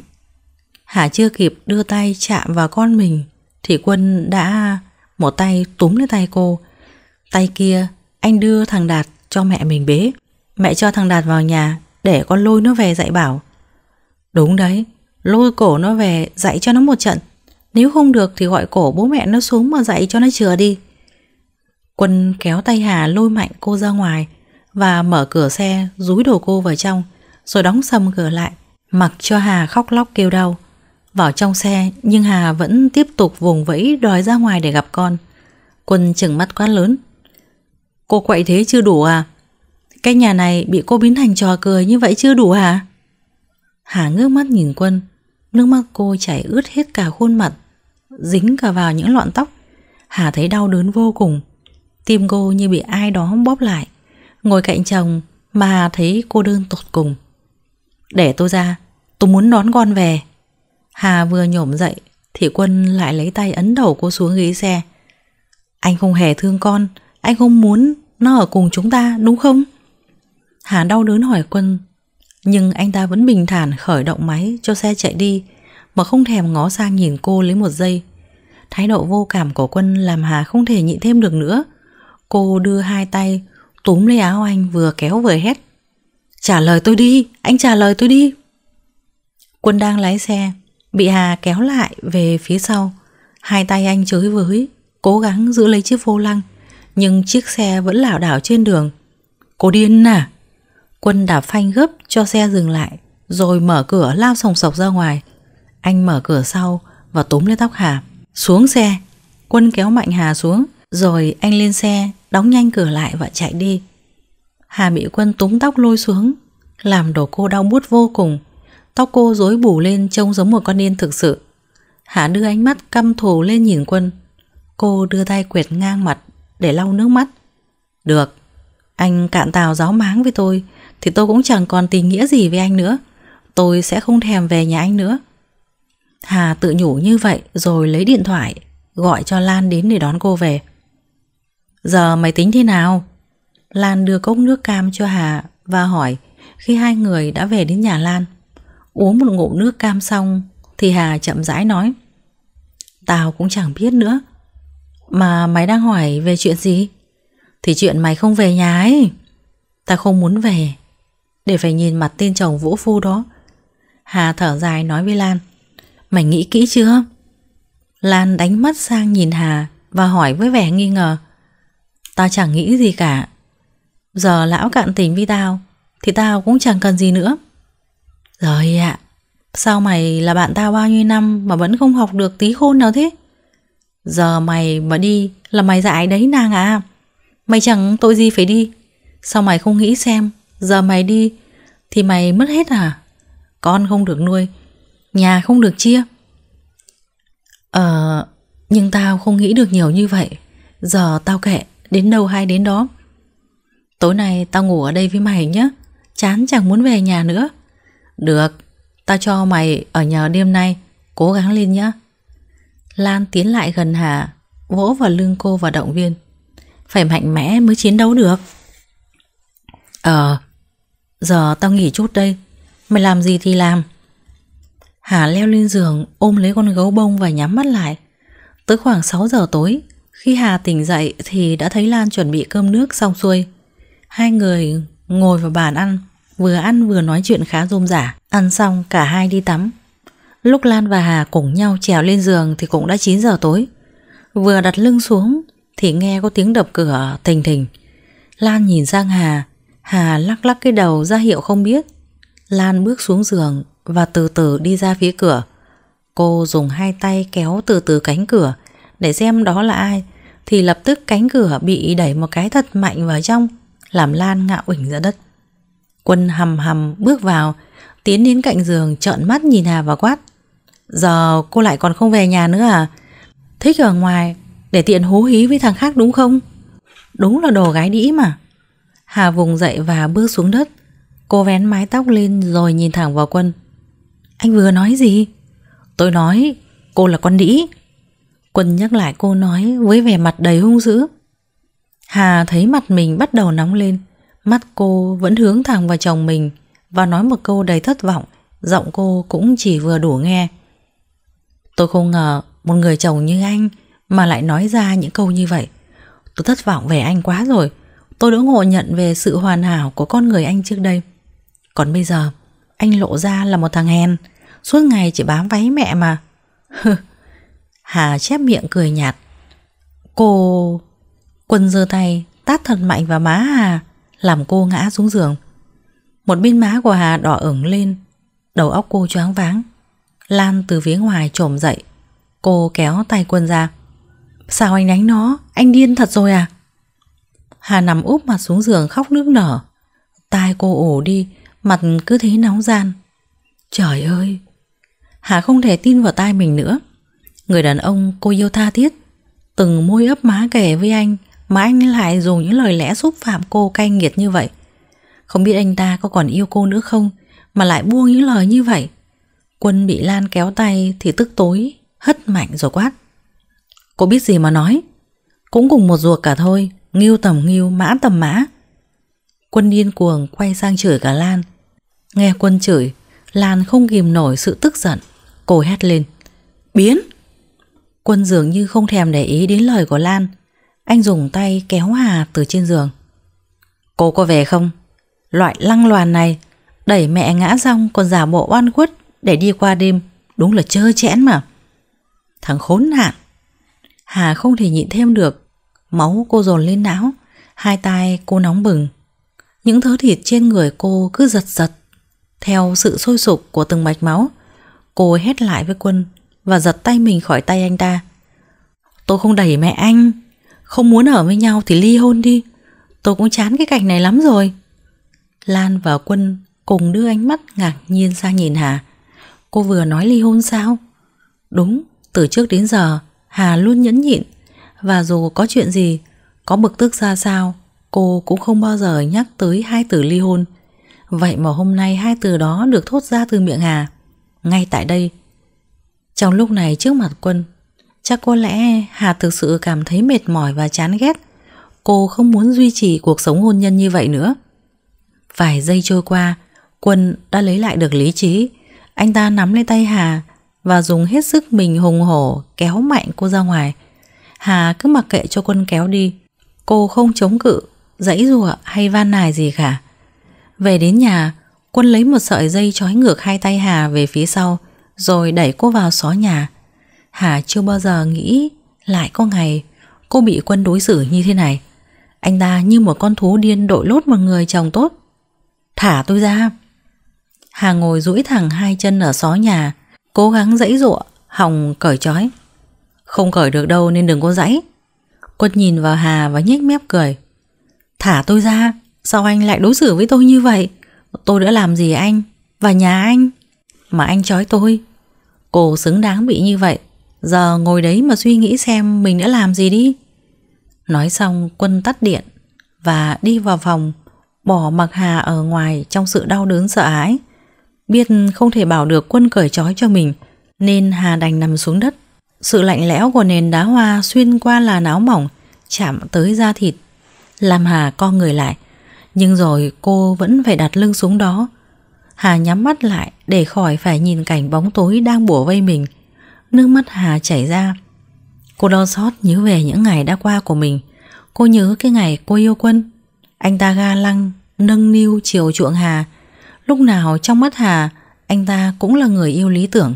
Hà chưa kịp đưa tay chạm vào con mình thì Quân đã một tay túm lấy tay cô Tay kia anh đưa thằng Đạt cho mẹ mình bế Mẹ cho thằng Đạt vào nhà Để con lôi nó về dạy bảo Đúng đấy Lôi cổ nó về dạy cho nó một trận Nếu không được thì gọi cổ bố mẹ nó xuống Mà dạy cho nó chừa đi Quân kéo tay Hà lôi mạnh cô ra ngoài Và mở cửa xe Rúi đồ cô vào trong Rồi đóng sầm cửa lại Mặc cho Hà khóc lóc kêu đau Vào trong xe nhưng Hà vẫn tiếp tục vùng vẫy Đòi ra ngoài để gặp con Quân chừng mắt quá lớn Cô quậy thế chưa đủ à? Cái nhà này bị cô biến thành trò cười như vậy chưa đủ hả? À? Hà ngước mắt nhìn quân Nước mắt cô chảy ướt hết cả khuôn mặt Dính cả vào những lọn tóc Hà thấy đau đớn vô cùng Tim cô như bị ai đó bóp lại Ngồi cạnh chồng Mà thấy cô đơn tột cùng Để tôi ra Tôi muốn đón con về Hà vừa nhổm dậy Thì quân lại lấy tay ấn đầu cô xuống ghế xe Anh không hề thương con anh không muốn nó ở cùng chúng ta đúng không? Hà đau đớn hỏi Quân Nhưng anh ta vẫn bình thản khởi động máy cho xe chạy đi Mà không thèm ngó sang nhìn cô lấy một giây Thái độ vô cảm của Quân làm Hà không thể nhịn thêm được nữa Cô đưa hai tay túm lấy áo anh vừa kéo vừa hét Trả lời tôi đi, anh trả lời tôi đi Quân đang lái xe Bị Hà kéo lại về phía sau Hai tay anh chới với Cố gắng giữ lấy chiếc vô lăng nhưng chiếc xe vẫn lảo đảo trên đường. Cô điên à? Quân đạp phanh gấp cho xe dừng lại, rồi mở cửa lao sòng sọc ra ngoài. Anh mở cửa sau và túm lấy tóc Hà. Xuống xe. Quân kéo mạnh Hà xuống, rồi anh lên xe, đóng nhanh cửa lại và chạy đi. Hà bị quân túm tóc lôi xuống, làm đổ cô đau buốt vô cùng. Tóc cô rối bù lên trông giống một con điên thực sự. Hà đưa ánh mắt căm thù lên nhìn quân. Cô đưa tay quệt ngang mặt để lau nước mắt. Được, anh cạn tàu giáo máng với tôi thì tôi cũng chẳng còn tình nghĩa gì với anh nữa. Tôi sẽ không thèm về nhà anh nữa. Hà tự nhủ như vậy rồi lấy điện thoại gọi cho Lan đến để đón cô về. Giờ mày tính thế nào? Lan đưa cốc nước cam cho Hà và hỏi khi hai người đã về đến nhà Lan. Uống một ngụm nước cam xong thì Hà chậm rãi nói Tao cũng chẳng biết nữa mà mày đang hỏi về chuyện gì? Thì chuyện mày không về nhà ấy Ta không muốn về Để phải nhìn mặt tên chồng vũ phu đó Hà thở dài nói với Lan Mày nghĩ kỹ chưa? Lan đánh mắt sang nhìn Hà Và hỏi với vẻ nghi ngờ Tao chẳng nghĩ gì cả Giờ lão cạn tình với tao Thì tao cũng chẳng cần gì nữa Rồi ạ à, Sao mày là bạn tao bao nhiêu năm Mà vẫn không học được tí khôn nào thế Giờ mày mà đi là mày dại đấy nàng à Mày chẳng tội gì phải đi Sao mày không nghĩ xem Giờ mày đi Thì mày mất hết à Con không được nuôi Nhà không được chia Ờ Nhưng tao không nghĩ được nhiều như vậy Giờ tao kệ Đến đâu hay đến đó Tối nay tao ngủ ở đây với mày nhé Chán chẳng muốn về nhà nữa Được Tao cho mày ở nhà đêm nay Cố gắng lên nhé Lan tiến lại gần Hà Vỗ vào lưng cô và động viên Phải mạnh mẽ mới chiến đấu được Ờ Giờ tao nghỉ chút đây Mày làm gì thì làm Hà leo lên giường ôm lấy con gấu bông và nhắm mắt lại Tới khoảng 6 giờ tối Khi Hà tỉnh dậy thì đã thấy Lan chuẩn bị cơm nước xong xuôi Hai người ngồi vào bàn ăn Vừa ăn vừa nói chuyện khá rôm rả Ăn xong cả hai đi tắm Lúc Lan và Hà cùng nhau trèo lên giường thì cũng đã 9 giờ tối. Vừa đặt lưng xuống thì nghe có tiếng đập cửa thình thình. Lan nhìn sang Hà, Hà lắc lắc cái đầu ra hiệu không biết. Lan bước xuống giường và từ từ đi ra phía cửa. Cô dùng hai tay kéo từ từ cánh cửa để xem đó là ai thì lập tức cánh cửa bị đẩy một cái thật mạnh vào trong làm Lan ngạo ỉnh ra đất. Quân hầm hầm bước vào tiến đến cạnh giường trợn mắt nhìn Hà và quát Giờ cô lại còn không về nhà nữa à Thích ở ngoài Để tiện hú hí với thằng khác đúng không Đúng là đồ gái đĩ mà Hà vùng dậy và bước xuống đất Cô vén mái tóc lên rồi nhìn thẳng vào quân Anh vừa nói gì Tôi nói cô là con đĩ Quân nhắc lại cô nói với vẻ mặt đầy hung dữ Hà thấy mặt mình bắt đầu nóng lên Mắt cô vẫn hướng thẳng vào chồng mình Và nói một câu đầy thất vọng Giọng cô cũng chỉ vừa đủ nghe Tôi không ngờ một người chồng như anh mà lại nói ra những câu như vậy. Tôi thất vọng về anh quá rồi. Tôi đã ngộ nhận về sự hoàn hảo của con người anh trước đây. Còn bây giờ, anh lộ ra là một thằng hèn, suốt ngày chỉ bám váy mẹ mà. [laughs] Hà chép miệng cười nhạt. Cô... Quân giơ tay, tát thật mạnh vào má Hà, làm cô ngã xuống giường. Một bên má của Hà đỏ ửng lên, đầu óc cô choáng váng. Lan từ phía ngoài trồm dậy Cô kéo tay quân ra Sao anh đánh nó? Anh điên thật rồi à? Hà nằm úp mặt xuống giường khóc nước nở Tai cô ổ đi Mặt cứ thế nóng gian Trời ơi Hà không thể tin vào tai mình nữa Người đàn ông cô yêu tha thiết Từng môi ấp má kể với anh Mà anh lại dùng những lời lẽ xúc phạm cô cay nghiệt như vậy Không biết anh ta có còn yêu cô nữa không Mà lại buông những lời như vậy Quân bị Lan kéo tay thì tức tối, hất mạnh rồi quát. Cô biết gì mà nói? Cũng cùng một ruột cả thôi, nghiêu tầm nghiêu, mã tầm mã. Quân điên cuồng quay sang chửi cả Lan. Nghe Quân chửi, Lan không kìm nổi sự tức giận. Cô hét lên. Biến! Quân dường như không thèm để ý đến lời của Lan. Anh dùng tay kéo Hà từ trên giường. Cô có về không? Loại lăng loàn này, đẩy mẹ ngã xong còn giả bộ oan khuất để đi qua đêm Đúng là chơ chẽn mà Thằng khốn nạn Hà không thể nhịn thêm được Máu cô dồn lên não Hai tay cô nóng bừng Những thớ thịt trên người cô cứ giật giật Theo sự sôi sục của từng mạch máu Cô hét lại với quân Và giật tay mình khỏi tay anh ta Tôi không đẩy mẹ anh Không muốn ở với nhau thì ly hôn đi Tôi cũng chán cái cảnh này lắm rồi Lan và Quân cùng đưa ánh mắt ngạc nhiên ra nhìn Hà Cô vừa nói ly hôn sao Đúng từ trước đến giờ Hà luôn nhẫn nhịn Và dù có chuyện gì Có bực tức ra sao Cô cũng không bao giờ nhắc tới hai từ ly hôn Vậy mà hôm nay hai từ đó được thốt ra từ miệng Hà Ngay tại đây Trong lúc này trước mặt quân Chắc có lẽ Hà thực sự cảm thấy mệt mỏi và chán ghét Cô không muốn duy trì cuộc sống hôn nhân như vậy nữa Vài giây trôi qua Quân đã lấy lại được lý trí anh ta nắm lấy tay Hà và dùng hết sức mình hùng hổ kéo mạnh cô ra ngoài. Hà cứ mặc kệ cho quân kéo đi. Cô không chống cự, dãy rùa hay van nài gì cả. Về đến nhà, quân lấy một sợi dây trói ngược hai tay Hà về phía sau rồi đẩy cô vào xó nhà. Hà chưa bao giờ nghĩ lại có ngày cô bị quân đối xử như thế này. Anh ta như một con thú điên đội lốt một người chồng tốt. Thả tôi ra! Hà ngồi duỗi thẳng hai chân ở xó nhà, cố gắng dãy dụa, hòng cởi trói. Không cởi được đâu nên đừng có dãy. Quân nhìn vào Hà và nhếch mép cười. Thả tôi ra, sao anh lại đối xử với tôi như vậy? Tôi đã làm gì anh? Và nhà anh? Mà anh trói tôi. Cô xứng đáng bị như vậy. Giờ ngồi đấy mà suy nghĩ xem mình đã làm gì đi. Nói xong quân tắt điện và đi vào phòng, bỏ mặc Hà ở ngoài trong sự đau đớn sợ hãi. Biết không thể bảo được quân cởi trói cho mình Nên Hà đành nằm xuống đất Sự lạnh lẽo của nền đá hoa xuyên qua là áo mỏng Chạm tới da thịt Làm Hà co người lại Nhưng rồi cô vẫn phải đặt lưng xuống đó Hà nhắm mắt lại để khỏi phải nhìn cảnh bóng tối đang bủa vây mình Nước mắt Hà chảy ra Cô đo xót nhớ về những ngày đã qua của mình Cô nhớ cái ngày cô yêu quân Anh ta ga lăng, nâng niu chiều chuộng Hà Lúc nào trong mắt Hà, anh ta cũng là người yêu lý tưởng.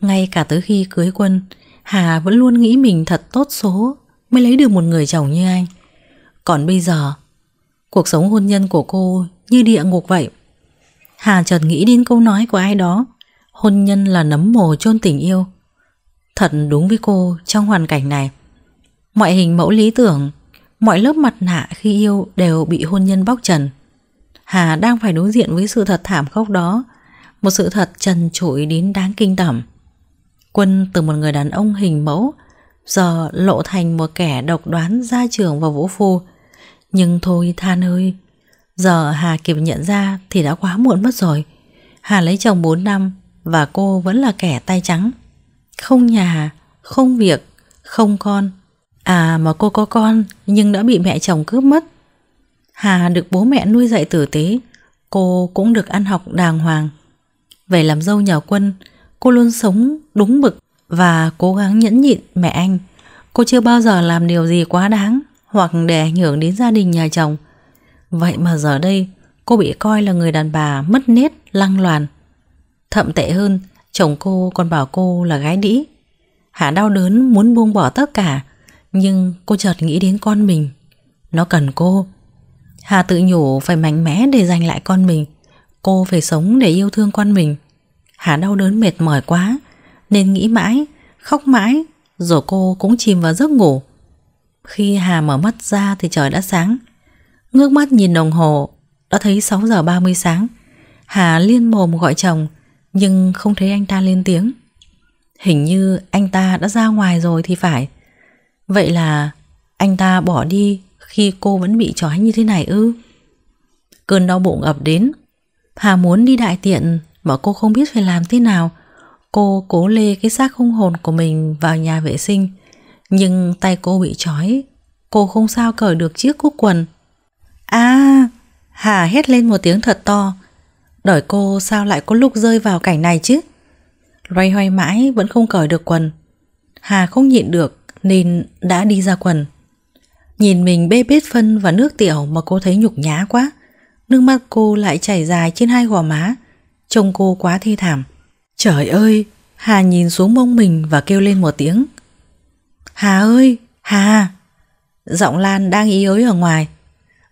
Ngay cả tới khi cưới quân, Hà vẫn luôn nghĩ mình thật tốt số mới lấy được một người chồng như anh. Còn bây giờ, cuộc sống hôn nhân của cô như địa ngục vậy. Hà chợt nghĩ đến câu nói của ai đó, hôn nhân là nấm mồ chôn tình yêu. Thật đúng với cô trong hoàn cảnh này. Mọi hình mẫu lý tưởng, mọi lớp mặt nạ khi yêu đều bị hôn nhân bóc trần. Hà đang phải đối diện với sự thật thảm khốc đó Một sự thật trần trụi đến đáng kinh tởm Quân từ một người đàn ông hình mẫu Giờ lộ thành một kẻ độc đoán gia trưởng và vũ phu Nhưng thôi than ơi Giờ Hà kịp nhận ra thì đã quá muộn mất rồi Hà lấy chồng 4 năm Và cô vẫn là kẻ tay trắng Không nhà, không việc, không con À mà cô có con nhưng đã bị mẹ chồng cướp mất Hà được bố mẹ nuôi dạy tử tế, cô cũng được ăn học đàng hoàng. Về làm dâu nhà quân, cô luôn sống đúng mực và cố gắng nhẫn nhịn mẹ anh. Cô chưa bao giờ làm điều gì quá đáng hoặc để ảnh hưởng đến gia đình nhà chồng. Vậy mà giờ đây, cô bị coi là người đàn bà mất nết, lăng loàn. Thậm tệ hơn, chồng cô còn bảo cô là gái đĩ. Hạ đau đớn muốn buông bỏ tất cả, nhưng cô chợt nghĩ đến con mình. Nó cần cô, Hà tự nhủ phải mạnh mẽ để giành lại con mình Cô phải sống để yêu thương con mình Hà đau đớn mệt mỏi quá Nên nghĩ mãi Khóc mãi Rồi cô cũng chìm vào giấc ngủ Khi Hà mở mắt ra thì trời đã sáng Ngước mắt nhìn đồng hồ Đã thấy 6 giờ 30 sáng Hà liên mồm gọi chồng Nhưng không thấy anh ta lên tiếng Hình như anh ta đã ra ngoài rồi thì phải Vậy là anh ta bỏ đi khi cô vẫn bị trói như thế này ư? Cơn đau bụng ập đến. Hà muốn đi đại tiện mà cô không biết phải làm thế nào. Cô cố lê cái xác hung hồn của mình vào nhà vệ sinh. Nhưng tay cô bị trói. Cô không sao cởi được chiếc cúc quần. À, Hà hét lên một tiếng thật to. Đời cô sao lại có lúc rơi vào cảnh này chứ? Loay hoay mãi vẫn không cởi được quần. Hà không nhịn được nên đã đi ra quần. Nhìn mình bê bết phân và nước tiểu mà cô thấy nhục nhã quá. Nước mắt cô lại chảy dài trên hai gò má. Trông cô quá thê thảm. Trời ơi! Hà nhìn xuống mông mình và kêu lên một tiếng. Hà ơi! Hà! Giọng Lan đang ý ới ở ngoài.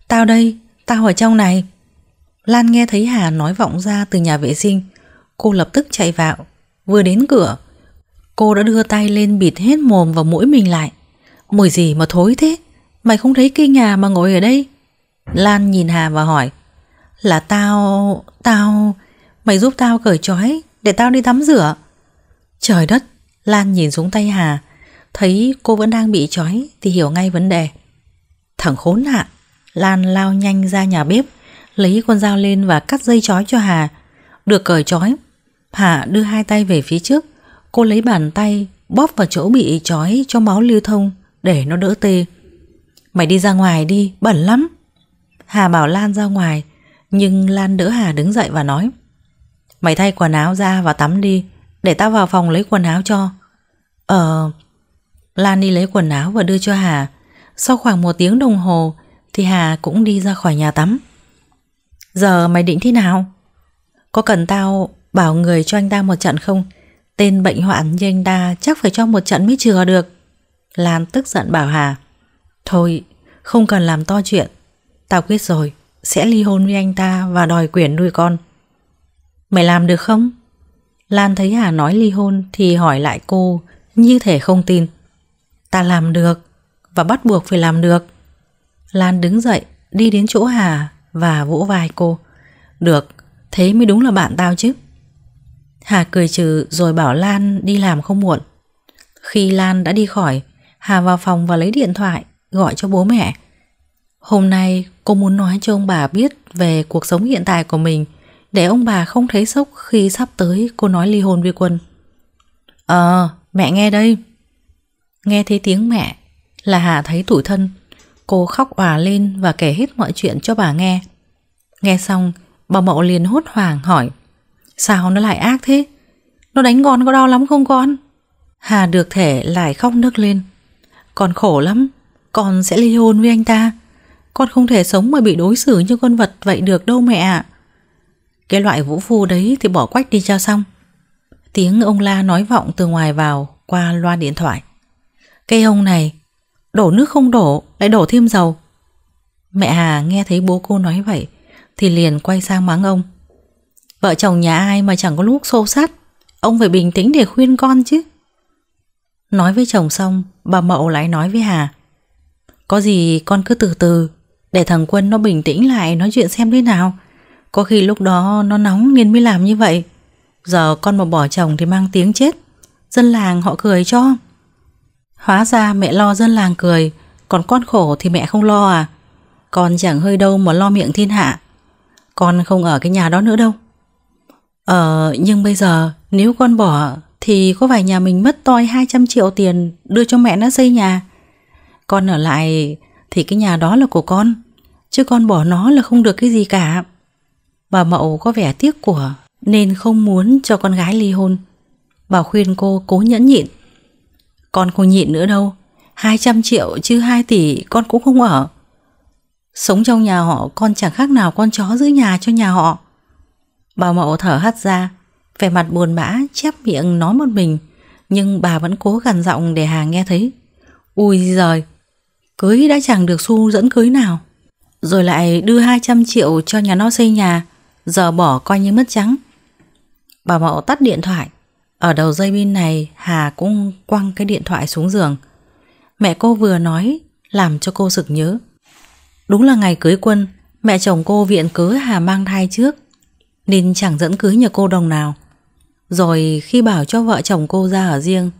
Tao đây! Tao ở trong này! Lan nghe thấy Hà nói vọng ra từ nhà vệ sinh. Cô lập tức chạy vào. Vừa đến cửa, cô đã đưa tay lên bịt hết mồm và mũi mình lại. Mùi gì mà thối thế? Mày không thấy cái nhà mà ngồi ở đây Lan nhìn Hà và hỏi Là tao... tao... Mày giúp tao cởi trói Để tao đi tắm rửa Trời đất Lan nhìn xuống tay Hà Thấy cô vẫn đang bị trói Thì hiểu ngay vấn đề Thằng khốn nạn Lan lao nhanh ra nhà bếp Lấy con dao lên và cắt dây trói cho Hà Được cởi trói Hà đưa hai tay về phía trước Cô lấy bàn tay bóp vào chỗ bị trói cho máu lưu thông để nó đỡ tê. Mày đi ra ngoài đi, bẩn lắm Hà bảo Lan ra ngoài Nhưng Lan đỡ Hà đứng dậy và nói Mày thay quần áo ra và tắm đi Để tao vào phòng lấy quần áo cho Ờ Lan đi lấy quần áo và đưa cho Hà Sau khoảng một tiếng đồng hồ Thì Hà cũng đi ra khỏi nhà tắm Giờ mày định thế nào? Có cần tao bảo người cho anh ta một trận không? Tên bệnh hoạn như anh ta chắc phải cho một trận mới chừa được Lan tức giận bảo Hà Thôi, không cần làm to chuyện. Tao quyết rồi, sẽ ly hôn với anh ta và đòi quyền nuôi con. Mày làm được không? Lan thấy Hà nói ly hôn thì hỏi lại cô, như thể không tin. Ta làm được, và bắt buộc phải làm được. Lan đứng dậy, đi đến chỗ Hà và vỗ vai cô. Được, thế mới đúng là bạn tao chứ. Hà cười trừ rồi bảo Lan đi làm không muộn. Khi Lan đã đi khỏi, Hà vào phòng và lấy điện thoại gọi cho bố mẹ. Hôm nay cô muốn nói cho ông bà biết về cuộc sống hiện tại của mình để ông bà không thấy sốc khi sắp tới cô nói ly hôn với Quân. Ờ, mẹ nghe đây. Nghe thấy tiếng mẹ là Hà thấy tủi thân. Cô khóc òa lên và kể hết mọi chuyện cho bà nghe. Nghe xong, bà Mậu liền hốt hoảng hỏi Sao nó lại ác thế? Nó đánh con có đau lắm không con? Hà được thể lại khóc nước lên Con khổ lắm con sẽ ly hôn với anh ta. Con không thể sống mà bị đối xử như con vật vậy được đâu mẹ ạ. Cái loại vũ phu đấy thì bỏ quách đi cho xong. Tiếng ông La nói vọng từ ngoài vào qua loa điện thoại. Cây ông này, đổ nước không đổ, lại đổ thêm dầu. Mẹ Hà nghe thấy bố cô nói vậy thì liền quay sang mắng ông. Vợ chồng nhà ai mà chẳng có lúc xô sát, ông phải bình tĩnh để khuyên con chứ. Nói với chồng xong, bà Mậu lại nói với Hà. Có gì con cứ từ từ Để thằng Quân nó bình tĩnh lại nói chuyện xem thế nào Có khi lúc đó nó nóng nên mới làm như vậy Giờ con mà bỏ chồng thì mang tiếng chết Dân làng họ cười cho Hóa ra mẹ lo dân làng cười Còn con khổ thì mẹ không lo à Con chẳng hơi đâu mà lo miệng thiên hạ Con không ở cái nhà đó nữa đâu Ờ nhưng bây giờ nếu con bỏ Thì có phải nhà mình mất toi 200 triệu tiền Đưa cho mẹ nó xây nhà con ở lại thì cái nhà đó là của con Chứ con bỏ nó là không được cái gì cả Bà Mậu có vẻ tiếc của Nên không muốn cho con gái ly hôn Bà khuyên cô cố nhẫn nhịn Con không nhịn nữa đâu 200 triệu chứ 2 tỷ con cũng không ở Sống trong nhà họ con chẳng khác nào con chó giữ nhà cho nhà họ Bà Mậu thở hắt ra Vẻ mặt buồn bã chép miệng nói một mình Nhưng bà vẫn cố gần giọng để Hà nghe thấy Ui giời Cưới đã chẳng được xu dẫn cưới nào Rồi lại đưa 200 triệu cho nhà nó xây nhà Giờ bỏ coi như mất trắng Bà Mậu tắt điện thoại Ở đầu dây bên này Hà cũng quăng cái điện thoại xuống giường Mẹ cô vừa nói Làm cho cô sực nhớ Đúng là ngày cưới quân Mẹ chồng cô viện cớ Hà mang thai trước Nên chẳng dẫn cưới nhà cô đồng nào Rồi khi bảo cho vợ chồng cô ra ở riêng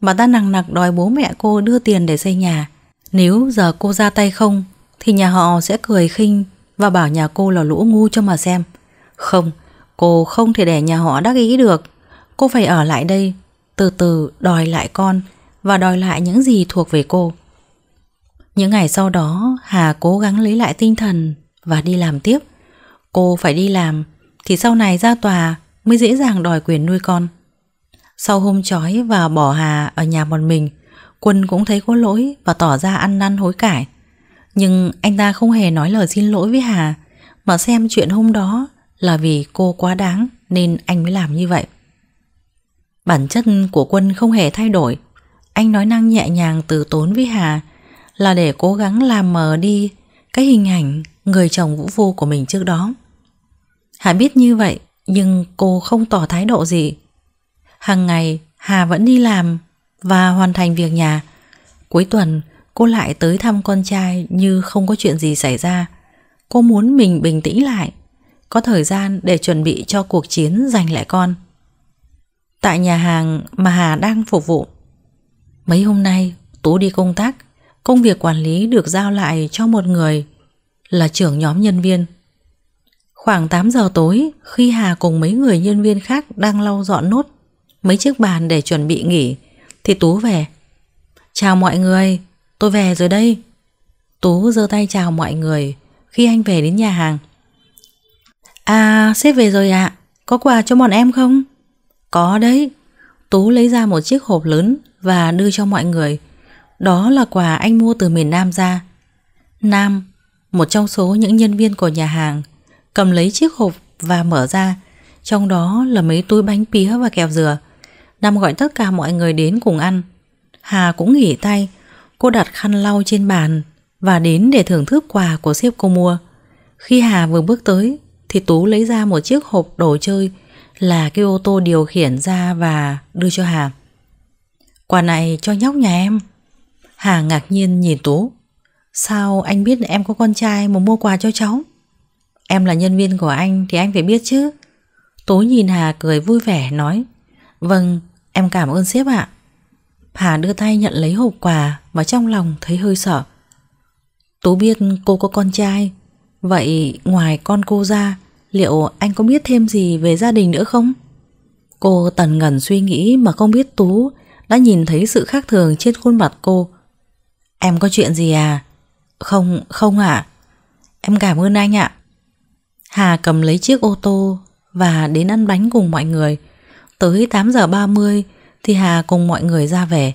Bà ta nặng nặc đòi bố mẹ cô đưa tiền để xây nhà nếu giờ cô ra tay không Thì nhà họ sẽ cười khinh Và bảo nhà cô là lũ ngu cho mà xem Không, cô không thể để nhà họ đắc ý được Cô phải ở lại đây Từ từ đòi lại con Và đòi lại những gì thuộc về cô Những ngày sau đó Hà cố gắng lấy lại tinh thần Và đi làm tiếp Cô phải đi làm Thì sau này ra tòa mới dễ dàng đòi quyền nuôi con Sau hôm trói và bỏ Hà ở nhà một mình Quân cũng thấy có lỗi và tỏ ra ăn năn hối cải. Nhưng anh ta không hề nói lời xin lỗi với Hà, mà xem chuyện hôm đó là vì cô quá đáng nên anh mới làm như vậy. Bản chất của Quân không hề thay đổi. Anh nói năng nhẹ nhàng từ tốn với Hà là để cố gắng làm mờ đi cái hình ảnh người chồng vũ phu của mình trước đó. Hà biết như vậy nhưng cô không tỏ thái độ gì. Hàng ngày Hà vẫn đi làm và hoàn thành việc nhà. Cuối tuần, cô lại tới thăm con trai như không có chuyện gì xảy ra. Cô muốn mình bình tĩnh lại, có thời gian để chuẩn bị cho cuộc chiến giành lại con. Tại nhà hàng mà Hà đang phục vụ. Mấy hôm nay, Tú đi công tác, công việc quản lý được giao lại cho một người là trưởng nhóm nhân viên. Khoảng 8 giờ tối, khi Hà cùng mấy người nhân viên khác đang lau dọn nốt mấy chiếc bàn để chuẩn bị nghỉ, thì Tú về. Chào mọi người, tôi về rồi đây. Tú giơ tay chào mọi người khi anh về đến nhà hàng. À, sếp về rồi ạ. À. Có quà cho bọn em không? Có đấy. Tú lấy ra một chiếc hộp lớn và đưa cho mọi người. Đó là quà anh mua từ miền Nam ra. Nam, một trong số những nhân viên của nhà hàng, cầm lấy chiếc hộp và mở ra. Trong đó là mấy túi bánh pía và kẹo dừa. Nam gọi tất cả mọi người đến cùng ăn. Hà cũng nghỉ tay, cô đặt khăn lau trên bàn và đến để thưởng thức quà của sếp cô mua. Khi Hà vừa bước tới thì Tú lấy ra một chiếc hộp đồ chơi là cái ô tô điều khiển ra và đưa cho Hà. Quà này cho nhóc nhà em. Hà ngạc nhiên nhìn Tú. Sao anh biết em có con trai mà mua quà cho cháu? Em là nhân viên của anh thì anh phải biết chứ. Tú nhìn Hà cười vui vẻ nói Vâng, Em cảm ơn sếp ạ Hà đưa tay nhận lấy hộp quà Và trong lòng thấy hơi sợ Tú biết cô có con trai Vậy ngoài con cô ra Liệu anh có biết thêm gì về gia đình nữa không? Cô tần ngần suy nghĩ mà không biết Tú Đã nhìn thấy sự khác thường trên khuôn mặt cô Em có chuyện gì à? Không, không ạ à? Em cảm ơn anh ạ Hà cầm lấy chiếc ô tô Và đến ăn bánh cùng mọi người Tới 8 giờ 30 thì Hà cùng mọi người ra về.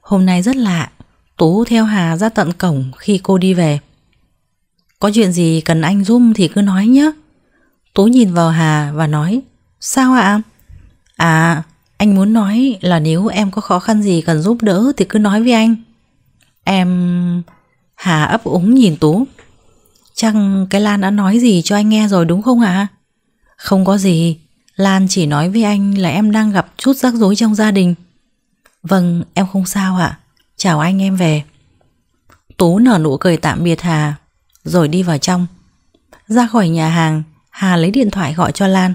Hôm nay rất lạ, Tú theo Hà ra tận cổng khi cô đi về. Có chuyện gì cần anh giúp thì cứ nói nhé. Tú nhìn vào Hà và nói, sao ạ? À, anh muốn nói là nếu em có khó khăn gì cần giúp đỡ thì cứ nói với anh. Em... Hà ấp úng nhìn Tú. Chăng cái Lan đã nói gì cho anh nghe rồi đúng không ạ? À? Không có gì, Lan chỉ nói với anh là em đang gặp chút rắc rối trong gia đình. Vâng, em không sao ạ. Chào anh em về. Tú nở nụ cười tạm biệt Hà, rồi đi vào trong. Ra khỏi nhà hàng, Hà lấy điện thoại gọi cho Lan.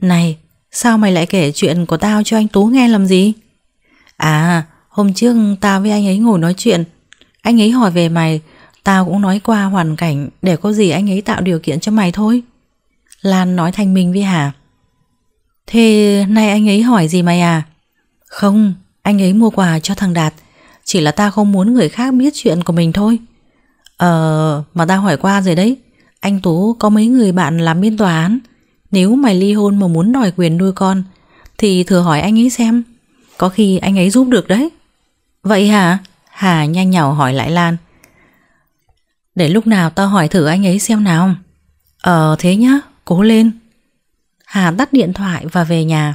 Này, sao mày lại kể chuyện của tao cho anh Tú nghe làm gì? À, hôm trước tao với anh ấy ngồi nói chuyện. Anh ấy hỏi về mày, tao cũng nói qua hoàn cảnh để có gì anh ấy tạo điều kiện cho mày thôi. Lan nói thanh minh với Hà. Thế nay anh ấy hỏi gì mày à? Không, anh ấy mua quà cho thằng Đạt Chỉ là ta không muốn người khác biết chuyện của mình thôi Ờ, mà ta hỏi qua rồi đấy Anh Tú có mấy người bạn làm biên tòa án Nếu mày ly hôn mà muốn đòi quyền nuôi con Thì thử hỏi anh ấy xem Có khi anh ấy giúp được đấy Vậy hả? Hà nhanh nhào hỏi lại Lan Để lúc nào tao hỏi thử anh ấy xem nào Ờ thế nhá, cố lên Hà tắt điện thoại và về nhà.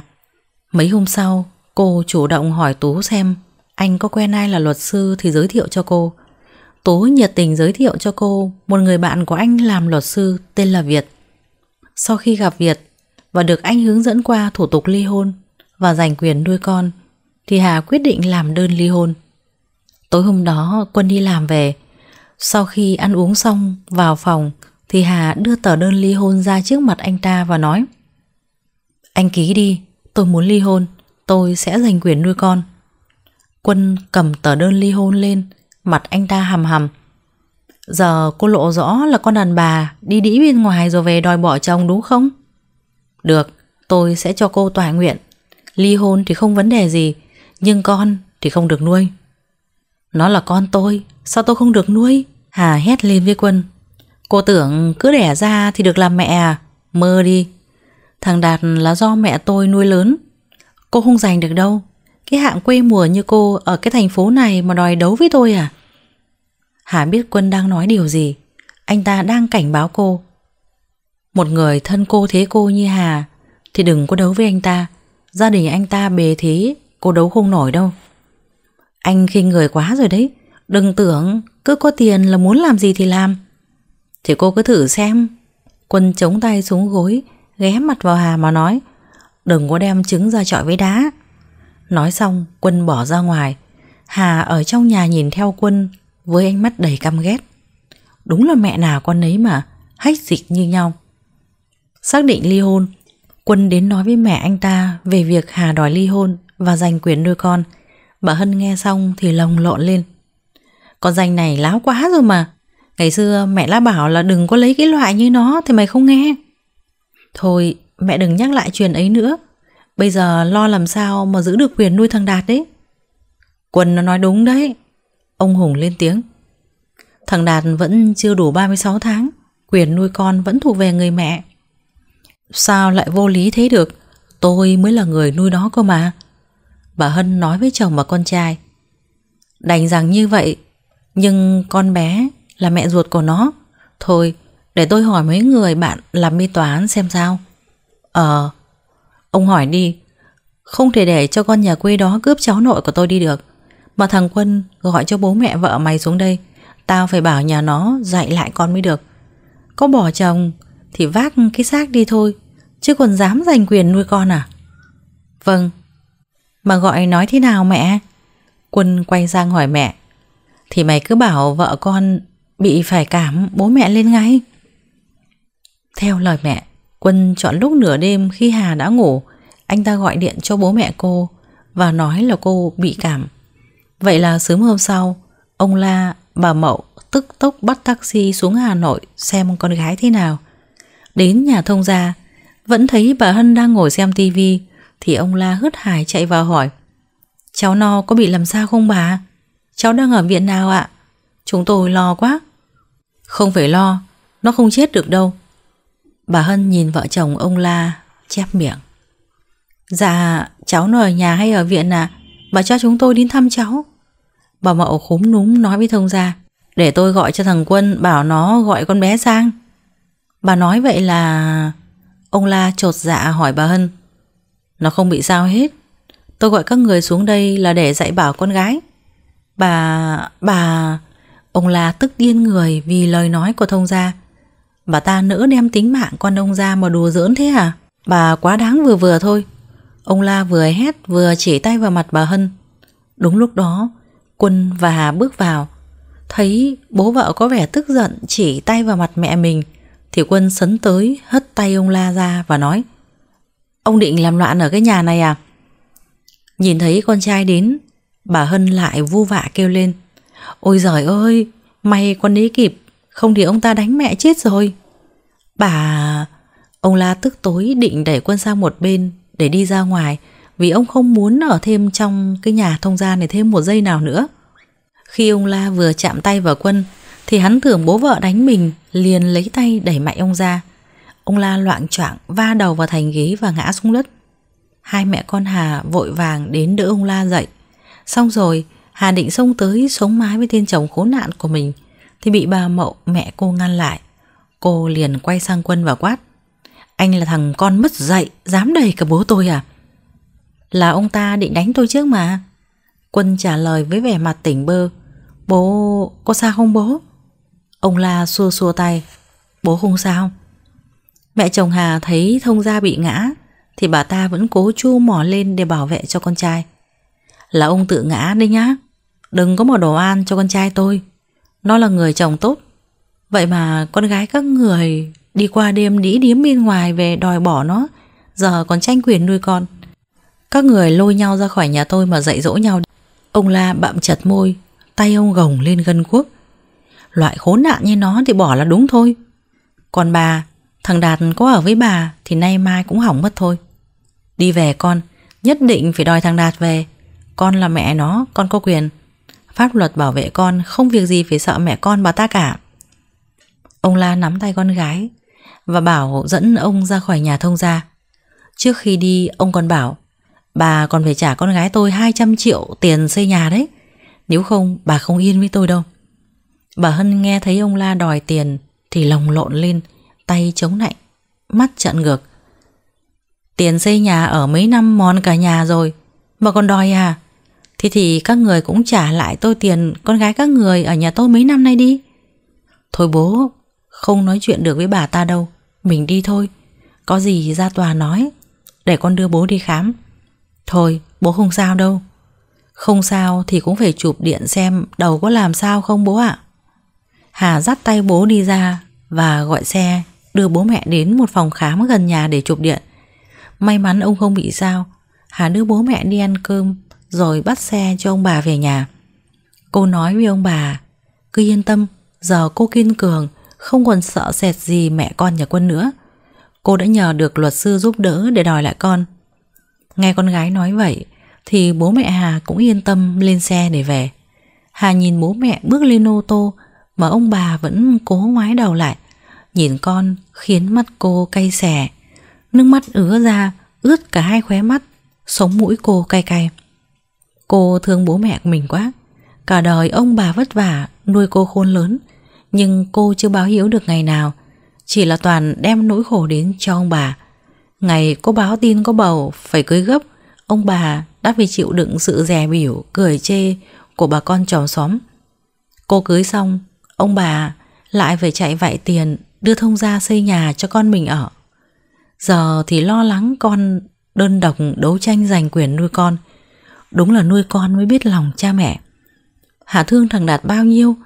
Mấy hôm sau, cô chủ động hỏi Tú xem anh có quen ai là luật sư thì giới thiệu cho cô. Tú nhiệt tình giới thiệu cho cô một người bạn của anh làm luật sư tên là Việt. Sau khi gặp Việt và được anh hướng dẫn qua thủ tục ly hôn và giành quyền nuôi con, thì Hà quyết định làm đơn ly hôn. Tối hôm đó Quân đi làm về, sau khi ăn uống xong vào phòng thì Hà đưa tờ đơn ly hôn ra trước mặt anh ta và nói – anh ký đi, tôi muốn ly hôn, tôi sẽ giành quyền nuôi con. Quân cầm tờ đơn ly hôn lên, mặt anh ta hầm hầm. Giờ cô lộ rõ là con đàn bà đi đĩ bên ngoài rồi về đòi bỏ chồng đúng không? Được, tôi sẽ cho cô tỏa nguyện. Ly hôn thì không vấn đề gì, nhưng con thì không được nuôi. Nó là con tôi, sao tôi không được nuôi? Hà hét lên với Quân. Cô tưởng cứ đẻ ra thì được làm mẹ à? Mơ đi, Thằng Đạt là do mẹ tôi nuôi lớn Cô không giành được đâu Cái hạng quê mùa như cô Ở cái thành phố này mà đòi đấu với tôi à Hà biết Quân đang nói điều gì Anh ta đang cảnh báo cô Một người thân cô thế cô như Hà Thì đừng có đấu với anh ta Gia đình anh ta bề thế Cô đấu không nổi đâu Anh khinh người quá rồi đấy Đừng tưởng cứ có tiền là muốn làm gì thì làm Thì cô cứ thử xem Quân chống tay xuống gối ghé mặt vào Hà mà nói Đừng có đem trứng ra trọi với đá Nói xong quân bỏ ra ngoài Hà ở trong nhà nhìn theo quân Với ánh mắt đầy căm ghét Đúng là mẹ nào con ấy mà Hách dịch như nhau Xác định ly hôn Quân đến nói với mẹ anh ta Về việc Hà đòi ly hôn Và giành quyền nuôi con Bà Hân nghe xong thì lồng lộn lên Con danh này láo quá rồi mà Ngày xưa mẹ đã bảo là đừng có lấy cái loại như nó Thì mày không nghe Thôi, mẹ đừng nhắc lại chuyện ấy nữa. Bây giờ lo làm sao mà giữ được quyền nuôi thằng Đạt đấy. Quân nó nói đúng đấy. Ông Hùng lên tiếng. Thằng Đạt vẫn chưa đủ 36 tháng, quyền nuôi con vẫn thuộc về người mẹ. Sao lại vô lý thế được? Tôi mới là người nuôi nó cơ mà. Bà Hân nói với chồng và con trai. Đành rằng như vậy, nhưng con bé là mẹ ruột của nó. Thôi, để tôi hỏi mấy người bạn làm mi toán xem sao Ờ Ông hỏi đi Không thể để cho con nhà quê đó cướp cháu nội của tôi đi được Mà thằng Quân gọi cho bố mẹ vợ mày xuống đây Tao phải bảo nhà nó dạy lại con mới được Có bỏ chồng Thì vác cái xác đi thôi Chứ còn dám giành quyền nuôi con à Vâng Mà gọi nói thế nào mẹ Quân quay sang hỏi mẹ Thì mày cứ bảo vợ con Bị phải cảm bố mẹ lên ngay theo lời mẹ, Quân chọn lúc nửa đêm khi Hà đã ngủ, anh ta gọi điện cho bố mẹ cô và nói là cô bị cảm. Vậy là sớm hôm sau, ông La, bà Mậu tức tốc bắt taxi xuống Hà Nội xem con gái thế nào. Đến nhà thông gia, vẫn thấy bà Hân đang ngồi xem tivi thì ông La hớt hải chạy vào hỏi Cháu No có bị làm sao không bà? Cháu đang ở viện nào ạ? Chúng tôi lo quá. Không phải lo, nó không chết được đâu. Bà Hân nhìn vợ chồng ông La chép miệng. Dạ, cháu nó ở nhà hay ở viện à? Bà cho chúng tôi đến thăm cháu. Bà Mậu khúm núm nói với thông gia. Để tôi gọi cho thằng Quân bảo nó gọi con bé sang. Bà nói vậy là... Ông La trột dạ hỏi bà Hân. Nó không bị sao hết. Tôi gọi các người xuống đây là để dạy bảo con gái. Bà... bà... Ông La tức điên người vì lời nói của thông gia. Bà ta nỡ đem tính mạng con ông ra mà đùa giỡn thế à? Bà quá đáng vừa vừa thôi. Ông La vừa hét vừa chỉ tay vào mặt bà Hân. Đúng lúc đó, Quân và Hà bước vào. Thấy bố vợ có vẻ tức giận chỉ tay vào mặt mẹ mình, thì Quân sấn tới hất tay ông La ra và nói Ông định làm loạn ở cái nhà này à? Nhìn thấy con trai đến, bà Hân lại vu vạ kêu lên Ôi giời ơi, may con đi kịp, không thì ông ta đánh mẹ chết rồi. Bà... Ông La tức tối định đẩy quân sang một bên để đi ra ngoài vì ông không muốn ở thêm trong cái nhà thông gia này thêm một giây nào nữa. Khi ông La vừa chạm tay vào quân thì hắn tưởng bố vợ đánh mình liền lấy tay đẩy mạnh ông ra. Ông La loạn choạng va đầu vào thành ghế và ngã xuống đất. Hai mẹ con Hà vội vàng đến đỡ ông La dậy. Xong rồi, Hà định xông tới sống mái với tên chồng khốn nạn của mình thì bị bà Mậu mẹ cô ngăn lại. Cô liền quay sang quân và quát Anh là thằng con mất dạy Dám đầy cả bố tôi à Là ông ta định đánh tôi trước mà Quân trả lời với vẻ mặt tỉnh bơ Bố có sao không bố Ông La xua xua tay Bố không sao Mẹ chồng Hà thấy thông gia bị ngã Thì bà ta vẫn cố chu mỏ lên Để bảo vệ cho con trai Là ông tự ngã đi nhá Đừng có mà đồ an cho con trai tôi Nó là người chồng tốt Vậy mà con gái các người đi qua đêm đĩ điếm bên ngoài về đòi bỏ nó, giờ còn tranh quyền nuôi con. Các người lôi nhau ra khỏi nhà tôi mà dạy dỗ nhau. Ông La bạm chặt môi, tay ông gồng lên gân quốc. Loại khốn nạn như nó thì bỏ là đúng thôi. Còn bà, thằng Đạt có ở với bà thì nay mai cũng hỏng mất thôi. Đi về con, nhất định phải đòi thằng Đạt về. Con là mẹ nó, con có quyền. Pháp luật bảo vệ con, không việc gì phải sợ mẹ con bà ta cả. Ông La nắm tay con gái Và bảo dẫn ông ra khỏi nhà thông gia Trước khi đi ông còn bảo Bà còn phải trả con gái tôi 200 triệu tiền xây nhà đấy Nếu không bà không yên với tôi đâu Bà Hân nghe thấy ông La đòi tiền Thì lòng lộn lên Tay chống lạnh Mắt chặn ngược Tiền xây nhà ở mấy năm mòn cả nhà rồi Mà còn đòi à Thì thì các người cũng trả lại tôi tiền Con gái các người ở nhà tôi mấy năm nay đi Thôi bố không nói chuyện được với bà ta đâu Mình đi thôi Có gì ra tòa nói Để con đưa bố đi khám Thôi bố không sao đâu Không sao thì cũng phải chụp điện xem Đầu có làm sao không bố ạ Hà dắt tay bố đi ra Và gọi xe đưa bố mẹ đến một phòng khám gần nhà để chụp điện May mắn ông không bị sao Hà đưa bố mẹ đi ăn cơm Rồi bắt xe cho ông bà về nhà Cô nói với ông bà Cứ yên tâm Giờ cô kiên cường không còn sợ sệt gì mẹ con nhà Quân nữa. Cô đã nhờ được luật sư giúp đỡ để đòi lại con. Nghe con gái nói vậy thì bố mẹ Hà cũng yên tâm lên xe để về. Hà nhìn bố mẹ bước lên ô tô mà ông bà vẫn cố ngoái đầu lại. Nhìn con khiến mắt cô cay xè. Nước mắt ứa ra, ướt cả hai khóe mắt, sống mũi cô cay cay. Cô thương bố mẹ mình quá. Cả đời ông bà vất vả nuôi cô khôn lớn nhưng cô chưa báo hiếu được ngày nào Chỉ là toàn đem nỗi khổ đến cho ông bà Ngày cô báo tin có bầu Phải cưới gấp Ông bà đã phải chịu đựng sự rè biểu Cười chê của bà con trò xóm Cô cưới xong Ông bà lại phải chạy vạy tiền Đưa thông gia xây nhà cho con mình ở Giờ thì lo lắng con đơn độc đấu tranh giành quyền nuôi con Đúng là nuôi con mới biết lòng cha mẹ Hạ thương thằng Đạt bao nhiêu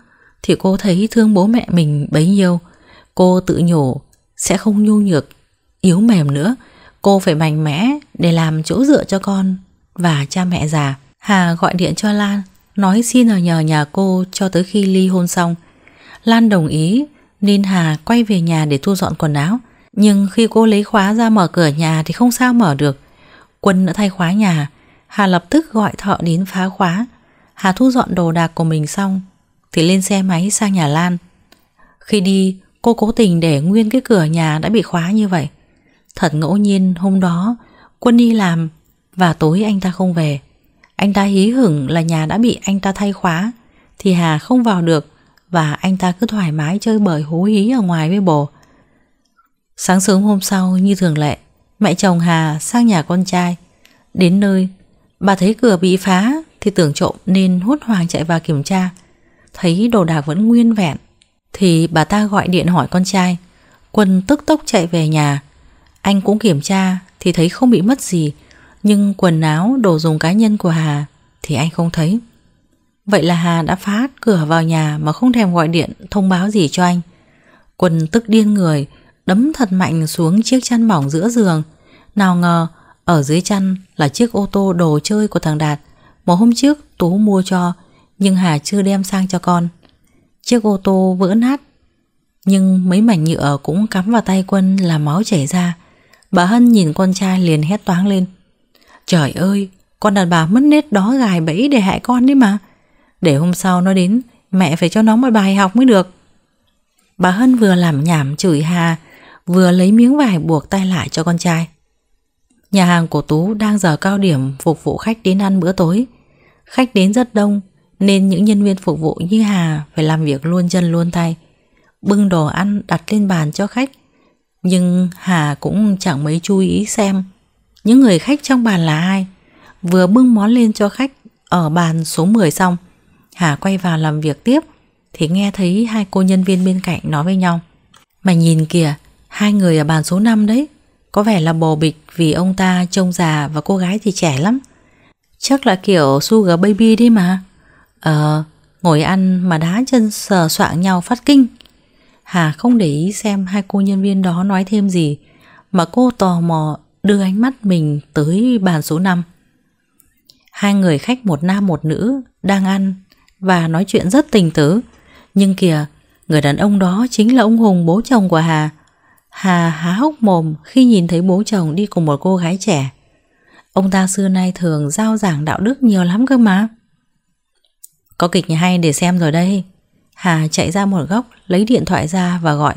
thì cô thấy thương bố mẹ mình bấy nhiêu. Cô tự nhủ sẽ không nhu nhược, yếu mềm nữa. Cô phải mạnh mẽ để làm chỗ dựa cho con và cha mẹ già. Hà gọi điện cho Lan, nói xin ở nhờ nhà cô cho tới khi ly hôn xong. Lan đồng ý nên Hà quay về nhà để thu dọn quần áo. Nhưng khi cô lấy khóa ra mở cửa nhà thì không sao mở được. Quân đã thay khóa nhà, Hà lập tức gọi thợ đến phá khóa. Hà thu dọn đồ đạc của mình xong thì lên xe máy sang nhà Lan. Khi đi, cô cố tình để nguyên cái cửa nhà đã bị khóa như vậy. Thật ngẫu nhiên hôm đó, Quân đi làm và tối anh ta không về. Anh ta hí hửng là nhà đã bị anh ta thay khóa, thì Hà không vào được và anh ta cứ thoải mái chơi bời hú hí ở ngoài với bồ. Sáng sớm hôm sau như thường lệ, mẹ chồng Hà sang nhà con trai. Đến nơi, bà thấy cửa bị phá thì tưởng trộm nên hốt hoảng chạy vào kiểm tra thấy đồ đạc vẫn nguyên vẹn thì bà ta gọi điện hỏi con trai. Quân tức tốc chạy về nhà. Anh cũng kiểm tra thì thấy không bị mất gì, nhưng quần áo, đồ dùng cá nhân của Hà thì anh không thấy. Vậy là Hà đã phá cửa vào nhà mà không thèm gọi điện thông báo gì cho anh. Quân tức điên người, đấm thật mạnh xuống chiếc chăn mỏng giữa giường. Nào ngờ, ở dưới chăn là chiếc ô tô đồ chơi của thằng Đạt mà hôm trước Tú mua cho nhưng Hà chưa đem sang cho con. Chiếc ô tô vỡ nát, nhưng mấy mảnh nhựa cũng cắm vào tay Quân là máu chảy ra. Bà Hân nhìn con trai liền hét toáng lên. Trời ơi, con đàn bà mất nết đó gài bẫy để hại con đấy mà. Để hôm sau nó đến, mẹ phải cho nó một bài học mới được. Bà Hân vừa làm nhảm chửi Hà, vừa lấy miếng vải buộc tay lại cho con trai. Nhà hàng của Tú đang giờ cao điểm phục vụ khách đến ăn bữa tối. Khách đến rất đông, nên những nhân viên phục vụ như Hà phải làm việc luôn chân luôn tay, bưng đồ ăn đặt lên bàn cho khách. Nhưng Hà cũng chẳng mấy chú ý xem những người khách trong bàn là ai. Vừa bưng món lên cho khách ở bàn số 10 xong, Hà quay vào làm việc tiếp thì nghe thấy hai cô nhân viên bên cạnh nói với nhau. "Mày nhìn kìa, hai người ở bàn số 5 đấy, có vẻ là bồ bịch vì ông ta trông già và cô gái thì trẻ lắm. Chắc là kiểu sugar baby đi mà. Ờ, ngồi ăn mà đá chân sờ soạng nhau phát kinh. Hà không để ý xem hai cô nhân viên đó nói thêm gì, mà cô tò mò đưa ánh mắt mình tới bàn số 5. Hai người khách một nam một nữ đang ăn và nói chuyện rất tình tứ. Nhưng kìa, người đàn ông đó chính là ông Hùng bố chồng của Hà. Hà há hốc mồm khi nhìn thấy bố chồng đi cùng một cô gái trẻ. Ông ta xưa nay thường giao giảng đạo đức nhiều lắm cơ mà. Có kịch hay để xem rồi đây Hà chạy ra một góc Lấy điện thoại ra và gọi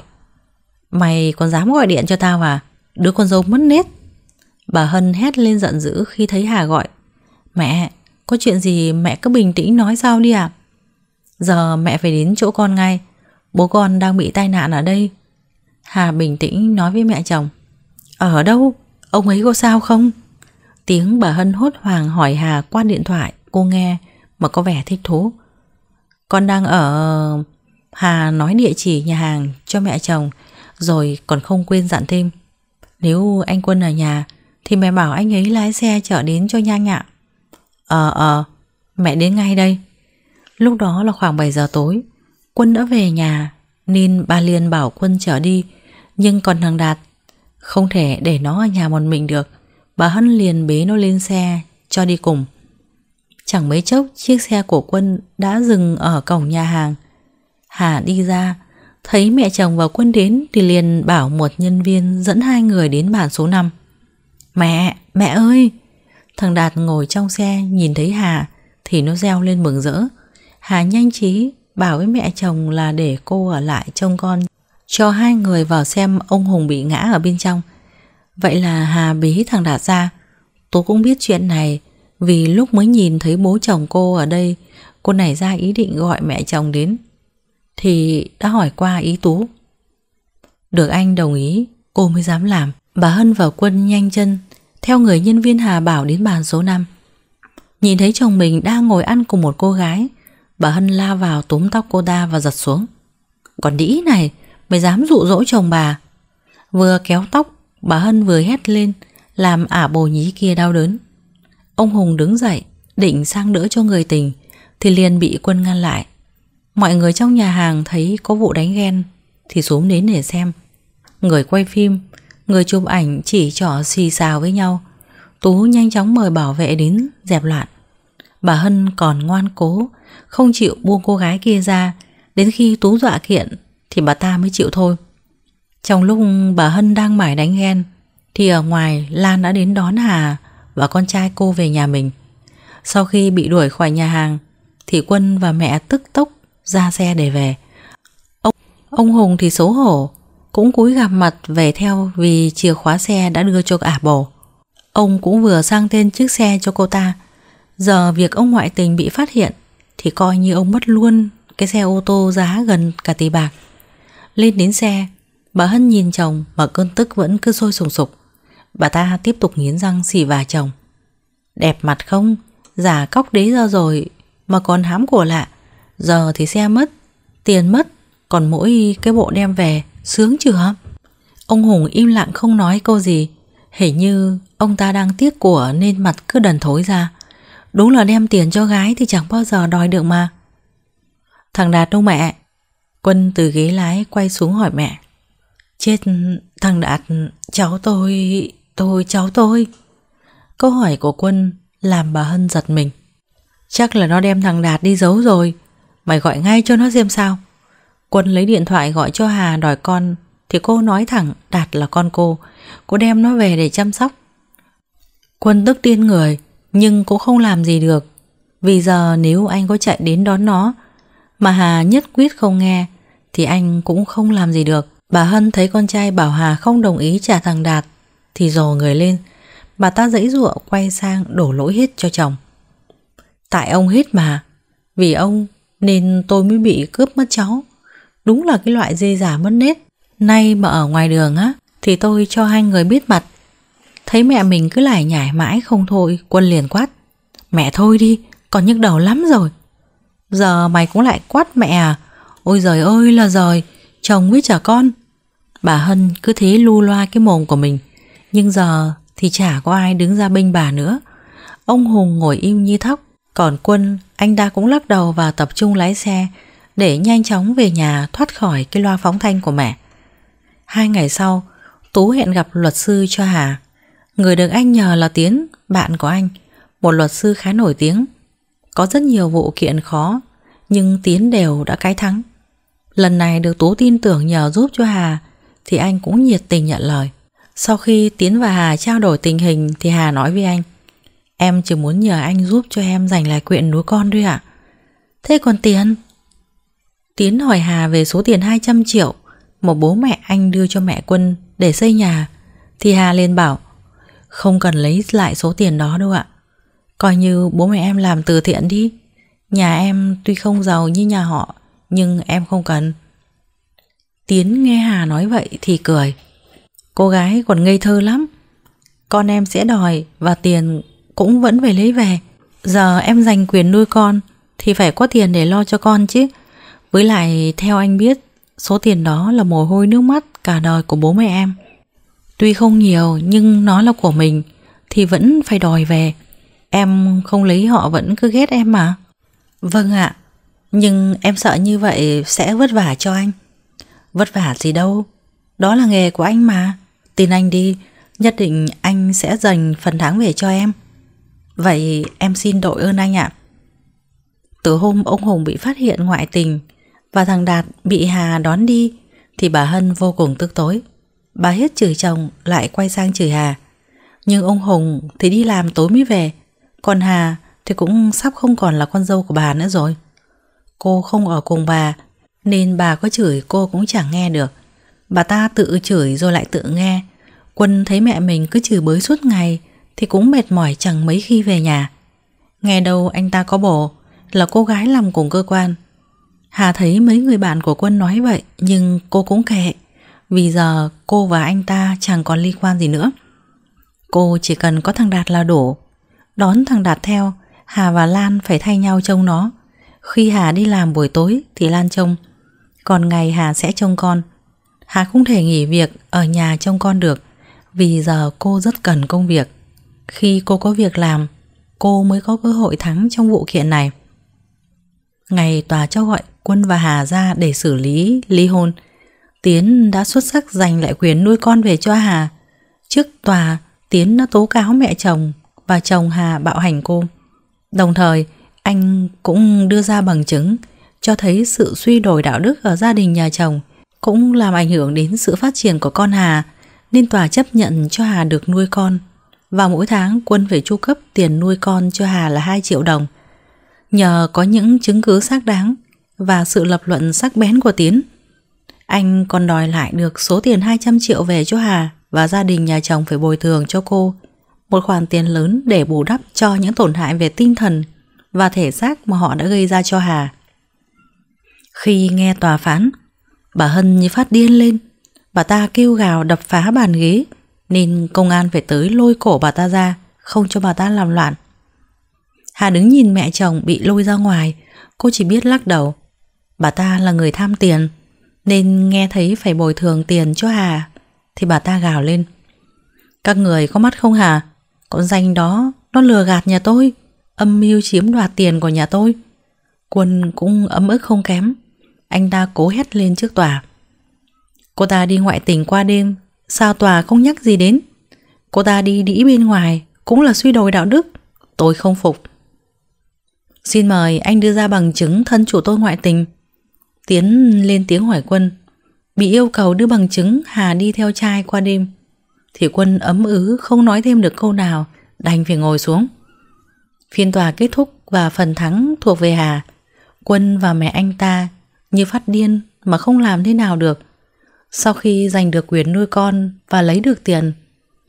Mày còn dám gọi điện cho tao à Đứa con dâu mất nết Bà Hân hét lên giận dữ khi thấy Hà gọi Mẹ Có chuyện gì mẹ cứ bình tĩnh nói sao đi à Giờ mẹ phải đến chỗ con ngay Bố con đang bị tai nạn ở đây Hà bình tĩnh nói với mẹ chồng Ở đâu? Ông ấy có sao không? Tiếng bà Hân hốt hoảng hỏi Hà qua điện thoại Cô nghe mà có vẻ thích thú. Con đang ở... Hà nói địa chỉ nhà hàng cho mẹ chồng rồi còn không quên dặn thêm. Nếu anh Quân ở nhà thì mẹ bảo anh ấy lái xe chở đến cho nhanh ạ. Ờ ờ, mẹ đến ngay đây. Lúc đó là khoảng 7 giờ tối. Quân đã về nhà nên bà Liên bảo Quân chở đi nhưng còn thằng Đạt không thể để nó ở nhà một mình được. Bà Hân liền bế nó lên xe cho đi cùng. Chẳng mấy chốc chiếc xe của Quân đã dừng ở cổng nhà hàng. Hà đi ra, thấy mẹ chồng và Quân đến thì liền bảo một nhân viên dẫn hai người đến bàn số 5. Mẹ, mẹ ơi! Thằng Đạt ngồi trong xe nhìn thấy Hà thì nó reo lên mừng rỡ. Hà nhanh trí bảo với mẹ chồng là để cô ở lại trông con cho hai người vào xem ông Hùng bị ngã ở bên trong. Vậy là Hà bế thằng Đạt ra. Tôi cũng biết chuyện này vì lúc mới nhìn thấy bố chồng cô ở đây Cô nảy ra ý định gọi mẹ chồng đến Thì đã hỏi qua ý Tú Được anh đồng ý Cô mới dám làm Bà Hân và Quân nhanh chân Theo người nhân viên Hà Bảo đến bàn số 5 Nhìn thấy chồng mình đang ngồi ăn cùng một cô gái Bà Hân la vào túm tóc cô ta và giật xuống Còn đĩ này Mày dám dụ dỗ chồng bà Vừa kéo tóc Bà Hân vừa hét lên Làm ả bồ nhí kia đau đớn Ông Hùng đứng dậy Định sang đỡ cho người tình Thì liền bị quân ngăn lại Mọi người trong nhà hàng thấy có vụ đánh ghen Thì xuống đến để xem Người quay phim Người chụp ảnh chỉ trỏ xì xào với nhau Tú nhanh chóng mời bảo vệ đến dẹp loạn Bà Hân còn ngoan cố Không chịu buông cô gái kia ra Đến khi Tú dọa kiện Thì bà ta mới chịu thôi Trong lúc bà Hân đang mải đánh ghen Thì ở ngoài Lan đã đến đón Hà và con trai cô về nhà mình. Sau khi bị đuổi khỏi nhà hàng, thì Quân và mẹ tức tốc ra xe để về. Ông, ông Hùng thì xấu hổ, cũng cúi gặp mặt về theo vì chìa khóa xe đã đưa cho ả bồ. Ông cũng vừa sang tên chiếc xe cho cô ta. Giờ việc ông ngoại tình bị phát hiện thì coi như ông mất luôn cái xe ô tô giá gần cả tỷ bạc. Lên đến xe, bà Hân nhìn chồng mà cơn tức vẫn cứ sôi sùng sục. Bà ta tiếp tục nghiến răng xì vả chồng Đẹp mặt không Giả cóc đấy ra rồi Mà còn hám của lạ Giờ thì xe mất Tiền mất Còn mỗi cái bộ đem về Sướng chưa Ông Hùng im lặng không nói câu gì Hình như ông ta đang tiếc của Nên mặt cứ đần thối ra Đúng là đem tiền cho gái Thì chẳng bao giờ đòi được mà Thằng Đạt đâu mẹ Quân từ ghế lái quay xuống hỏi mẹ Chết thằng Đạt cháu tôi Tôi cháu tôi Câu hỏi của Quân làm bà Hân giật mình Chắc là nó đem thằng Đạt đi giấu rồi Mày gọi ngay cho nó xem sao Quân lấy điện thoại gọi cho Hà đòi con Thì cô nói thẳng Đạt là con cô Cô đem nó về để chăm sóc Quân tức điên người Nhưng cũng không làm gì được Vì giờ nếu anh có chạy đến đón nó Mà Hà nhất quyết không nghe Thì anh cũng không làm gì được Bà Hân thấy con trai bảo Hà không đồng ý trả thằng Đạt thì dò người lên. Bà ta dãy giụa quay sang đổ lỗi hết cho chồng. Tại ông hết mà, vì ông nên tôi mới bị cướp mất cháu. Đúng là cái loại dê giả mất nết. Nay mà ở ngoài đường á, thì tôi cho hai người biết mặt. Thấy mẹ mình cứ lải nhải mãi không thôi, quân liền quát. Mẹ thôi đi, còn nhức đầu lắm rồi. Giờ mày cũng lại quát mẹ à? Ôi giời ơi là giời, chồng với trả con. Bà Hân cứ thế lu loa cái mồm của mình. Nhưng giờ thì chả có ai đứng ra bênh bà nữa Ông Hùng ngồi im như thóc Còn Quân, anh ta cũng lắc đầu và tập trung lái xe Để nhanh chóng về nhà thoát khỏi cái loa phóng thanh của mẹ Hai ngày sau, Tú hẹn gặp luật sư cho Hà Người được anh nhờ là Tiến, bạn của anh Một luật sư khá nổi tiếng Có rất nhiều vụ kiện khó Nhưng Tiến đều đã cái thắng Lần này được Tú tin tưởng nhờ giúp cho Hà Thì anh cũng nhiệt tình nhận lời sau khi Tiến và Hà trao đổi tình hình thì Hà nói với anh Em chỉ muốn nhờ anh giúp cho em giành lại quyện núi con thôi ạ Thế còn tiến Tiến hỏi Hà về số tiền 200 triệu Mà bố mẹ anh đưa cho mẹ Quân để xây nhà Thì Hà liền bảo Không cần lấy lại số tiền đó đâu ạ Coi như bố mẹ em làm từ thiện đi Nhà em tuy không giàu như nhà họ Nhưng em không cần Tiến nghe Hà nói vậy thì cười Cô gái còn ngây thơ lắm Con em sẽ đòi Và tiền cũng vẫn phải lấy về Giờ em giành quyền nuôi con Thì phải có tiền để lo cho con chứ Với lại theo anh biết Số tiền đó là mồ hôi nước mắt Cả đời của bố mẹ em Tuy không nhiều nhưng nó là của mình Thì vẫn phải đòi về Em không lấy họ vẫn cứ ghét em mà Vâng ạ Nhưng em sợ như vậy sẽ vất vả cho anh Vất vả gì đâu Đó là nghề của anh mà Tin anh đi, nhất định anh sẽ dành phần tháng về cho em. Vậy em xin đội ơn anh ạ. Từ hôm ông Hùng bị phát hiện ngoại tình và thằng Đạt bị Hà đón đi thì bà Hân vô cùng tức tối. Bà hết chửi chồng lại quay sang chửi Hà. Nhưng ông Hùng thì đi làm tối mới về, còn Hà thì cũng sắp không còn là con dâu của bà nữa rồi. Cô không ở cùng bà nên bà có chửi cô cũng chẳng nghe được. Bà ta tự chửi rồi lại tự nghe Quân thấy mẹ mình cứ chửi bới suốt ngày Thì cũng mệt mỏi chẳng mấy khi về nhà Nghe đâu anh ta có bồ Là cô gái làm cùng cơ quan Hà thấy mấy người bạn của Quân nói vậy Nhưng cô cũng kệ Vì giờ cô và anh ta chẳng còn liên quan gì nữa Cô chỉ cần có thằng Đạt là đủ Đón thằng Đạt theo Hà và Lan phải thay nhau trông nó Khi Hà đi làm buổi tối Thì Lan trông Còn ngày Hà sẽ trông con Hà không thể nghỉ việc ở nhà trông con được vì giờ cô rất cần công việc. Khi cô có việc làm, cô mới có cơ hội thắng trong vụ kiện này. Ngày tòa cho gọi Quân và Hà ra để xử lý ly hôn, Tiến đã xuất sắc giành lại quyền nuôi con về cho Hà. Trước tòa, Tiến đã tố cáo mẹ chồng và chồng Hà bạo hành cô. Đồng thời, anh cũng đưa ra bằng chứng cho thấy sự suy đổi đạo đức ở gia đình nhà chồng – cũng làm ảnh hưởng đến sự phát triển của con Hà nên tòa chấp nhận cho Hà được nuôi con. Và mỗi tháng quân phải chu cấp tiền nuôi con cho Hà là 2 triệu đồng. Nhờ có những chứng cứ xác đáng và sự lập luận sắc bén của Tiến, anh còn đòi lại được số tiền 200 triệu về cho Hà và gia đình nhà chồng phải bồi thường cho cô một khoản tiền lớn để bù đắp cho những tổn hại về tinh thần và thể xác mà họ đã gây ra cho Hà. Khi nghe tòa phán, Bà Hân như phát điên lên Bà ta kêu gào đập phá bàn ghế Nên công an phải tới lôi cổ bà ta ra Không cho bà ta làm loạn Hà đứng nhìn mẹ chồng bị lôi ra ngoài Cô chỉ biết lắc đầu Bà ta là người tham tiền Nên nghe thấy phải bồi thường tiền cho Hà Thì bà ta gào lên Các người có mắt không hả Con danh đó Nó lừa gạt nhà tôi Âm mưu chiếm đoạt tiền của nhà tôi Quân cũng ấm ức không kém anh ta cố hét lên trước tòa. Cô ta đi ngoại tỉnh qua đêm, sao tòa không nhắc gì đến? Cô ta đi đĩ bên ngoài, cũng là suy đồi đạo đức. Tôi không phục. Xin mời anh đưa ra bằng chứng thân chủ tôi ngoại tình. Tiến lên tiếng hỏi quân. Bị yêu cầu đưa bằng chứng Hà đi theo trai qua đêm. Thì quân ấm ứ không nói thêm được câu nào, đành phải ngồi xuống. Phiên tòa kết thúc và phần thắng thuộc về Hà. Quân và mẹ anh ta như phát điên mà không làm thế nào được. Sau khi giành được quyền nuôi con và lấy được tiền,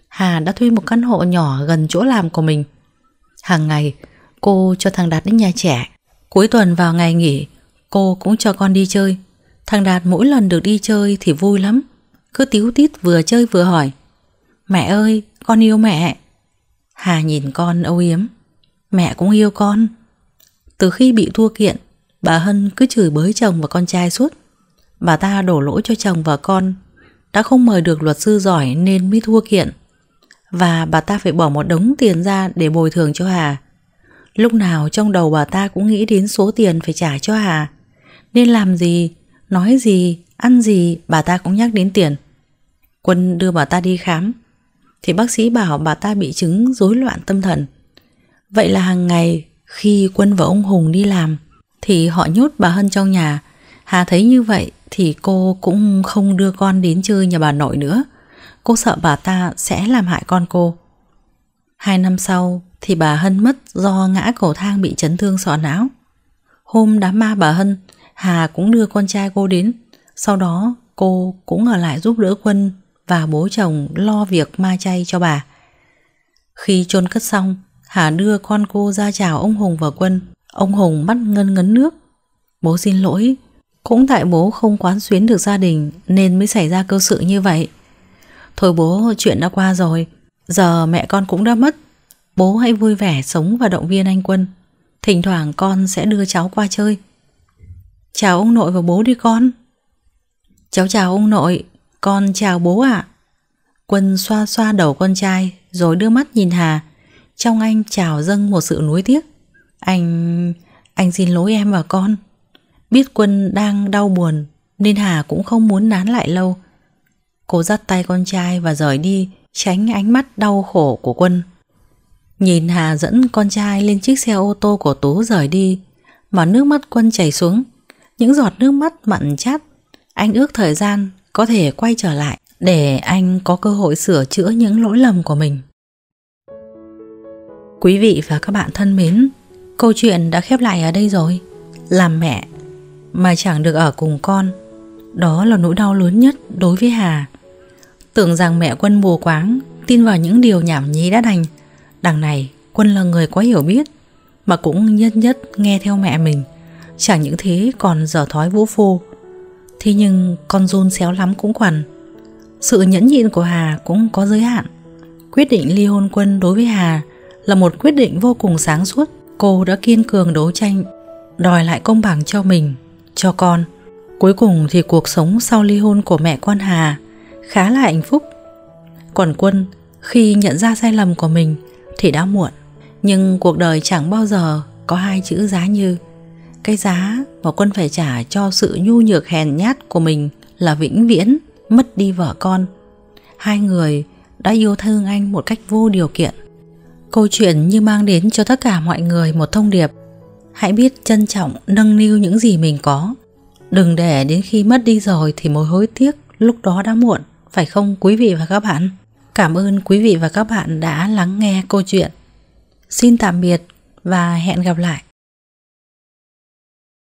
Hà đã thuê một căn hộ nhỏ gần chỗ làm của mình. Hàng ngày, cô cho thằng Đạt đến nhà trẻ. Cuối tuần vào ngày nghỉ, cô cũng cho con đi chơi. Thằng Đạt mỗi lần được đi chơi thì vui lắm, cứ tíu tít vừa chơi vừa hỏi. Mẹ ơi, con yêu mẹ. Hà nhìn con âu yếm. Mẹ cũng yêu con. Từ khi bị thua kiện, Bà Hân cứ chửi bới chồng và con trai suốt Bà ta đổ lỗi cho chồng và con Đã không mời được luật sư giỏi nên mới thua kiện Và bà ta phải bỏ một đống tiền ra để bồi thường cho Hà Lúc nào trong đầu bà ta cũng nghĩ đến số tiền phải trả cho Hà Nên làm gì, nói gì, ăn gì bà ta cũng nhắc đến tiền Quân đưa bà ta đi khám Thì bác sĩ bảo bà ta bị chứng rối loạn tâm thần Vậy là hàng ngày khi Quân và ông Hùng đi làm thì họ nhốt bà Hân trong nhà. Hà thấy như vậy thì cô cũng không đưa con đến chơi nhà bà nội nữa. Cô sợ bà ta sẽ làm hại con cô. Hai năm sau thì bà Hân mất do ngã cầu thang bị chấn thương sọ não. Hôm đám ma bà Hân, Hà cũng đưa con trai cô đến. Sau đó cô cũng ở lại giúp đỡ quân và bố chồng lo việc ma chay cho bà. Khi chôn cất xong, Hà đưa con cô ra chào ông Hùng và Quân Ông Hùng mắt ngân ngấn nước Bố xin lỗi Cũng tại bố không quán xuyến được gia đình Nên mới xảy ra cơ sự như vậy Thôi bố chuyện đã qua rồi Giờ mẹ con cũng đã mất Bố hãy vui vẻ sống và động viên anh Quân Thỉnh thoảng con sẽ đưa cháu qua chơi Chào ông nội và bố đi con Cháu chào ông nội Con chào bố ạ à. Quân xoa xoa đầu con trai Rồi đưa mắt nhìn Hà Trong anh chào dâng một sự nuối tiếc anh... anh xin lỗi em và con Biết Quân đang đau buồn Nên Hà cũng không muốn nán lại lâu Cô dắt tay con trai và rời đi Tránh ánh mắt đau khổ của Quân Nhìn Hà dẫn con trai lên chiếc xe ô tô của Tú rời đi Mà nước mắt Quân chảy xuống Những giọt nước mắt mặn chát Anh ước thời gian có thể quay trở lại Để anh có cơ hội sửa chữa những lỗi lầm của mình Quý vị và các bạn thân mến Câu chuyện đã khép lại ở đây rồi Làm mẹ Mà chẳng được ở cùng con Đó là nỗi đau lớn nhất đối với Hà Tưởng rằng mẹ Quân mù quáng Tin vào những điều nhảm nhí đã đành Đằng này Quân là người quá hiểu biết Mà cũng nhất nhất nghe theo mẹ mình Chẳng những thế còn dở thói vũ phu Thế nhưng con run xéo lắm cũng quằn Sự nhẫn nhịn của Hà cũng có giới hạn Quyết định ly hôn quân đối với Hà Là một quyết định vô cùng sáng suốt Cô đã kiên cường đấu tranh, đòi lại công bằng cho mình, cho con. Cuối cùng thì cuộc sống sau ly hôn của mẹ con Hà khá là hạnh phúc. Còn Quân khi nhận ra sai lầm của mình thì đã muộn. Nhưng cuộc đời chẳng bao giờ có hai chữ giá như. Cái giá mà Quân phải trả cho sự nhu nhược hèn nhát của mình là vĩnh viễn mất đi vợ con. Hai người đã yêu thương anh một cách vô điều kiện câu chuyện như mang đến cho tất cả mọi người một thông điệp. Hãy biết trân trọng, nâng niu những gì mình có. Đừng để đến khi mất đi rồi thì mối hối tiếc, lúc đó đã muộn, phải không quý vị và các bạn? Cảm ơn quý vị và các bạn đã lắng nghe câu chuyện. Xin tạm biệt và hẹn gặp lại.